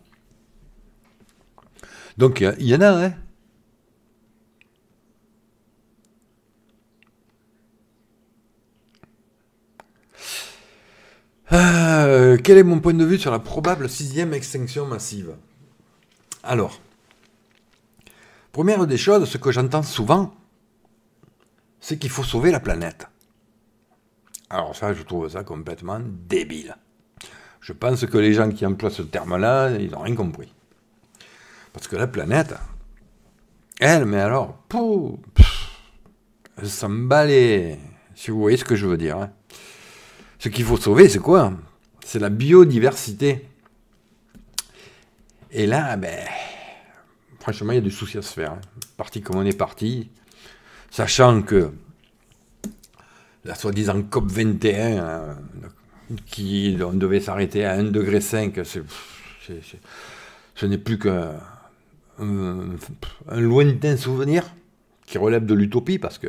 Donc, il y en a, hein Euh, quel est mon point de vue sur la probable sixième extinction massive Alors, première des choses, ce que j'entends souvent, c'est qu'il faut sauver la planète. Alors ça, je trouve ça complètement débile. Je pense que les gens qui emploient ce terme-là, ils n'ont rien compris. Parce que la planète, elle, mais alors, pouf, elle s'en Si vous voyez ce que je veux dire. Hein. Ce qu'il faut sauver, c'est quoi C'est la biodiversité. Et là, ben, franchement, il y a du souci à se faire. Parti comme on est parti, sachant que la soi-disant COP 21, euh, qui devait s'arrêter à 1,5 degré, ce n'est plus qu'un lointain souvenir qui relève de l'utopie, parce que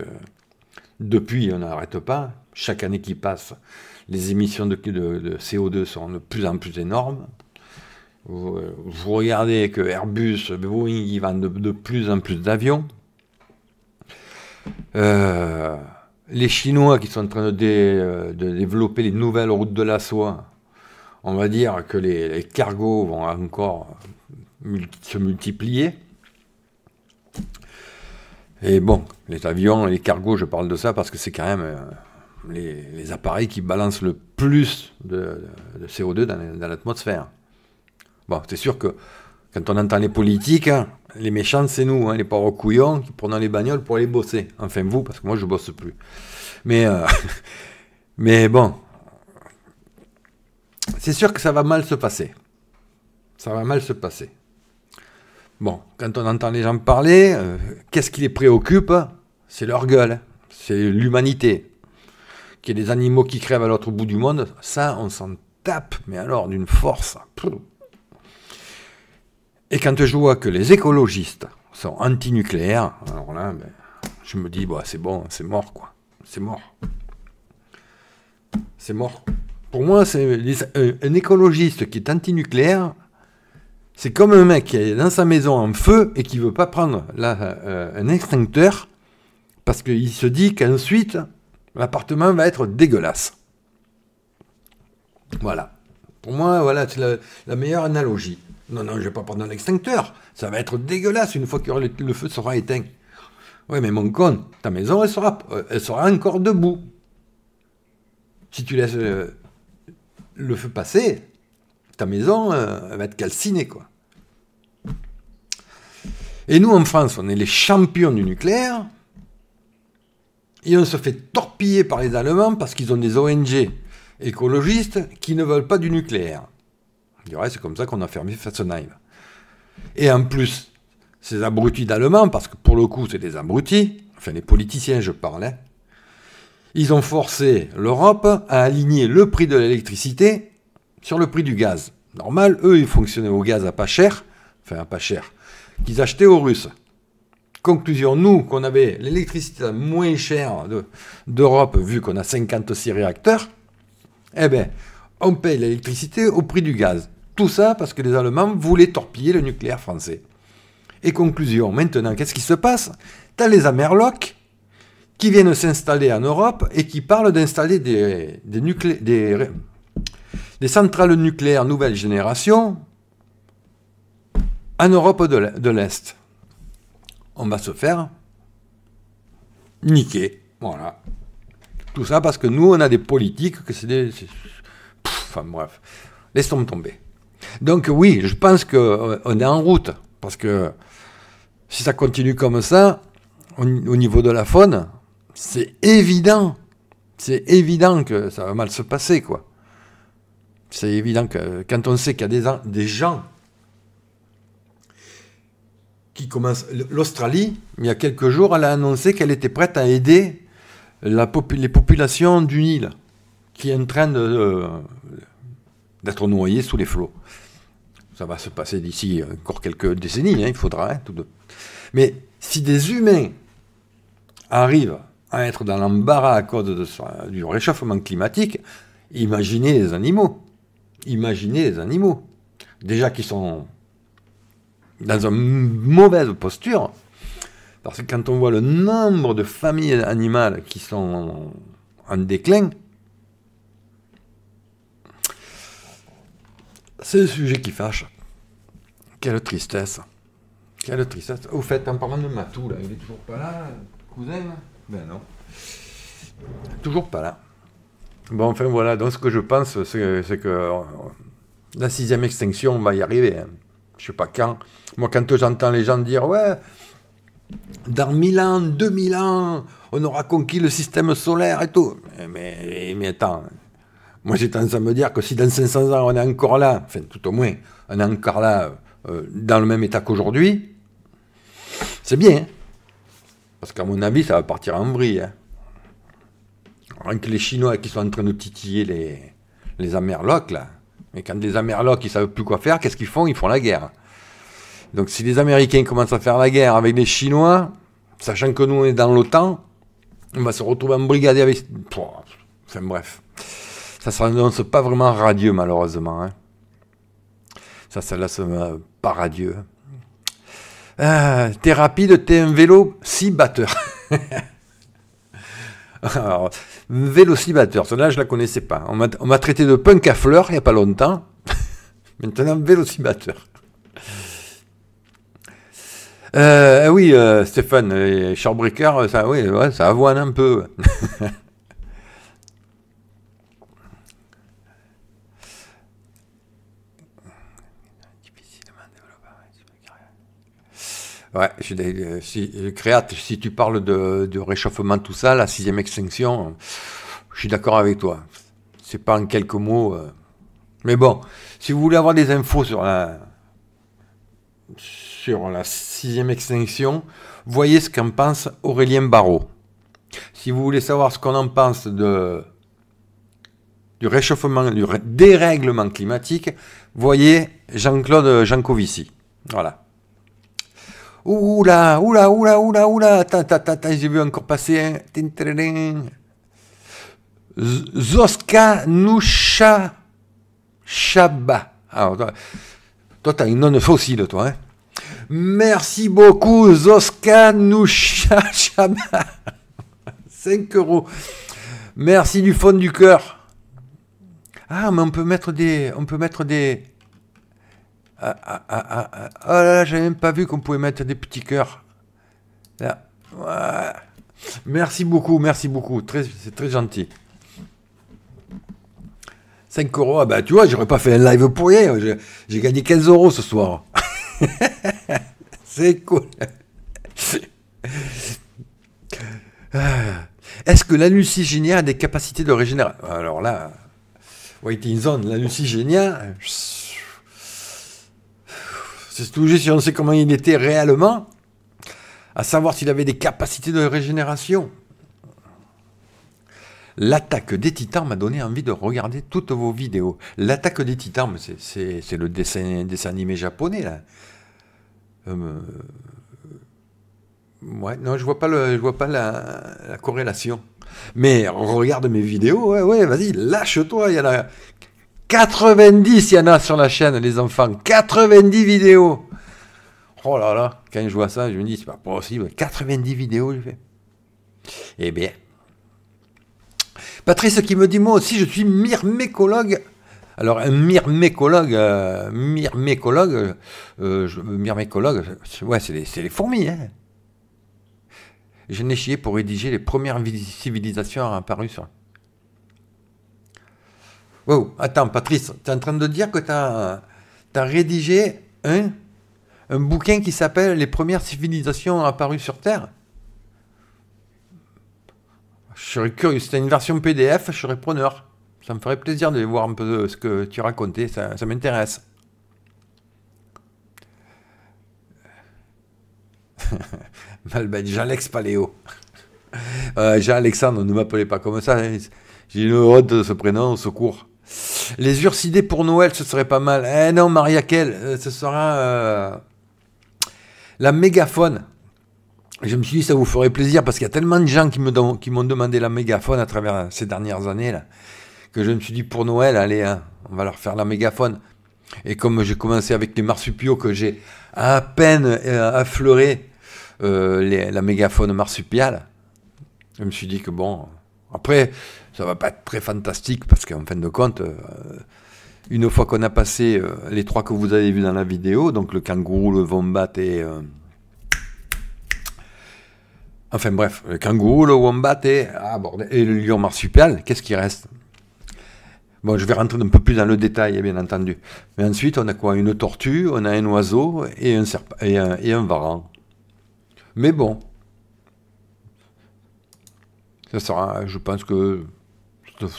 depuis, on n'arrête pas chaque année qui passe, les émissions de, CO2 sont de plus en plus énormes. Euh, vous, regardez que Airbus, Boeing, ils vendent de, plus en plus d'avions. Euh, les Chinois qui sont en train euh, de, développer les nouvelles routes de la soie, on va dire que les, cargos vont encore se multiplier. Et bon, les avions, les cargos, je parle de ça parce que c'est quand même les, appareils qui balancent le plus de, CO2 dans, l'atmosphère. Bon, c'est sûr que quand on entend les politiques, hein, les méchants, c'est nous, hein, les pauvres couillons qui prenons les bagnoles pour aller bosser. Enfin, vous, parce que moi, je bosse plus. Euh, mais, bon, c'est sûr que ça va mal se passer. Ça va mal se passer. Bon, quand on entend les gens parler, euh, qu'est-ce qui les préoccupe C'est leur gueule, c'est l'humanité qu'il y des animaux qui crèvent à l'autre bout du monde, ça, on s'en tape, mais alors d'une force. Et quand je vois que les écologistes sont antinucléaires, alors là, ben, je me dis, bah, c'est bon, c'est mort, quoi. C'est mort. C'est mort. Pour moi, c'est euh, un écologiste qui est antinucléaire, c'est comme un mec qui est dans sa maison en feu et qui veut pas prendre là, euh, un extincteur parce qu'il se dit qu'ensuite, L'appartement va être dégueulasse. Voilà. Pour moi, voilà, c'est la, meilleure analogie. Non, non, je ne vais pas prendre un extincteur. Ça va être dégueulasse une fois que le, feu sera éteint. Oui, mais mon con, ta maison, elle sera, euh, elle sera encore debout. Si tu laisses euh, le feu passer, ta maison, euh, elle va être calcinée, quoi. Et nous, en France, on est les champions du nucléaire. Et on se fait torpiller par les Allemands parce qu'ils ont des ONG écologistes qui ne veulent pas du nucléaire. Du reste, c'est comme ça qu'on a fermé Fessenheim. Et en plus, ces abrutis d'Allemands, parce que pour le coup, c'est des abrutis, enfin les politiciens, je parlais, hein, ils ont forcé l'Europe à aligner le prix de l'électricité sur le prix du gaz. Normal, eux, ils fonctionnaient au gaz à pas cher, enfin à pas cher, qu'ils achetaient aux Russes. Conclusion, nous, qu'on avait l'électricité la moins chère d'Europe, vu qu'on a 56 réacteurs, eh bien, on paye l'électricité au prix du gaz. Tout ça parce que les Allemands voulaient torpiller le nucléaire français. Et conclusion, maintenant, qu'est-ce qui se passe T'as les Amerlocs qui viennent s'installer en Europe et qui parlent d'installer des, des, centrales nucléaires nouvelle génération en Europe de l'Est on va se faire niquer. Voilà. Tout ça parce que nous, on a des politiques que c'est des. enfin bref, laissons tomber. Donc oui, je pense qu'on euh, est en route parce que si ça continue comme ça, au, niveau de la faune, c'est évident, c'est évident que ça va mal se passer quoi. C'est évident que quand on sait qu'il y a des, des gens L'Australie, il y a quelques jours, elle a annoncé qu'elle était prête à aider les populations du Nil, qui est en train euh, d'être noyées sous les flots. Ça va se passer d'ici encore quelques décennies, hein, il faudra. Hein, tous deux. Mais si des humains arrivent à être dans l'embarras à cause du réchauffement climatique, imaginez les animaux. Imaginez les animaux. Déjà qui sont dans une mauvaise posture, parce que quand on voit le nombre de familles animales qui sont en, déclin, c'est le sujet qui fâche. Quelle tristesse. Quelle tristesse. Au fait, en parlant de Matou, là, il est toujours pas là, cousin hein Ben non. Toujours pas là. Bon, enfin voilà, donc ce que je pense, c'est que euh, la sixième extinction, on va y arriver. Je hein. Je sais pas quand. Moi, quand j'entends les gens dire, ouais, dans 1000 ans, 2000 ans, on aura conquis le système solaire et tout. Mais, attends, moi j'ai tendance à me dire que si dans 500 ans on est encore là, enfin tout au moins, on est encore là euh, dans le même état qu'aujourd'hui, c'est bien. Parce qu'à mon avis, ça va partir en vrille. Hein. Rien que les Chinois qui sont en train de titiller les, les Amerlocs, là. Mais quand les Amerlocs, ils savent plus quoi faire, qu'est-ce qu'ils font Ils font la guerre. Donc si les Américains commencent à faire la guerre avec les Chinois, sachant que nous on est dans l'OTAN, on va se retrouver brigade avec... Enfin bref, ça ne s'annonce pas vraiment radieux malheureusement. Hein. Ça, Ça, ne là c'est pas radieux. Hein. Euh, t'es rapide, t'es un vélo si batteur. Alors, vélo batteur, celle-là, je la connaissais pas. On m'a traité de punk à fleurs il n'y a pas longtemps. Maintenant, vélo batteur. Euh, eh oui, euh, Stéphane, les euh, ça, oui, ça avoine un peu. ouais, je, euh, si, Créate, si tu parles de, de, réchauffement, tout ça, la sixième extinction, je suis d'accord avec toi. C'est pas en quelques mots. Mais bon, si vous voulez avoir des infos sur la sur la sixième extinction, voyez ce qu'en pense Aurélien Barraud. Si vous voulez savoir ce qu'on en pense de, du réchauffement, du dérèglement climatique, voyez Jean-Claude Jancovici. Voilà. Oula, oula, oula, oula, oula, j'ai vu encore passer un. Hein. Zoska Nusha Shaba. Alors, ah, toi, t'as une nonne fossile, toi, hein Merci beaucoup, Zoska Chama. 5 euros. Merci du fond du cœur. Ah, mais on peut mettre des. On peut mettre des. Ah, ah, ah, ah Oh là là, j'avais même pas vu qu'on pouvait mettre des petits cœurs. Merci beaucoup, merci beaucoup. C'est très gentil. 5 euros. Ah bah, tu vois, j'aurais pas fait un live pour rien. J'ai gagné 15 euros ce soir. C'est cool. Ah. Est-ce que lucigénia a des capacités de régénération Alors là, waiting zone, c'est tout juste si on sait comment il était réellement, à savoir s'il avait des capacités de régénération. L'attaque des titans m'a donné envie de regarder toutes vos vidéos. L'attaque des titans, c'est le dessin, dessin animé japonais, là. Hum, euh, ouais, non, je vois pas, le, je vois pas la, corrélation. Mais regarde mes vidéos, ouais, ouais, vas-y, lâche-toi. Il y en a 90, il y en a sur la chaîne, les enfants. 90 vidéos. Oh là là, quand je vois ça, je me dis, c'est pas possible. 90 vidéos, je fait. Eh bien. Patrice qui me dit, moi aussi, je suis myrmécologue alors, un myrmécologue, euh, myrmécologue, euh, myrmécologue, ouais, c'est les, les, fourmis. Hein. Je n'ai chié pour rédiger les premières civilisations apparues sur. Wow, attends, Patrice, tu es en train de dire que tu as, rédigé un, un bouquin qui s'appelle Les premières civilisations apparues sur Terre Je serais curieux, c'était une version PDF, je serais preneur. Ça me ferait plaisir de voir un peu ce que tu racontais, ça, m'intéresse. Malbec, jean lex Paléo. Jean-Alexandre, ne m'appelez pas comme ça. Hein. J'ai une honte de ce prénom, au secours. Les ursidés pour Noël, ce serait pas mal. Eh non, Maria euh, ce sera euh, la mégaphone. Je me suis dit, ça vous ferait plaisir parce qu'il y a tellement de gens qui m'ont demandé la mégaphone à travers euh, ces dernières années. Là que je me suis dit pour Noël, allez, hein, on va leur faire la mégaphone. Et comme j'ai commencé avec les marsupiaux que j'ai à peine euh, affleuré euh, la mégaphone marsupiale, je me suis dit que bon, après, ça va pas être très fantastique parce qu'en fin de compte, euh, une fois qu'on a passé les trois que vous avez vus dans la vidéo, donc le kangourou, le wombat et. Enfin bref, le kangourou, le wombat et, ah, et le lion marsupial, qu'est-ce qui reste Bon, je vais rentrer un peu plus dans le détail, hein, bien entendu. Mais ensuite, on a quoi Une tortue, on a un oiseau et un, et un, varan. Mais bon, ça sera, je pense que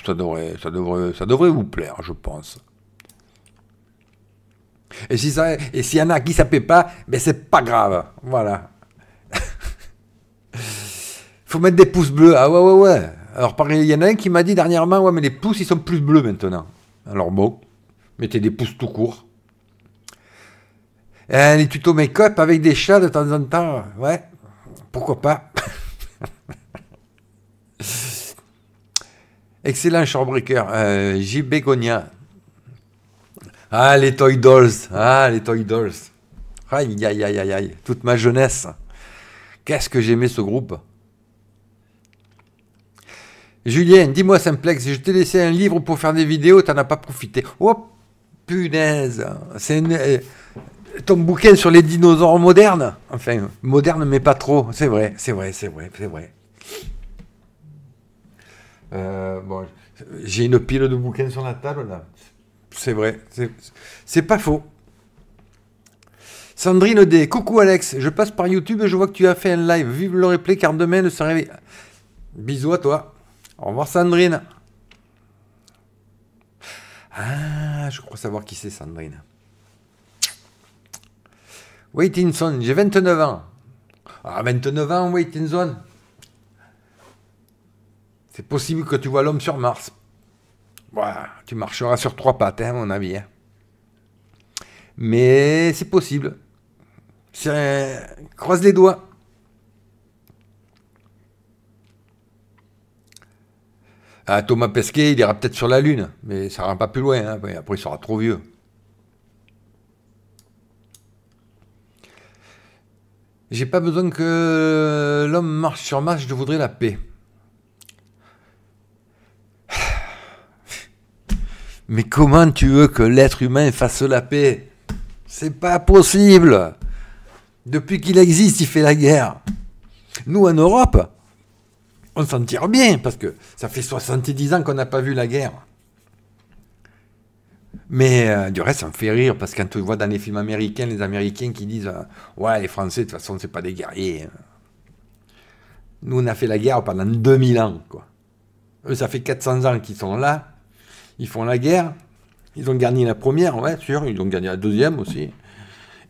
ça devrait, ça devrait, vous plaire, je pense. Et si et s'il y en a qui ça paie pas, ben c'est pas grave, voilà. Faut mettre des pouces bleus, ah ouais ouais ouais. Alors, il y en a un qui m'a dit dernièrement Ouais, mais les pouces, ils sont plus bleus maintenant. Alors, bon, mettez des pouces tout court. Eh, les tutos make-up avec des chats de temps en temps, ouais, pourquoi pas. Excellent Shorebreaker, euh, JB Ah, les Toy Dolls, ah, les Toy Dolls. Aïe, aïe, aïe, aïe, aïe, toute ma jeunesse. Qu'est-ce que j'aimais ce groupe Julien, dis-moi Simplex, je t'ai laissé un livre pour faire des vidéos, t'en as pas profité. Oh punaise C'est euh, Ton bouquin sur les dinosaures modernes Enfin, moderne mais pas trop. C'est vrai, c'est vrai, c'est vrai, c'est vrai. Euh, j'ai une pile de bouquins sur la table là. C'est vrai, c'est pas faux. Sandrine D, coucou Alex, je passe par YouTube et je vois que tu as fait un live. Vive le replay car demain ne serait Bisous à toi. Au revoir Sandrine. Ah, je crois savoir qui c'est Sandrine. Waitinson, j'ai 29 ans. Ah, 29 ans, Waitinson. C'est possible que tu vois l'homme sur Mars. Voilà, tu marcheras sur trois pattes, hein, à mon avis. Hein. Mais c'est possible. Croise les doigts. Ah, Thomas Pesquet, il ira peut-être sur la Lune, mais ça ira pas plus loin, hein. après il sera trop vieux. J'ai pas besoin que l'homme marche sur marche. je voudrais la paix. Mais comment tu veux que l'être humain fasse la paix C'est pas possible Depuis qu'il existe, il fait la guerre. Nous, en Europe, on s'en tire bien, parce que ça fait 70 ans qu'on n'a pas vu la guerre. Mais euh, du reste, ça me fait rire, parce que quand tu voit dans les films américains, les Américains qui disent euh, Ouais, les Français, de toute façon, c'est pas des guerriers. Hein. Nous, on a fait la guerre pendant 2000 ans, quoi. Eux, ça fait 400 ans qu'ils sont là. Ils font la guerre. Ils ont gagné la première, ouais, sûr. Ils ont gagné la deuxième aussi.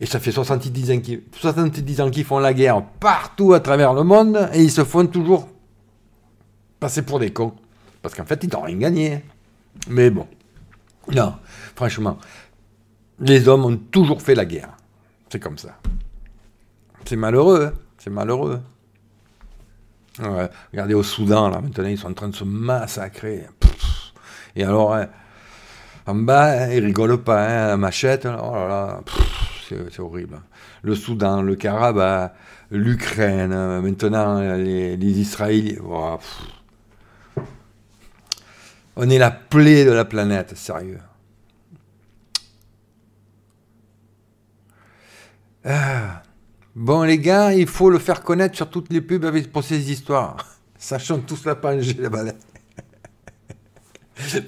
Et ça fait 70 ans 70 ans qu'ils font la guerre partout à travers le monde. Et ils se font toujours passer pour des cons. Parce qu'en fait, ils n'ont rien gagné. Mais bon, non, franchement, les hommes ont toujours fait la guerre. C'est comme ça. C'est malheureux, hein. c'est malheureux. regardez au Soudan, là, maintenant, ils sont en train de se massacrer. et alors, hein, en bas, ils hein, ils rigolent pas, machette, oh là là, c'est horrible. Le Soudan, le Karabakh, l'Ukraine, euh, maintenant, les, Israéliens. Oh, on est la plaie de la planète, sérieux. Ah. Bon, les gars, il faut le faire connaître sur toutes les pubs avec, pour ces histoires. Sachant tous la pange la balade.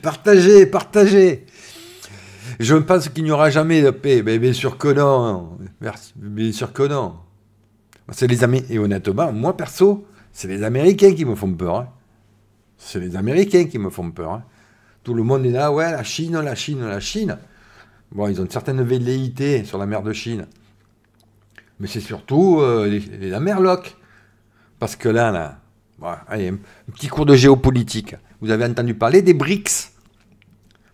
partagez, partagez. Je pense qu'il n'y aura jamais de paix. Mais bien sûr que non. Bien sûr que non. C'est les Et honnêtement, moi perso, c'est les Américains qui me font peur. Hein. C'est les Américains qui me font peur. Hein. Tout le monde est là, ouais, la Chine, la Chine, la Chine. Bon, ils ont une certaine velléité sur la mer de Chine. Mais c'est surtout euh, les, la Parce que là, là, un petit cours de géopolitique. Vous avez entendu parler des BRICS.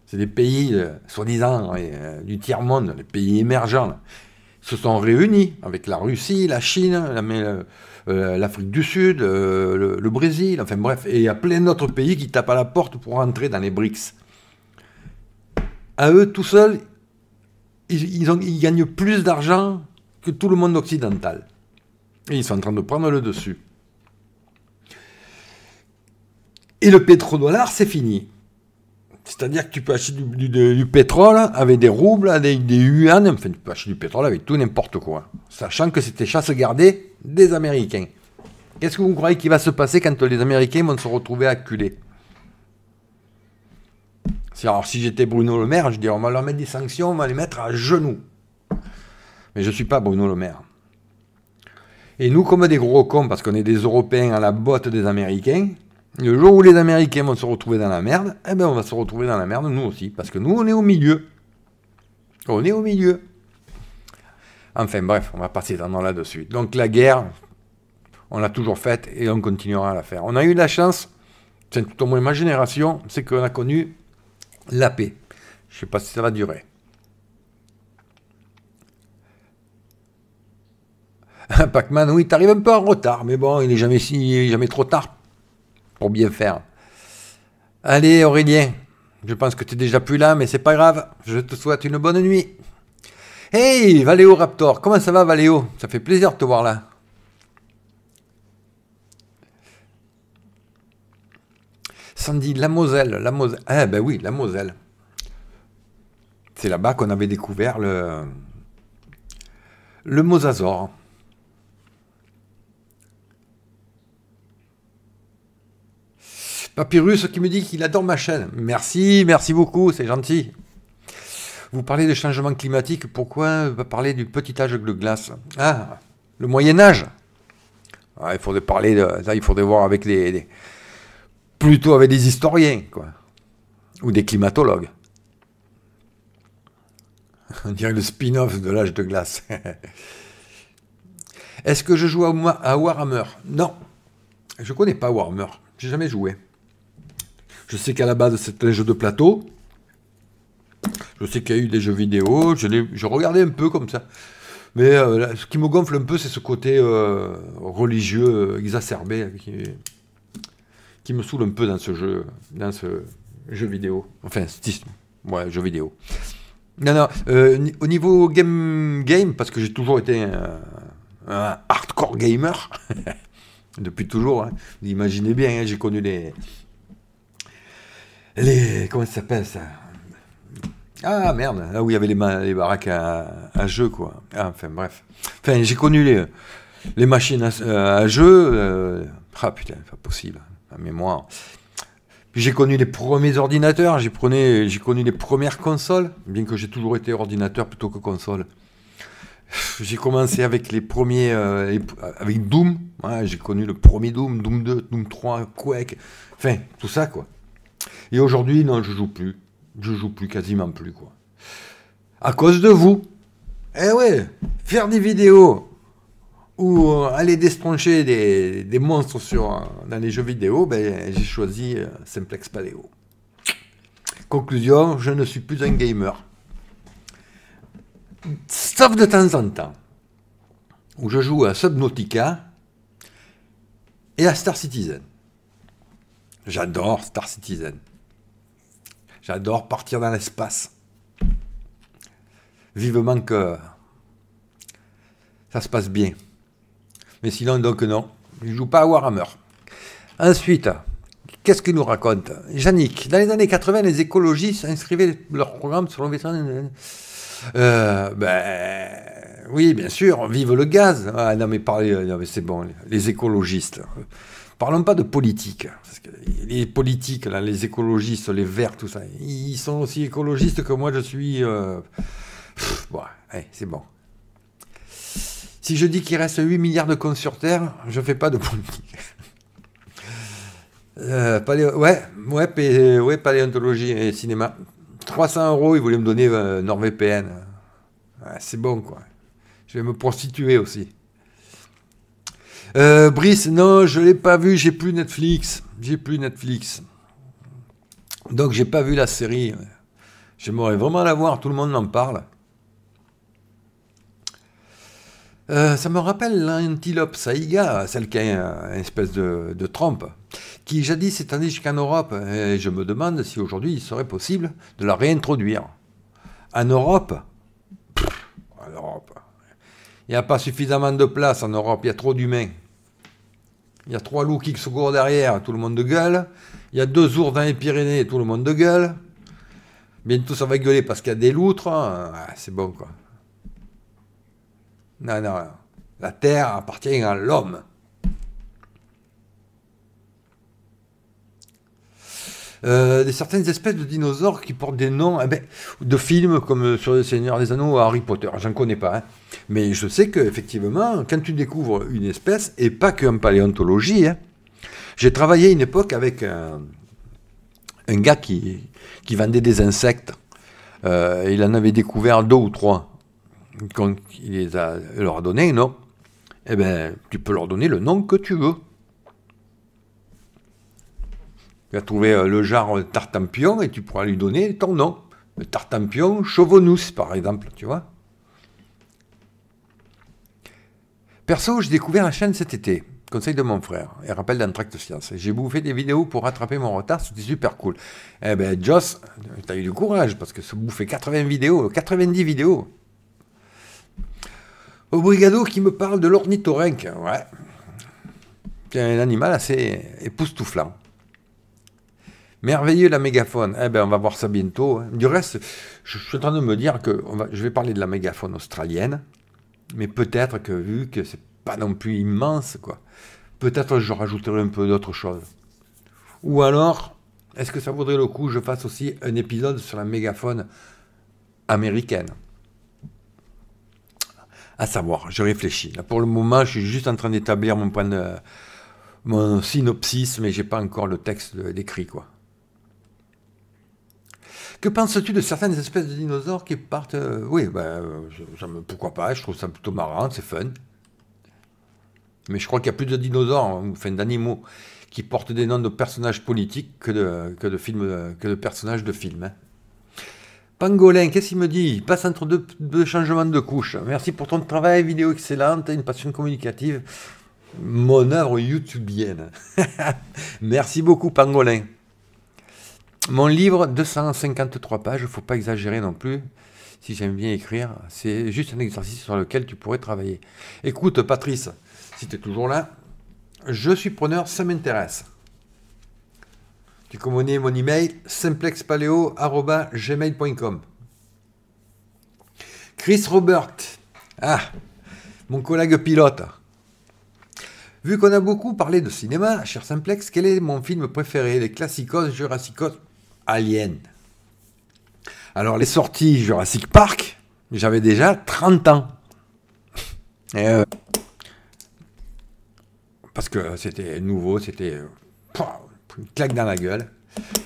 C'est des pays, euh, soi-disant, euh, du tiers-monde, les pays émergents. Ils se sont réunis avec la Russie, la Chine, la, euh, l'Afrique du Sud, euh, le, Brésil, enfin bref, et il y a plein d'autres pays qui tapent à la porte pour entrer dans les BRICS. À eux tout seuls, ils, ils gagnent plus d'argent que tout le monde occidental. Et ils sont en train de prendre le dessus. Et le pétrodollar, c'est fini. C'est-à-dire que tu peux acheter du, pétrole avec des roubles, avec des yuan, enfin tu peux acheter du pétrole avec tout n'importe quoi, sachant que c'était chasse gardée des Américains. Qu'est-ce que vous croyez qu'il va se passer quand les Américains vont se retrouver acculés alors, si j'étais Bruno Le Maire, je dirais on va leur mettre des sanctions, on va les mettre à genoux. Mais je ne suis pas Bruno Le Maire. Et nous, comme des gros cons, parce qu'on est des Européens à la botte des Américains, le jour où les Américains vont se retrouver dans la merde, eh ben on va se retrouver dans la merde nous aussi, parce que nous on est au milieu. On est au milieu. Enfin bref, on va passer dans là-dessus. Donc la guerre, on l'a toujours faite et on continuera à la faire. On a eu la chance, c'est tout au moins ma génération, c'est qu'on a connu la paix. Je ne sais pas si ça va durer. Pac-Man, oui, t'arrives un peu en retard, mais bon, il n'est jamais, si, jamais trop tard pour bien faire. Allez Aurélien, je pense que tu es déjà plus là, mais c'est pas grave. Je te souhaite une bonne nuit. Hey Valéo Raptor, comment ça va Valéo Ça fait plaisir de te voir là. Sandy, la Moselle, la Moselle. Ah ben oui, la Moselle. C'est là-bas qu'on avait découvert le, le Mosasaur. Papyrus qui me dit qu'il adore ma chaîne. Merci, merci beaucoup, c'est gentil. Vous parlez de changement climatique, pourquoi pas parler du petit âge de glace Ah, le Moyen Âge ah, Il faudrait parler de, ça il faudrait voir avec les, plutôt avec des historiens, quoi, ou des climatologues. On dirait le spin-off de l'âge de glace. Est-ce que je joue à, à Warhammer Non, je connais pas Warhammer, j'ai jamais joué. Je sais qu'à la base, c'est un jeu de plateau. Je sais qu'il y a eu des jeux vidéo. Je, regardais un peu comme ça. Mais euh, ce qui me gonfle un peu, c'est ce côté euh, religieux euh, exacerbé qui, me saoule un peu dans ce jeu, dans ce jeu vidéo. Enfin, ouais, jeu vidéo. Non, non, au niveau game, game, parce que j'ai toujours été un, hardcore gamer, depuis toujours, hein. imaginez bien, hein, j'ai connu des les. Comment ça s'appelle ça Ah merde, là ah où il y avait les, les baraques à, jeu, quoi. Ah, enfin bref. Enfin, j'ai connu les, les machines à, euh, jeu. Euh, ah putain, pas possible, la mémoire. Puis j'ai connu les premiers ordinateurs, j'ai connu les premières consoles, bien que j'ai toujours été ordinateur plutôt que console. J'ai commencé avec les premiers, euh, avec Doom. j'ai connu le premier Doom, Doom 2, Doom 3, Quake. Enfin, tout ça, quoi. Et aujourd'hui, non, je joue plus. Je joue plus, quasiment plus, quoi. À cause de vous. Eh ouais, faire des vidéos ou euh, aller destrancher des, monstres sur, euh, dans les jeux vidéo, ben, j'ai choisi euh, Simplex Paléo. Conclusion, je ne suis plus un gamer. Sauf de temps en temps, où je joue à Subnautica et à Star Citizen. J'adore Star Citizen. J'adore partir dans l'espace. Vivement que ça se passe bien. Mais sinon, donc non, je ne joue pas à Warhammer. Ensuite, qu'est-ce qu'il nous raconte Yannick, dans les années 80, les écologistes inscrivaient leur programme sur l'environnement. Euh, ben, oui, bien sûr, vive le gaz. Ah, non, mais parlez, mais c'est bon, les écologistes. Parlons pas de politique. les politiques, les écologistes, les verts, tout ça, ils sont aussi écologistes que moi, je suis. Euh, bon, c'est bon. Si je dis qu'il reste 8 milliards de comptes sur Terre, je fais pas de politique. Euh, ouais, paléontologie et cinéma. 300 euros, ils voulaient me donner un euh, NordVPN. c'est bon, quoi. Je vais me prostituer aussi. Euh, Brice, non, je ne l'ai pas vu, j'ai plus Netflix. J'ai plus Netflix. Donc j'ai pas vu la série. J'aimerais vraiment la voir, tout le monde en parle. Euh, ça me rappelle l'antilope Saïga, celle qui a une, espèce de, trompe, qui jadis tendue jusqu'en Europe. Et je me demande si aujourd'hui il serait possible de la réintroduire. En Europe, en Europe il n'y a pas suffisamment de place en Europe, il y a trop d'humains. Il y a trois loups qui se courent derrière, tout le monde de gueule. Il y a deux ours dans les Pyrénées, tout le monde de gueule. Bientôt ça va gueuler parce qu'il y a des loutres. Hein. Ah, c'est bon quoi. Non, non, la terre appartient à l'homme. Euh, certaines espèces de dinosaures qui portent des noms eh ben, de films comme euh, sur le Seigneur des Anneaux ou Harry Potter. J'en connais pas, hein. mais je sais qu'effectivement, quand tu découvres une espèce, et pas qu'en paléontologie, hein, j'ai travaillé une époque avec un, gars qui, vendait des insectes. Euh, il en avait découvert deux ou trois. Quand il les a, leur a donné un nom, eh ben, tu peux leur donner le nom que tu veux. Tu vas trouver euh, le genre Tartampion et tu pourras lui donner ton nom. Le Tartampion Chauvonus, par exemple, tu vois. Perso, j'ai découvert la chaîne cet été. Conseil de mon frère et rappel d'un tract science. J'ai bouffé des vidéos pour rattraper mon retard, c'était super cool. Eh ben, Joss, t'as eu du courage parce que se bouffer 80 vidéos, 90 vidéos. Obrigado qui me parle de l'ornithorynque, ouais. C'est un animal assez époustouflant. Merveilleux la mégaphone. Eh ben, on va voir ça bientôt. Du reste, je, suis en train de me dire que je vais parler de la mégaphone australienne, mais peut-être que vu que c'est pas non plus immense, quoi, peut-être je rajouterai un peu d'autres choses. Ou alors, est-ce que ça vaudrait le coup que je fasse aussi un épisode sur la mégaphone américaine À savoir, je réfléchis. Là, pour le moment, je suis juste en train d'établir mon point mon synopsis, mais j'ai pas encore le texte euh, d'écrit, quoi. Que penses-tu de certaines espèces de dinosaures qui partent euh, Oui, ben, euh, pourquoi pas, je trouve ça plutôt marrant, c'est fun. Mais je crois qu'il y a plus de dinosaures, hein, enfin d'animaux, qui portent des noms de personnages politiques que de, films, euh, que personnages de films. Hein. Pangolin, qu'est-ce qu'il me dit Il passe entre deux, changements de couche. Merci pour ton travail, vidéo excellente, une passion communicative, mon œuvre youtubienne. Merci beaucoup, Pangolin. Mon livre, 253 pages, ne faut pas exagérer non plus. Si j'aime bien écrire, c'est juste un exercice sur lequel tu pourrais travailler. Écoute, Patrice, si tu es toujours là, je suis preneur, ça m'intéresse. Tu connais mon email simplexpaleo.gmail.com. Chris Robert, ah, mon collègue pilote. Vu qu'on a beaucoup parlé de cinéma, cher Simplex, quel est mon film préféré Les classicos, jurassicos Alien. Alors les sorties Jurassic Park, j'avais déjà 30 ans. Euh, parce que c'était nouveau, c'était une claque dans la gueule.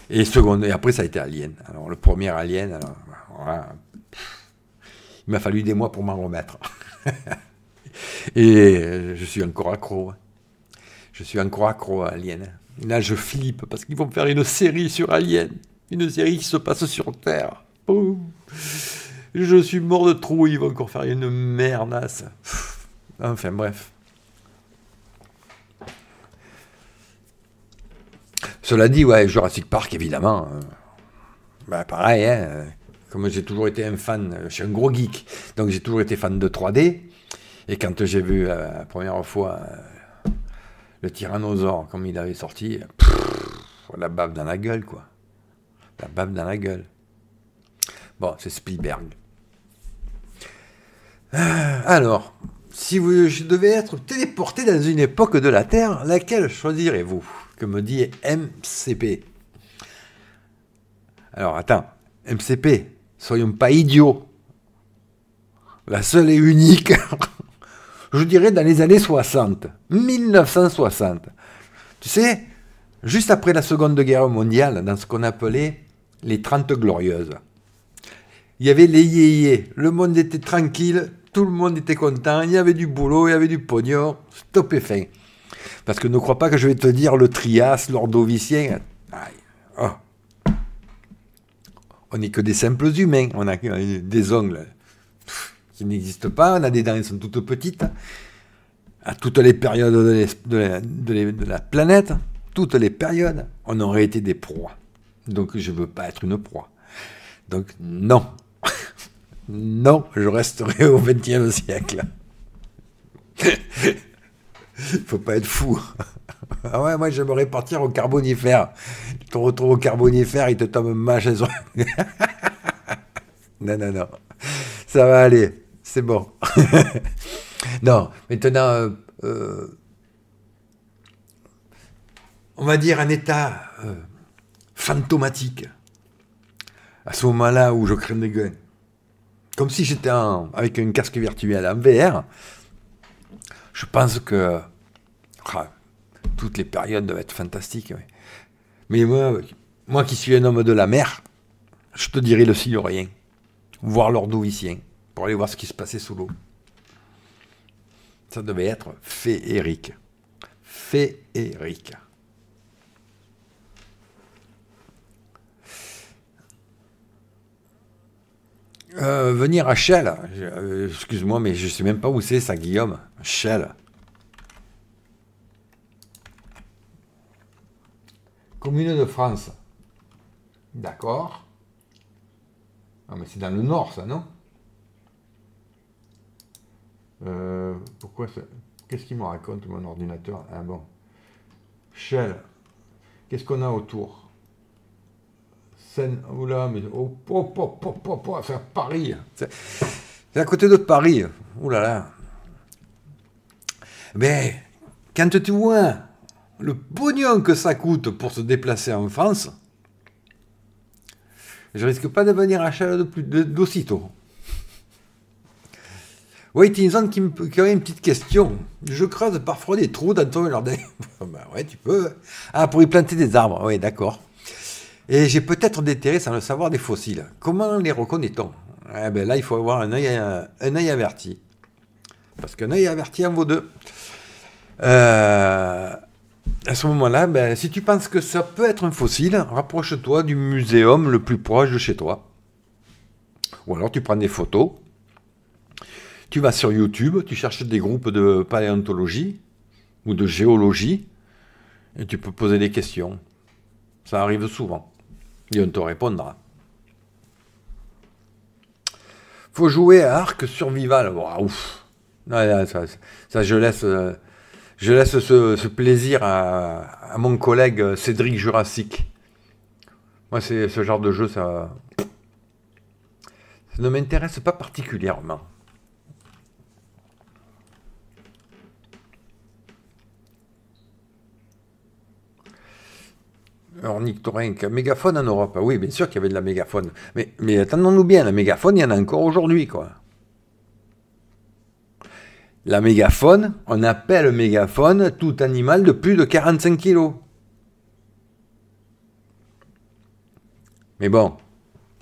Et, seconde, et après, ça a été Alien. Alors le premier Alien, il m'a fallu des mois pour m'en remettre. et euh, je suis encore accro. Je suis encore accro à Alien. Là, je flippe parce qu'ils vont faire une série sur Alien. Une série qui se passe sur Terre. Oh. Je suis mort de trou, il va encore faire une merdasse. Enfin bref. Cela dit, ouais, Jurassic Park, évidemment. Euh, bah pareil, hein, Comme j'ai toujours été un fan, euh, je suis un gros geek, donc j'ai toujours été fan de 3D. Et quand j'ai vu euh, la première fois le tyrannosaure, comme il avait sorti, la bave dans la gueule, quoi. La BAM dans la gueule. Bon, c'est Spielberg. Euh, alors, si vous devez être téléporté dans une époque de la Terre, laquelle choisirez-vous Que me dit MCP Alors, attends, MCP, soyons pas idiots. La seule et unique, je dirais dans les années 60, 1960. Tu sais, juste après la Seconde Guerre mondiale, dans ce qu'on appelait les Trente Glorieuses. Il y avait les yéyés, le monde était tranquille, tout le monde était content, il y avait du boulot, il y avait du pognon, stop et fin. Parce que ne crois pas que je vais te dire le Trias, l'Ordovicien. Oh. On n'est que des simples humains, on a des ongles qui n'existent pas, on a des dents, qui sont toutes petites. À toutes les périodes de la planète, toutes les périodes, on aurait été des proies. Donc je ne veux pas être une proie. Donc non. non, je resterai au XXe siècle. Il faut pas être fou. Ah ouais, moi j'aimerais partir au carbonifère. Tu te retrouves au carbonifère, il te tombe ma chaise. non, non, non. Ça va aller. C'est bon. non, maintenant, euh, euh, on va dire, un état euh, fantomatique. À ce moment-là où je crains des gains. Comme si j'étais avec un casque virtuel en VR, je pense que ah, toutes les périodes doivent être fantastiques. Mais moi, moi qui suis un homme de la mer, je te dirais le Silurien, Voir l'Ordovicien, pour aller voir ce qui se passait sous l'eau. Ça devait être féerique. Féerique. Euh, venir à Shell. Euh, excuse-moi, mais je sais même pas où c'est ça, Guillaume. Shell. Commune de France. D'accord. Ah, mais c'est dans le nord, ça, non euh, Pourquoi Qu'est-ce qu'il me raconte, mon ordinateur Ah bon. Shell. Qu'est-ce qu'on a autour Oh mais oh, oh, oh c'est à Paris. C'est à côté de Paris. Ouh là là. Mais quand tu vois le pognon que ça coûte pour se déplacer en France, je risque pas de venir à Chaleur d'aussitôt. Oui, Tinzon qui, me, qui aurait une petite question. Je creuse parfois des trous dans ton jardin. bah ouais, tu peux. Ah, pour y planter des arbres. Oui, d'accord. Et j'ai peut-être déterré, sans le savoir, des fossiles. Comment les reconnaît-on eh ben Là, il faut avoir un œil, un, averti. Parce qu'un œil averti en vaut deux. Euh, à ce moment-là, ben, si tu penses que ça peut être un fossile, rapproche-toi du muséum le plus proche de chez toi. Ou alors tu prends des photos, tu vas sur YouTube, tu cherches des groupes de paléontologie ou de géologie, et tu peux poser des questions. Ça arrive souvent. Il on te répondra. Faut jouer à Arc Survival. ouf. ça, je laisse, euh, je laisse ce, plaisir à, mon collègue Cédric Jurassic. Moi, c'est ce genre de jeu, ça, ça ne m'intéresse pas particulièrement. ornithorynque, mégaphone en Europe. Ah oui, bien sûr qu'il y avait de la mégaphone. Mais, attendons-nous bien, la mégaphone, il y en a encore aujourd'hui, quoi. La mégaphone, on appelle mégaphone tout animal de plus de 45 kilos. Mais bon,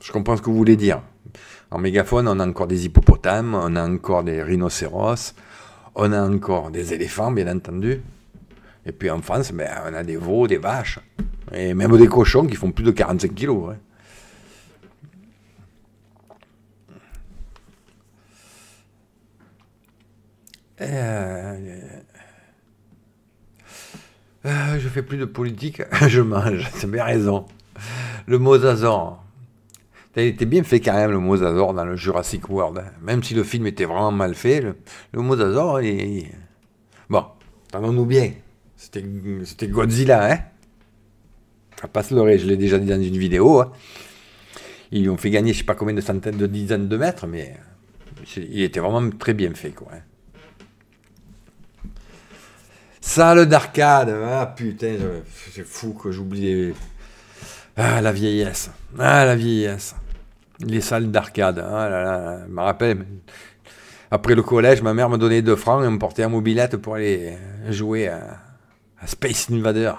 je comprends ce que vous voulez dire. En mégaphone, on a encore des hippopotames, on a encore des rhinocéros, on a encore des éléphants, bien entendu. Et puis en France, ben, on a des veaux, des vaches. Et même des cochons qui font plus de 45 kilos. Ouais. Hein. Euh, eh, eh. ah, je fais plus de politique, je mange, c'est bien raison. Le Mosasaur. Il était bien fait quand même, le Mosasaur, dans le Jurassic World. Hein. Même si le film était vraiment mal fait, le, Mosasaur, il... Bon, attendons nous bien. C'était Godzilla, hein pas se leurrer, je l'ai déjà dit dans une vidéo. Hein. Ils lui ont fait gagner je sais pas combien de centaines de dizaines de mètres, mais il était vraiment très bien fait. Quoi. Hein. Salle d'arcade, ah putain, c'est fou que j'oublie. Ah la vieillesse, ah la vieillesse. Les salles d'arcade, ah, je me rappelle. Après le collège, ma mère m'a donné 2 francs et me portait un mobilette pour aller jouer à, à Space Invader.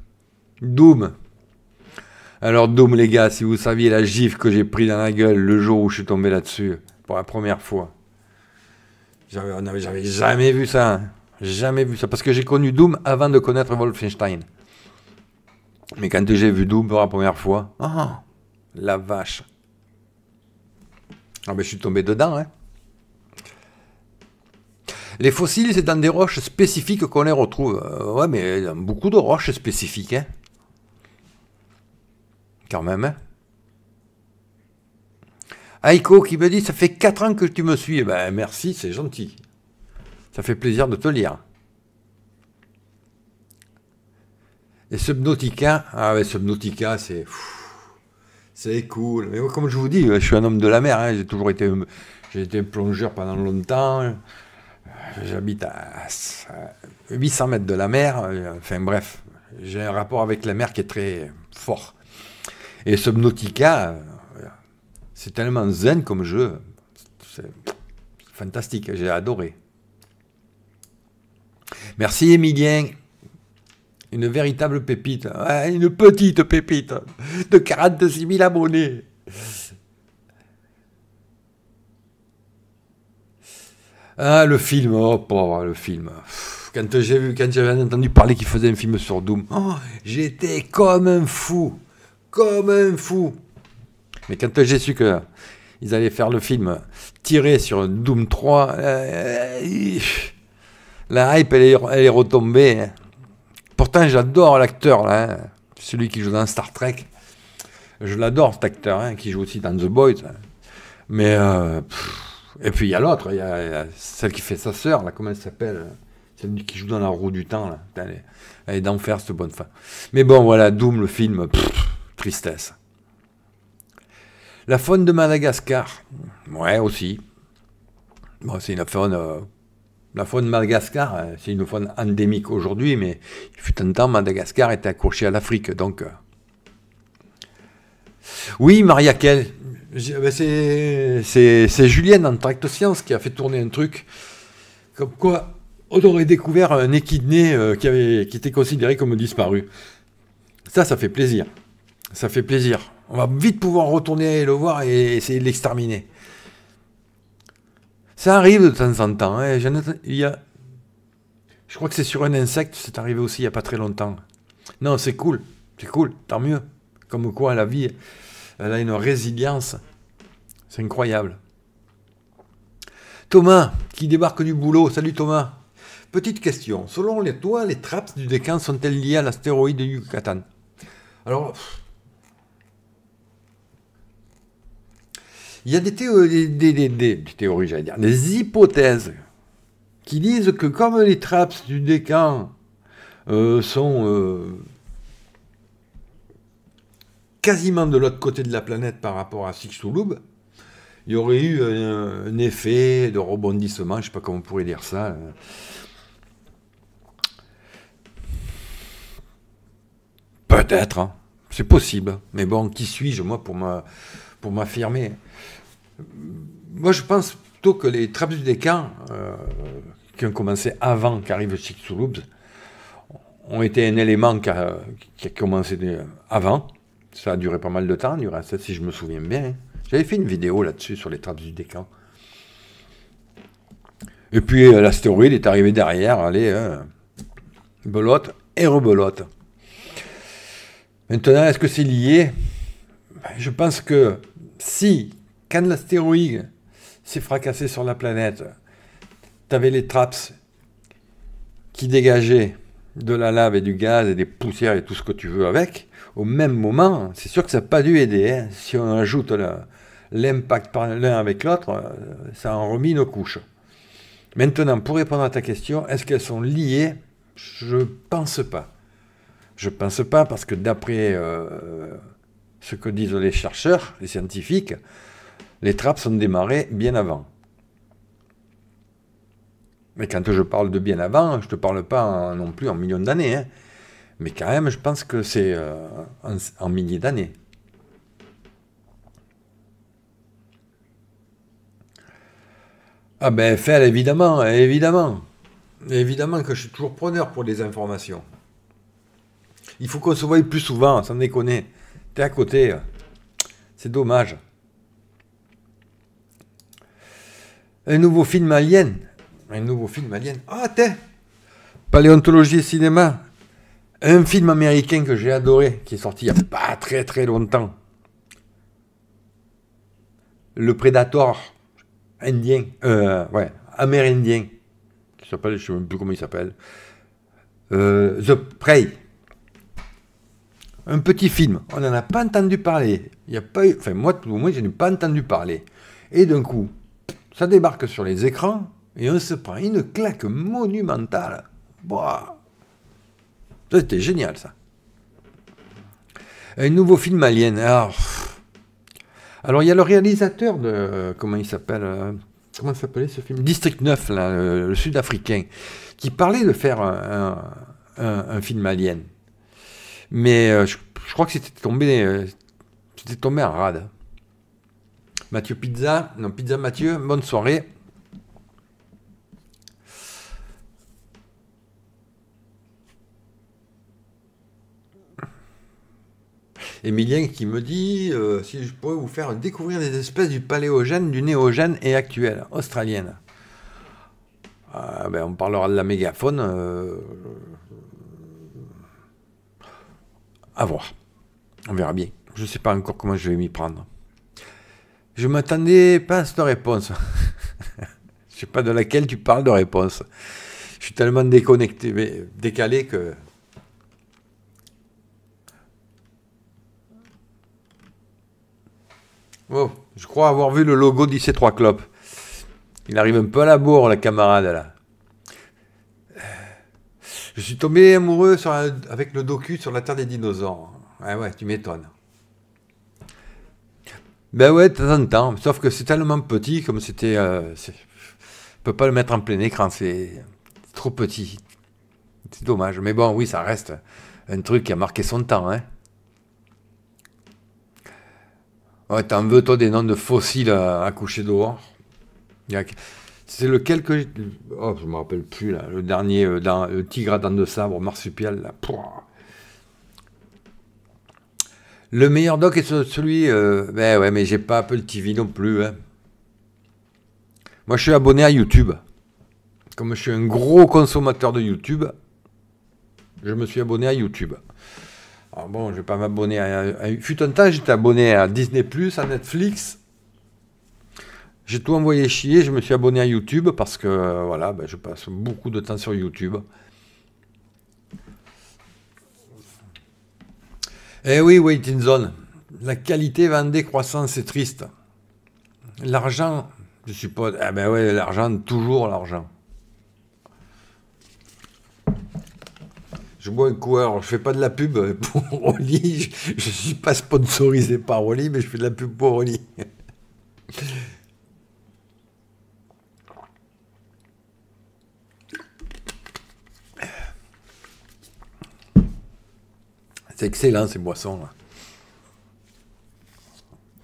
Doom, alors DOOM, les gars, si vous saviez la gifle que j'ai pris dans la gueule le jour où je suis tombé là-dessus, pour la première fois. J'avais jamais vu ça. Hein. Jamais vu ça. Parce que j'ai connu Doom avant de connaître Wolfenstein. Mais quand j'ai vu Doom pour la première fois, oh, la vache. Ah mais je suis tombé dedans. Hein. Les fossiles, c'est dans des roches spécifiques qu'on les retrouve. Euh, ouais, mais dans beaucoup de roches spécifiques. Hein. Quand même. Hein. Aiko ah, qui me dit Ça fait 4 ans que tu me suis. Eh ben, merci, c'est gentil. Ça fait plaisir de te lire. Et Subnautica, ah c'est. C'est cool. Mais comme je vous dis, je suis un homme de la mer. Hein. J'ai toujours été, j'ai été plongeur pendant longtemps. J'habite à 800 mètres de la mer. Enfin bref, j'ai un rapport avec la mer qui est très fort. Et Subnautica, euh, c'est tellement zen comme jeu. C'est fantastique, j'ai adoré. Merci Emilien. Une véritable pépite. Une petite pépite de 46 000 abonnés. Ah, le film, oh pauvre, le film. Quand j'ai vu, quand j'avais entendu parler qu'il faisait un film sur Doom, oh, j'étais comme un fou comme un fou. Mais quand j'ai su que ils allaient faire le film tiré sur Doom 3, euh, la hype, elle est, retombée. Hein. Pourtant, j'adore l'acteur, hein. celui qui joue dans Star Trek. Je l'adore, cet acteur, hein, qui joue aussi dans The Boys. Mais, euh, et puis il y a l'autre, il celle qui fait sa sœur, là, comment elle s'appelle Celle qui joue dans La roue du temps, là. Elle est, d'enfer, cette bonne femme. Mais bon, voilà, Doom, le film. Tristesse. La faune de Madagascar. Ouais, aussi. c'est une faune. Euh, la faune de Madagascar, hein, c'est une faune endémique aujourd'hui, mais il fut un temps, Madagascar était accroché à l'Afrique. Donc. Euh. Oui, Maria Kell. Ben, c'est Julienne en tractosciences Science qui a fait tourner un truc. Comme quoi, on aurait découvert un équidné euh, qui, avait, qui était considéré comme disparu. Ça, ça fait plaisir. Ça fait plaisir. On va vite pouvoir retourner le voir et essayer de l'exterminer. Ça arrive de temps en temps. Hein, il y a... Je crois que c'est sur un insecte, c'est arrivé aussi il n'y a pas très longtemps. Non, c'est cool. C'est cool, tant mieux. Comme quoi la vie, elle a une résilience. C'est incroyable. Thomas, qui débarque du boulot. Salut Thomas. Petite question. Selon les toi, les trappes du décan sont-elles liées à l'astéroïde de Yucatan Alors, Il y a des théories, des, j'allais dire, des hypothèses qui disent que comme les traps du décan euh, sont euh, quasiment de l'autre côté de la planète par rapport à Six Touloub, il y aurait eu un, effet de rebondissement, je ne sais pas comment on pourrait dire ça. Hein. Peut-être, hein. c'est possible, mais bon, qui suis-je moi pour m'affirmer hein moi, je pense plutôt que les trappes du Décan, euh, qui ont commencé avant qu'arrive Chicxulub, ont été un élément qui a, commencé avant. Ça a duré pas mal de temps, ça, si je me souviens bien. Hein. J'avais fait une vidéo là-dessus sur les trappes du Décan. Et puis euh, l'astéroïde est arrivé derrière, allez, euh, belote et rebelote. Maintenant, est-ce que c'est lié ben, Je pense que si quand l'astéroïde s'est fracassé sur la planète, tu avais les traps qui dégageaient de la lave et du gaz et des poussières et tout ce que tu veux avec, au même moment, c'est sûr que ça n'a pas dû aider. Hein. Si on ajoute l'impact l'un avec l'autre, euh, ça en remis nos couches. Maintenant, pour répondre à ta question, est-ce qu'elles sont liées Je ne pense pas. Je ne pense pas parce que d'après euh, ce que disent les chercheurs, les scientifiques, les trappes sont démarrées bien avant. Mais quand je parle de bien avant, je ne te parle pas non plus en millions d'années. Hein. Mais quand même, je pense que c'est euh, en, milliers d'années. Ah ben, faire, évidemment, évidemment. Évidemment que je suis toujours preneur pour des informations. Il faut qu'on se voie plus souvent, sans déconner. T'es à côté. C'est dommage. Un nouveau film Alien. Un nouveau film Alien. Ah, t'es Paléontologie et cinéma. Un film américain que j'ai adoré, qui est sorti il n'y a pas très très longtemps. Le Predator indien, euh, ouais, amérindien, qui s'appelle, je ne sais même plus comment il s'appelle. Euh, The Prey. Un petit film, on n'en a pas entendu parler. Il a pas eu, enfin moi, tout au moins, je n'ai pas entendu parler. Et d'un coup, ça débarque sur les écrans et on se prend une claque monumentale. Boah. C'était génial ça. Un nouveau film Alien. Alors, il y a le réalisateur de... Euh, comment il s'appelle euh, Comment s'appelait ce film District 9, là, le, sud-africain, qui parlait de faire un, film Alien. Mais euh, je, je, crois que c'était tombé, c'était tombé en rade. Mathieu Pizza, non, Pizza Mathieu, bonne soirée. Emilien qui me dit euh, si je pourrais vous faire découvrir des espèces du paléogène, du néogène et actuelle, australienne. Ah, ben, on parlera de la mégaphone. A euh, à voir. On verra bien. Je ne sais pas encore comment je vais m'y prendre. Je m'attendais pas à cette réponse. Je sais pas de laquelle tu parles de réponse. Je suis tellement déconnecté, décalé que. Oh, je crois avoir vu le logo d'IC3 Clop. Il arrive un peu à la bourre, la camarade, là. Je suis tombé amoureux avec le docu sur la Terre des dinosaures. Ouais, ouais, tu m'étonnes. Ben ouais, de temps temps. Sauf que c'est tellement petit, comme c'était. je euh, on peut pas le mettre en plein écran, c'est trop petit. C'est dommage. Mais bon, oui, ça reste un truc qui a marqué son temps. Hein. Ouais, t'en veux, toi, des noms de fossiles à, coucher dehors C'est lequel que. Oh, je me rappelle plus, là. Le dernier, euh, le tigre à dents de sabre, marsupial, là. Pouah. Le meilleur doc est celui. Euh, ben ouais, mais j'ai pas Apple TV non plus. Hein. Moi, je suis abonné à YouTube. Comme je suis un gros consommateur de YouTube, je me suis abonné à YouTube. Alors bon, je vais pas m'abonner à, à, Fut un temps, j'étais abonné à Disney, à Netflix. J'ai tout envoyé chier, je me suis abonné à YouTube parce que euh, voilà, ben, je passe beaucoup de temps sur YouTube. Eh oui, waiting zone. La qualité va en décroissance, c'est triste. L'argent, je suppose. Eh ben ouais, l'argent, toujours l'argent. je bois un coureur, je fais pas de la pub pour Oli, je, ne suis pas sponsorisé par Oli, mais je fais de la pub pour Oli. C'est excellent ces boissons. Là.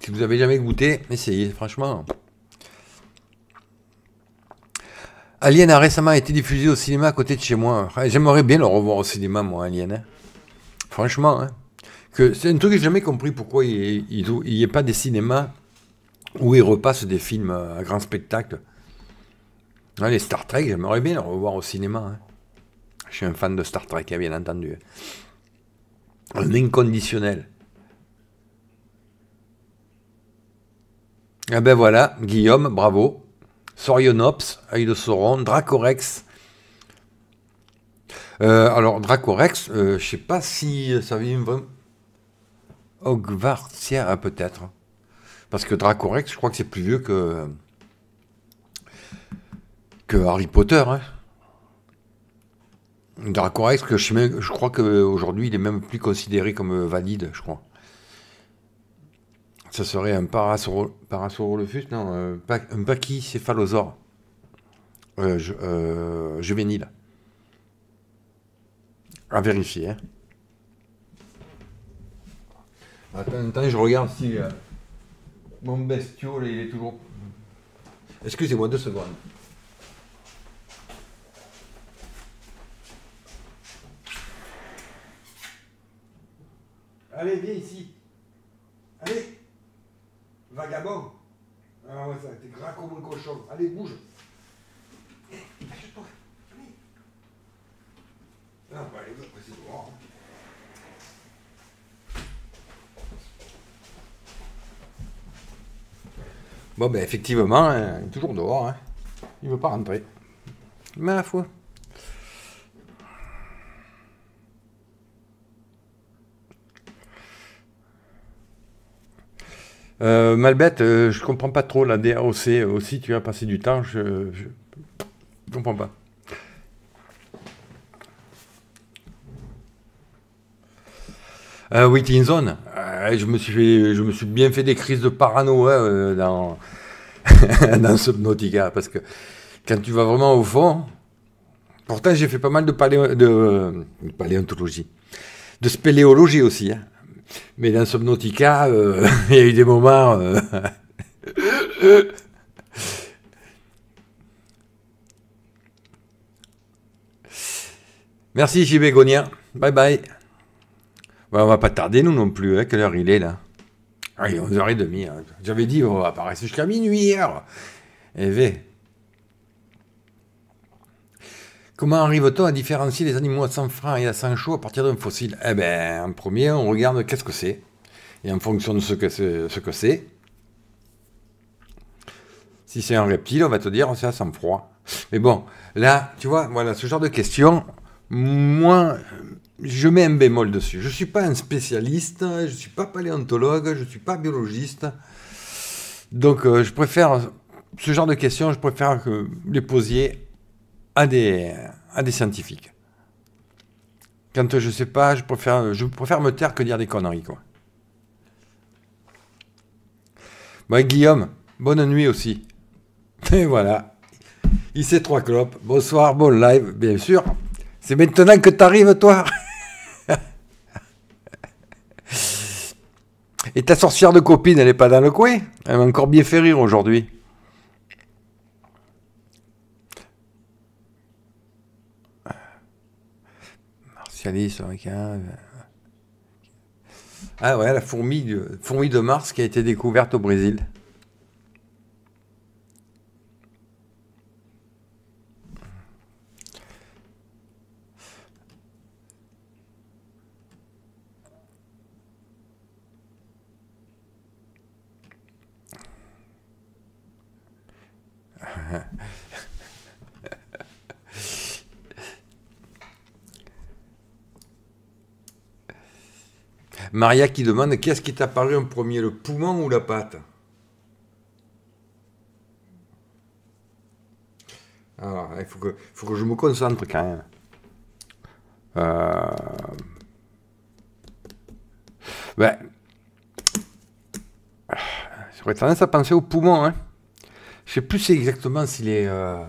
Si vous avez jamais goûté, essayez, franchement. Alien a récemment été diffusé au cinéma à côté de chez moi. J'aimerais bien le revoir au cinéma, moi, Alien. Hein. Franchement, hein. que c'est un truc que j'ai jamais compris pourquoi il n'y ait pas des cinémas où ils repassent des films à grand spectacle. Hein, les Star Trek, j'aimerais bien le revoir au cinéma. Je suis un fan de Star Trek, bien entendu un inconditionnel. Ah ben voilà, Guillaume, bravo. Sorionops, œil de Sauron, Dracorex. Euh, alors, Dracorex, euh, je sais pas si ça vient vraiment. ogvartia hein, peut-être. Parce que Dracorex, je crois que c'est plus vieux que. que Harry Potter, hein est-ce que je, je crois qu'aujourd'hui, il est même plus considéré comme euh, valide, je crois. Ça serait un parasaurolophus, non, euh, un, paquis un pachycéphalosaure. Euh, juvénile. À vérifier. Hein. Attends, je regarde si mon bestiole est toujours. Excusez-moi deux secondes. Allez, viens ici. Allez, vagabond. Ah ouais, ça a été gras comme un cochon. Allez, bouge. Allez, ah, bah, c'est bon. Bon, ben effectivement, hein, est toujours dehors. il hein. Il veut pas rentrer. la fois. Euh, Malbête, euh, je comprends pas trop la DAOC aussi, tu as passé du temps, je, je, comprends pas. Euh, Zone, euh, je, me suis je me suis bien fait des crises de parano hein, euh, dans, ce Nautica, parce que quand tu vas vraiment au fond, pourtant j'ai fait pas mal de, de, paléontologie, de spéléologie aussi. Hein mais dans Subnautica, euh, il y a eu des moments. Euh. Merci JB Gonia. Bye bye. on va pas tarder, nous non plus. Hein. Quelle heure il est là ah, est 11h30. Hein. J'avais dit, on va jusqu'à minuit hier. Eh, Comment arrive-t-on à différencier les animaux à sang froid et à sang chaud à partir d'un fossile Eh bien, en premier, on regarde qu'est-ce que c'est. Et en fonction de ce que c'est, si c'est un reptile, on va te dire c'est à sang froid. Mais bon, là, tu vois, voilà, ce genre de questions, moi, je mets un bémol dessus. Je ne suis pas un spécialiste, je ne suis pas paléontologue, je ne suis pas biologiste. Donc, euh, je préfère ce genre de questions, je préfère que les posiez à des, à des scientifiques. Quand je sais pas, je préfère, je préfère me taire que dire des conneries, quoi. Bon, Guillaume, bonne nuit aussi. Et voilà. il sait trois clopes. Bonsoir, bon live, bien sûr. C'est maintenant que t'arrives, toi Et ta sorcière de copine, elle n'est pas dans le coin Elle m'a encore bien fait rire aujourd'hui. Ah ouais, la fourmi de, fourmi de Mars qui a été découverte au Brésil. Maria qui demande qu'est-ce qui t'a parlé en premier, le poumon ou la pâte Alors, il faut que, je me concentre quand même. Euh... Ben, j'aurais tendance à penser au poumon. Hein. Je sais plus exactement si les, euh,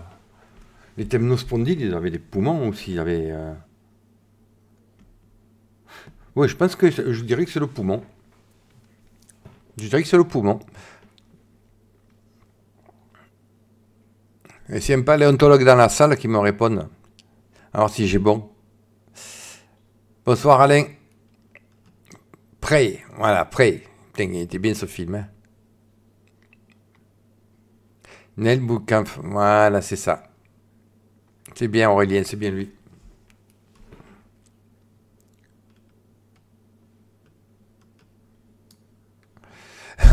les ils avaient des poumons ou s'ils avaient. Euh, oui, je pense que je dirais que c'est le poumon. Je dirais que c'est le poumon. Et s'il n'y a un paléontologue dans la salle qui me répondent. alors si j'ai bon. Bonsoir Alain. Prêt, voilà, prêt. Putain, il était bien ce film. Hein. Nel voilà, c'est ça. C'est bien Aurélien, c'est bien lui.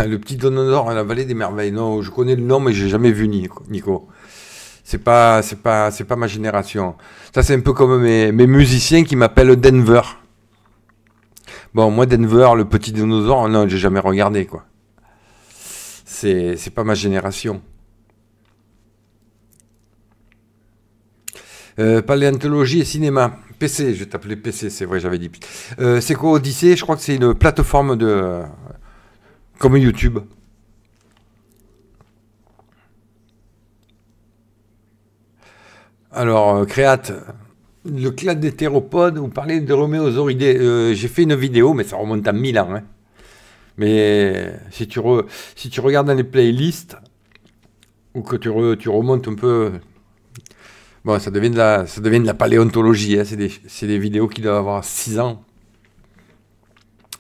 le petit dinosaure, à la vallée des merveilles. Non, je connais le nom, mais j'ai jamais vu Nico. C'est pas, c'est pas, c'est pas ma génération. Ça, c'est un peu comme mes, musiciens qui m'appellent Denver. Bon, moi, Denver, le petit dinosaure, non, j'ai jamais regardé, quoi. C'est, pas ma génération. Euh, paléontologie et cinéma. PC, je vais t'appeler PC, c'est vrai, j'avais dit. Euh, c'est quoi Odyssée Je crois que c'est une plateforme de, comme YouTube. Alors, euh, Créate, le clade des théropodes, vous parlez de roméo euh, J'ai fait une vidéo, mais ça remonte à 1000 ans. Hein. Mais si tu, si tu regardes dans les playlists, ou que tu, tu remontes un peu. Bon, ça devient de la, ça devient de la paléontologie. Hein. C'est des, des, vidéos qui doivent avoir 6 ans.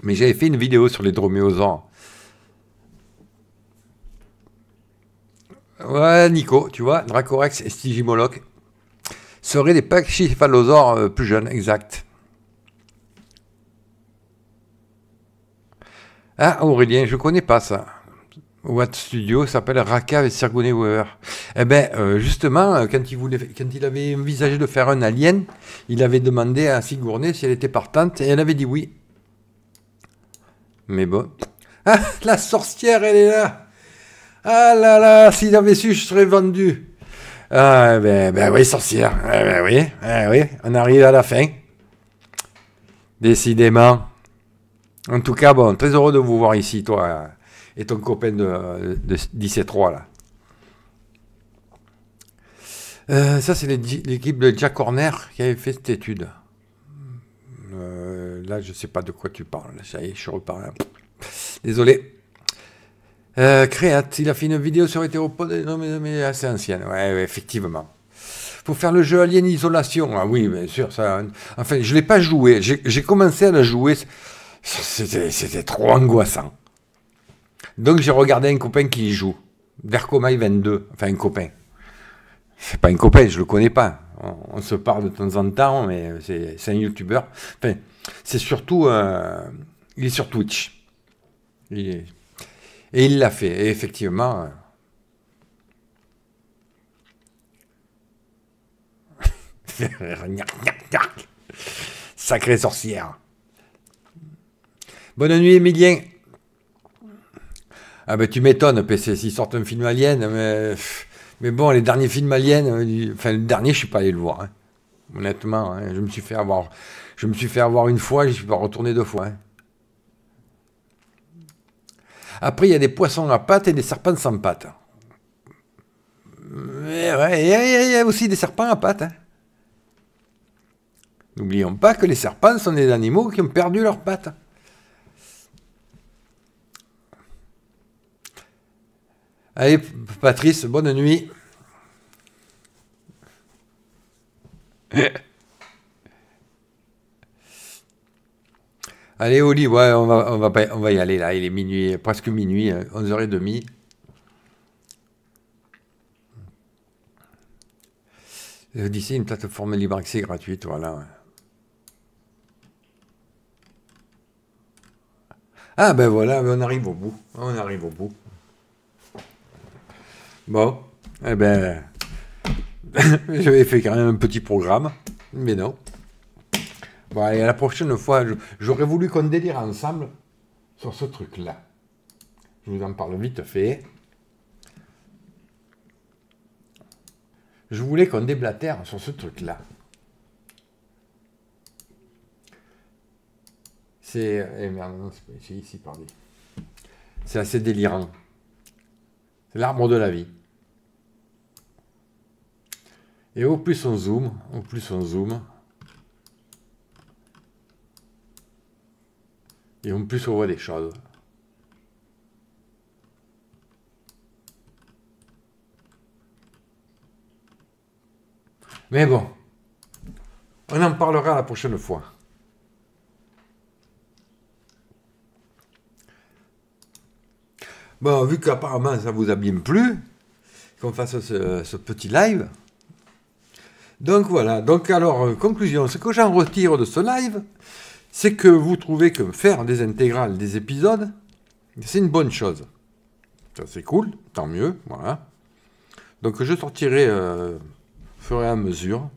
Mais j'avais fait une vidéo sur les droméosaures. Ouais, Nico, tu vois, Dracorex et Stigimoloch seraient des pachyphalosaures euh, plus jeunes, exact. Ah, Aurélien, je connais pas ça. What Studio s'appelle Raka et Sergoné Weaver. Eh bien, euh, justement, euh, quand il, voulait, quand il avait envisagé de faire un alien, il avait demandé à Sigourney si elle était partante et elle avait dit oui. Mais bon. Ah, la sorcière, elle est là! Ah là là, s'il avait su, je serais vendu. Ah, ben, ben oui, sorcière. Ah, ben oui, ah oui, on arrive à la fin. Décidément. En tout cas, bon, très heureux de vous voir ici, toi et ton copain de, de 17-3, là. Euh, ça, c'est l'équipe de Jack Horner qui avait fait cette étude. Euh, là, je ne sais pas de quoi tu parles. Ça y est, je repars. Désolé. Euh, Créate, il a fait une vidéo sur Hétéropode euh, non mais, mais assez ancienne, ouais, effectivement. Pour faire le jeu Alien Isolation, ah oui, bien sûr, ça. Hein. Enfin, je ne l'ai pas joué, j'ai commencé à la jouer, c'était trop angoissant. Donc j'ai regardé un copain qui y joue, Vercomai 22, enfin un copain. C'est pas un copain, je le connais pas. On, se parle de temps en temps, mais c'est un youtubeur. Enfin, c'est surtout, euh, il est sur Twitch. Il est et il l'a fait. Et effectivement. Euh, Sacrée sorcière. Bonne nuit, Emilien. Ah ben tu m'étonnes, PC, s'ils sortent un film Alien, mais, bon, les derniers films aliens, euh, enfin le dernier, je suis pas allé le voir. Hein. Honnêtement, hein, je me suis fait avoir. Je me suis fait avoir une fois, je suis pas retourné deux fois. Hein. Après, il y a des poissons à pattes et des serpents sans pattes. Eh il y, a, aussi des serpents à pattes. Hein. N'oublions pas que les serpents sont des animaux qui ont perdu leurs pattes. Allez, Patrice, bonne nuit. Allez, au ouais, on va, on, va, on va y aller là, il est minuit, presque minuit, 11h30. Euh, euh, d'ici, une plateforme libre accès gratuite, voilà. Ah ben voilà, on arrive au bout, on arrive au bout. Bon, eh ben, j'avais fait quand même un petit programme, mais non. Bon, bah, et la prochaine fois, j'aurais voulu qu'on délire ensemble sur ce truc-là. Je vous en parle vite fait. Je voulais qu'on déblatère sur ce truc-là. C'est... Eh ben, c'est ici, pardon. C'est assez délirant. C'est l'arbre de la vie. Et au plus on zoom, au plus on zoome, Et en plus, on voit des choses. Mais bon, on en parlera la prochaine fois. Bon, vu qu'apparemment ça vous a bien plu, qu'on fasse ce, petit live. Donc voilà, donc alors, euh, conclusion, ce que j'en retire de ce live, c'est que vous trouvez que faire des intégrales des épisodes, c'est une bonne chose. Ça, c'est cool, tant mieux, voilà. Donc, je sortirai, euh, ferai à mesure.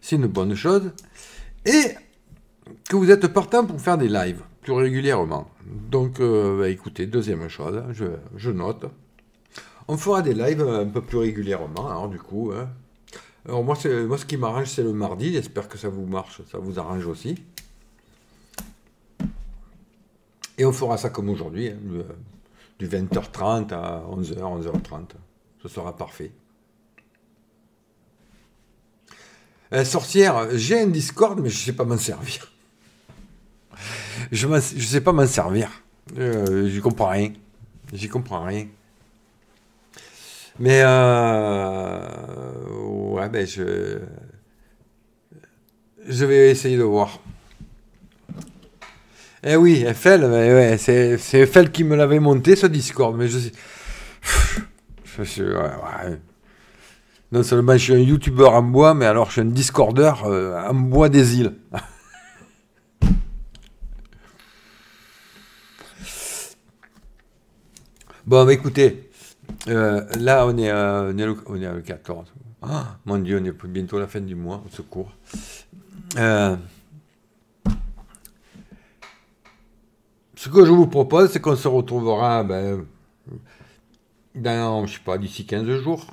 C'est une bonne chose. Et que vous êtes partant pour faire des lives plus régulièrement. Donc, euh, bah, écoutez, deuxième chose, je, note. On fera des lives un peu plus régulièrement, alors hein, du coup. Hein. Alors moi, moi ce qui m'arrange, c'est le mardi. J'espère que ça vous marche, ça vous arrange aussi. Et on fera ça comme aujourd'hui, hein, du, 20h30 à 11h, 11h30. Ce sera parfait. Euh, sorcière, j'ai un Discord, mais je ne sais pas m'en servir. Je ne sais pas m'en servir. je euh, J'y comprends rien. J'y comprends rien. Mais euh, ouais, ben je je vais essayer de voir. Eh oui, FL, c'est Eiffel qui me l'avait monté ce Discord, mais je Je suis, Non seulement je suis un youtubeur en bois, mais alors je suis un discordeur euh, en bois des îles. bon, écoutez, euh, là, on est, à, on, est le, à 14. Ah, mon Dieu, on est bientôt la fin du mois, au secours. Euh, ce que je vous propose, c'est qu'on se retrouvera ben, dans, je sais pas, d'ici 15 jours.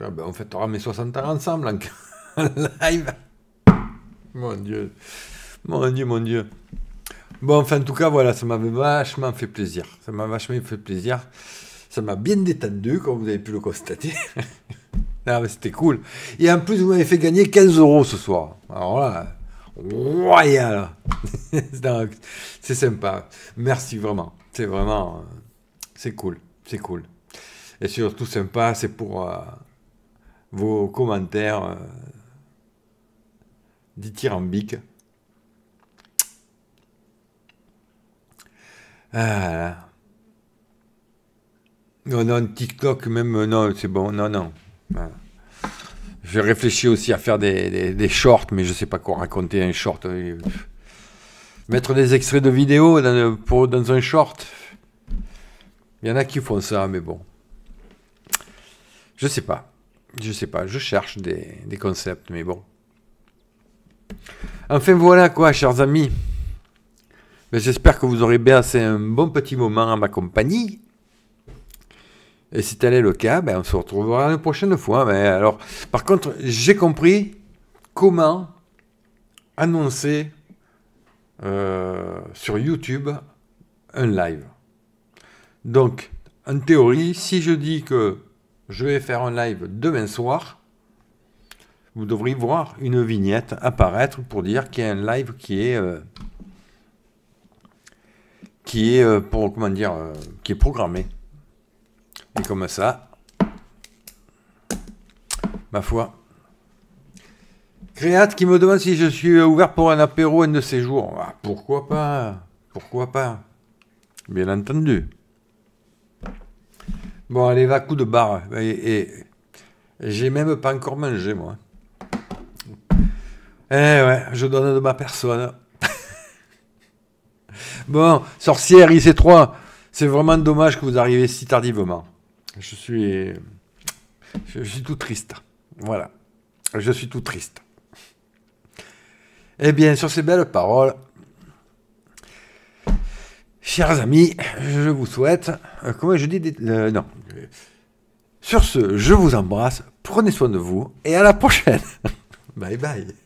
Ah, ben, on fêtera mes 60 ans ensemble en live. Mon Dieu. Mon Dieu, mon Dieu. Bon, enfin, en tout cas, voilà, ça m'avait vachement fait plaisir. Ça m'a vachement fait plaisir. Ça m'a bien détendu, comme vous avez pu le constater. c'était cool. Et en plus, vous m'avez fait gagner 15 euros ce soir. Alors là, royal. c'est sympa. Merci vraiment. C'est vraiment. Euh, c'est cool. C'est cool. Et surtout sympa, c'est pour euh, vos commentaires euh, dithyrambiques. Ah là. Non, non, TikTok, même, euh, non, c'est bon, non, non. J'ai réfléchi aussi à faire des, shorts, mais je sais pas quoi raconter un short. Euh, mettre des extraits de vidéos dans, euh, pour, dans un short. Il y en a qui font ça, mais bon. Je sais pas. Je sais pas. Je cherche des, des concepts, mais bon. Enfin voilà quoi, chers amis. Ben, j'espère que vous aurez bien passé un bon petit moment à ma compagnie. Et si tel est le cas, ben, on se retrouvera la prochaine fois. Mais alors, par contre, j'ai compris comment annoncer euh, sur YouTube un live. Donc, en théorie, si je dis que je vais faire un live demain soir, vous devriez voir une vignette apparaître pour dire qu'il y a un live qui est euh, qui est euh, pour comment dire qui est programmé. Et comme ça, ma foi. Créate qui me demande si je suis ouvert pour un apéro un de séjour. jours. Ah, pourquoi pas Pourquoi pas Bien entendu. Bon, allez, va, coup de barre. Et, j'ai même pas encore mangé, moi. Eh ouais, je donne de ma personne. bon, sorcière IC3, c'est vraiment dommage que vous arriviez si tardivement. Je suis, je suis tout triste. Voilà. Je suis tout triste. Eh bien, sur ces belles paroles, chers amis, je vous souhaite. Euh, comment je dis Non. Sur ce, je vous embrasse, prenez soin de vous et à la prochaine. bye bye.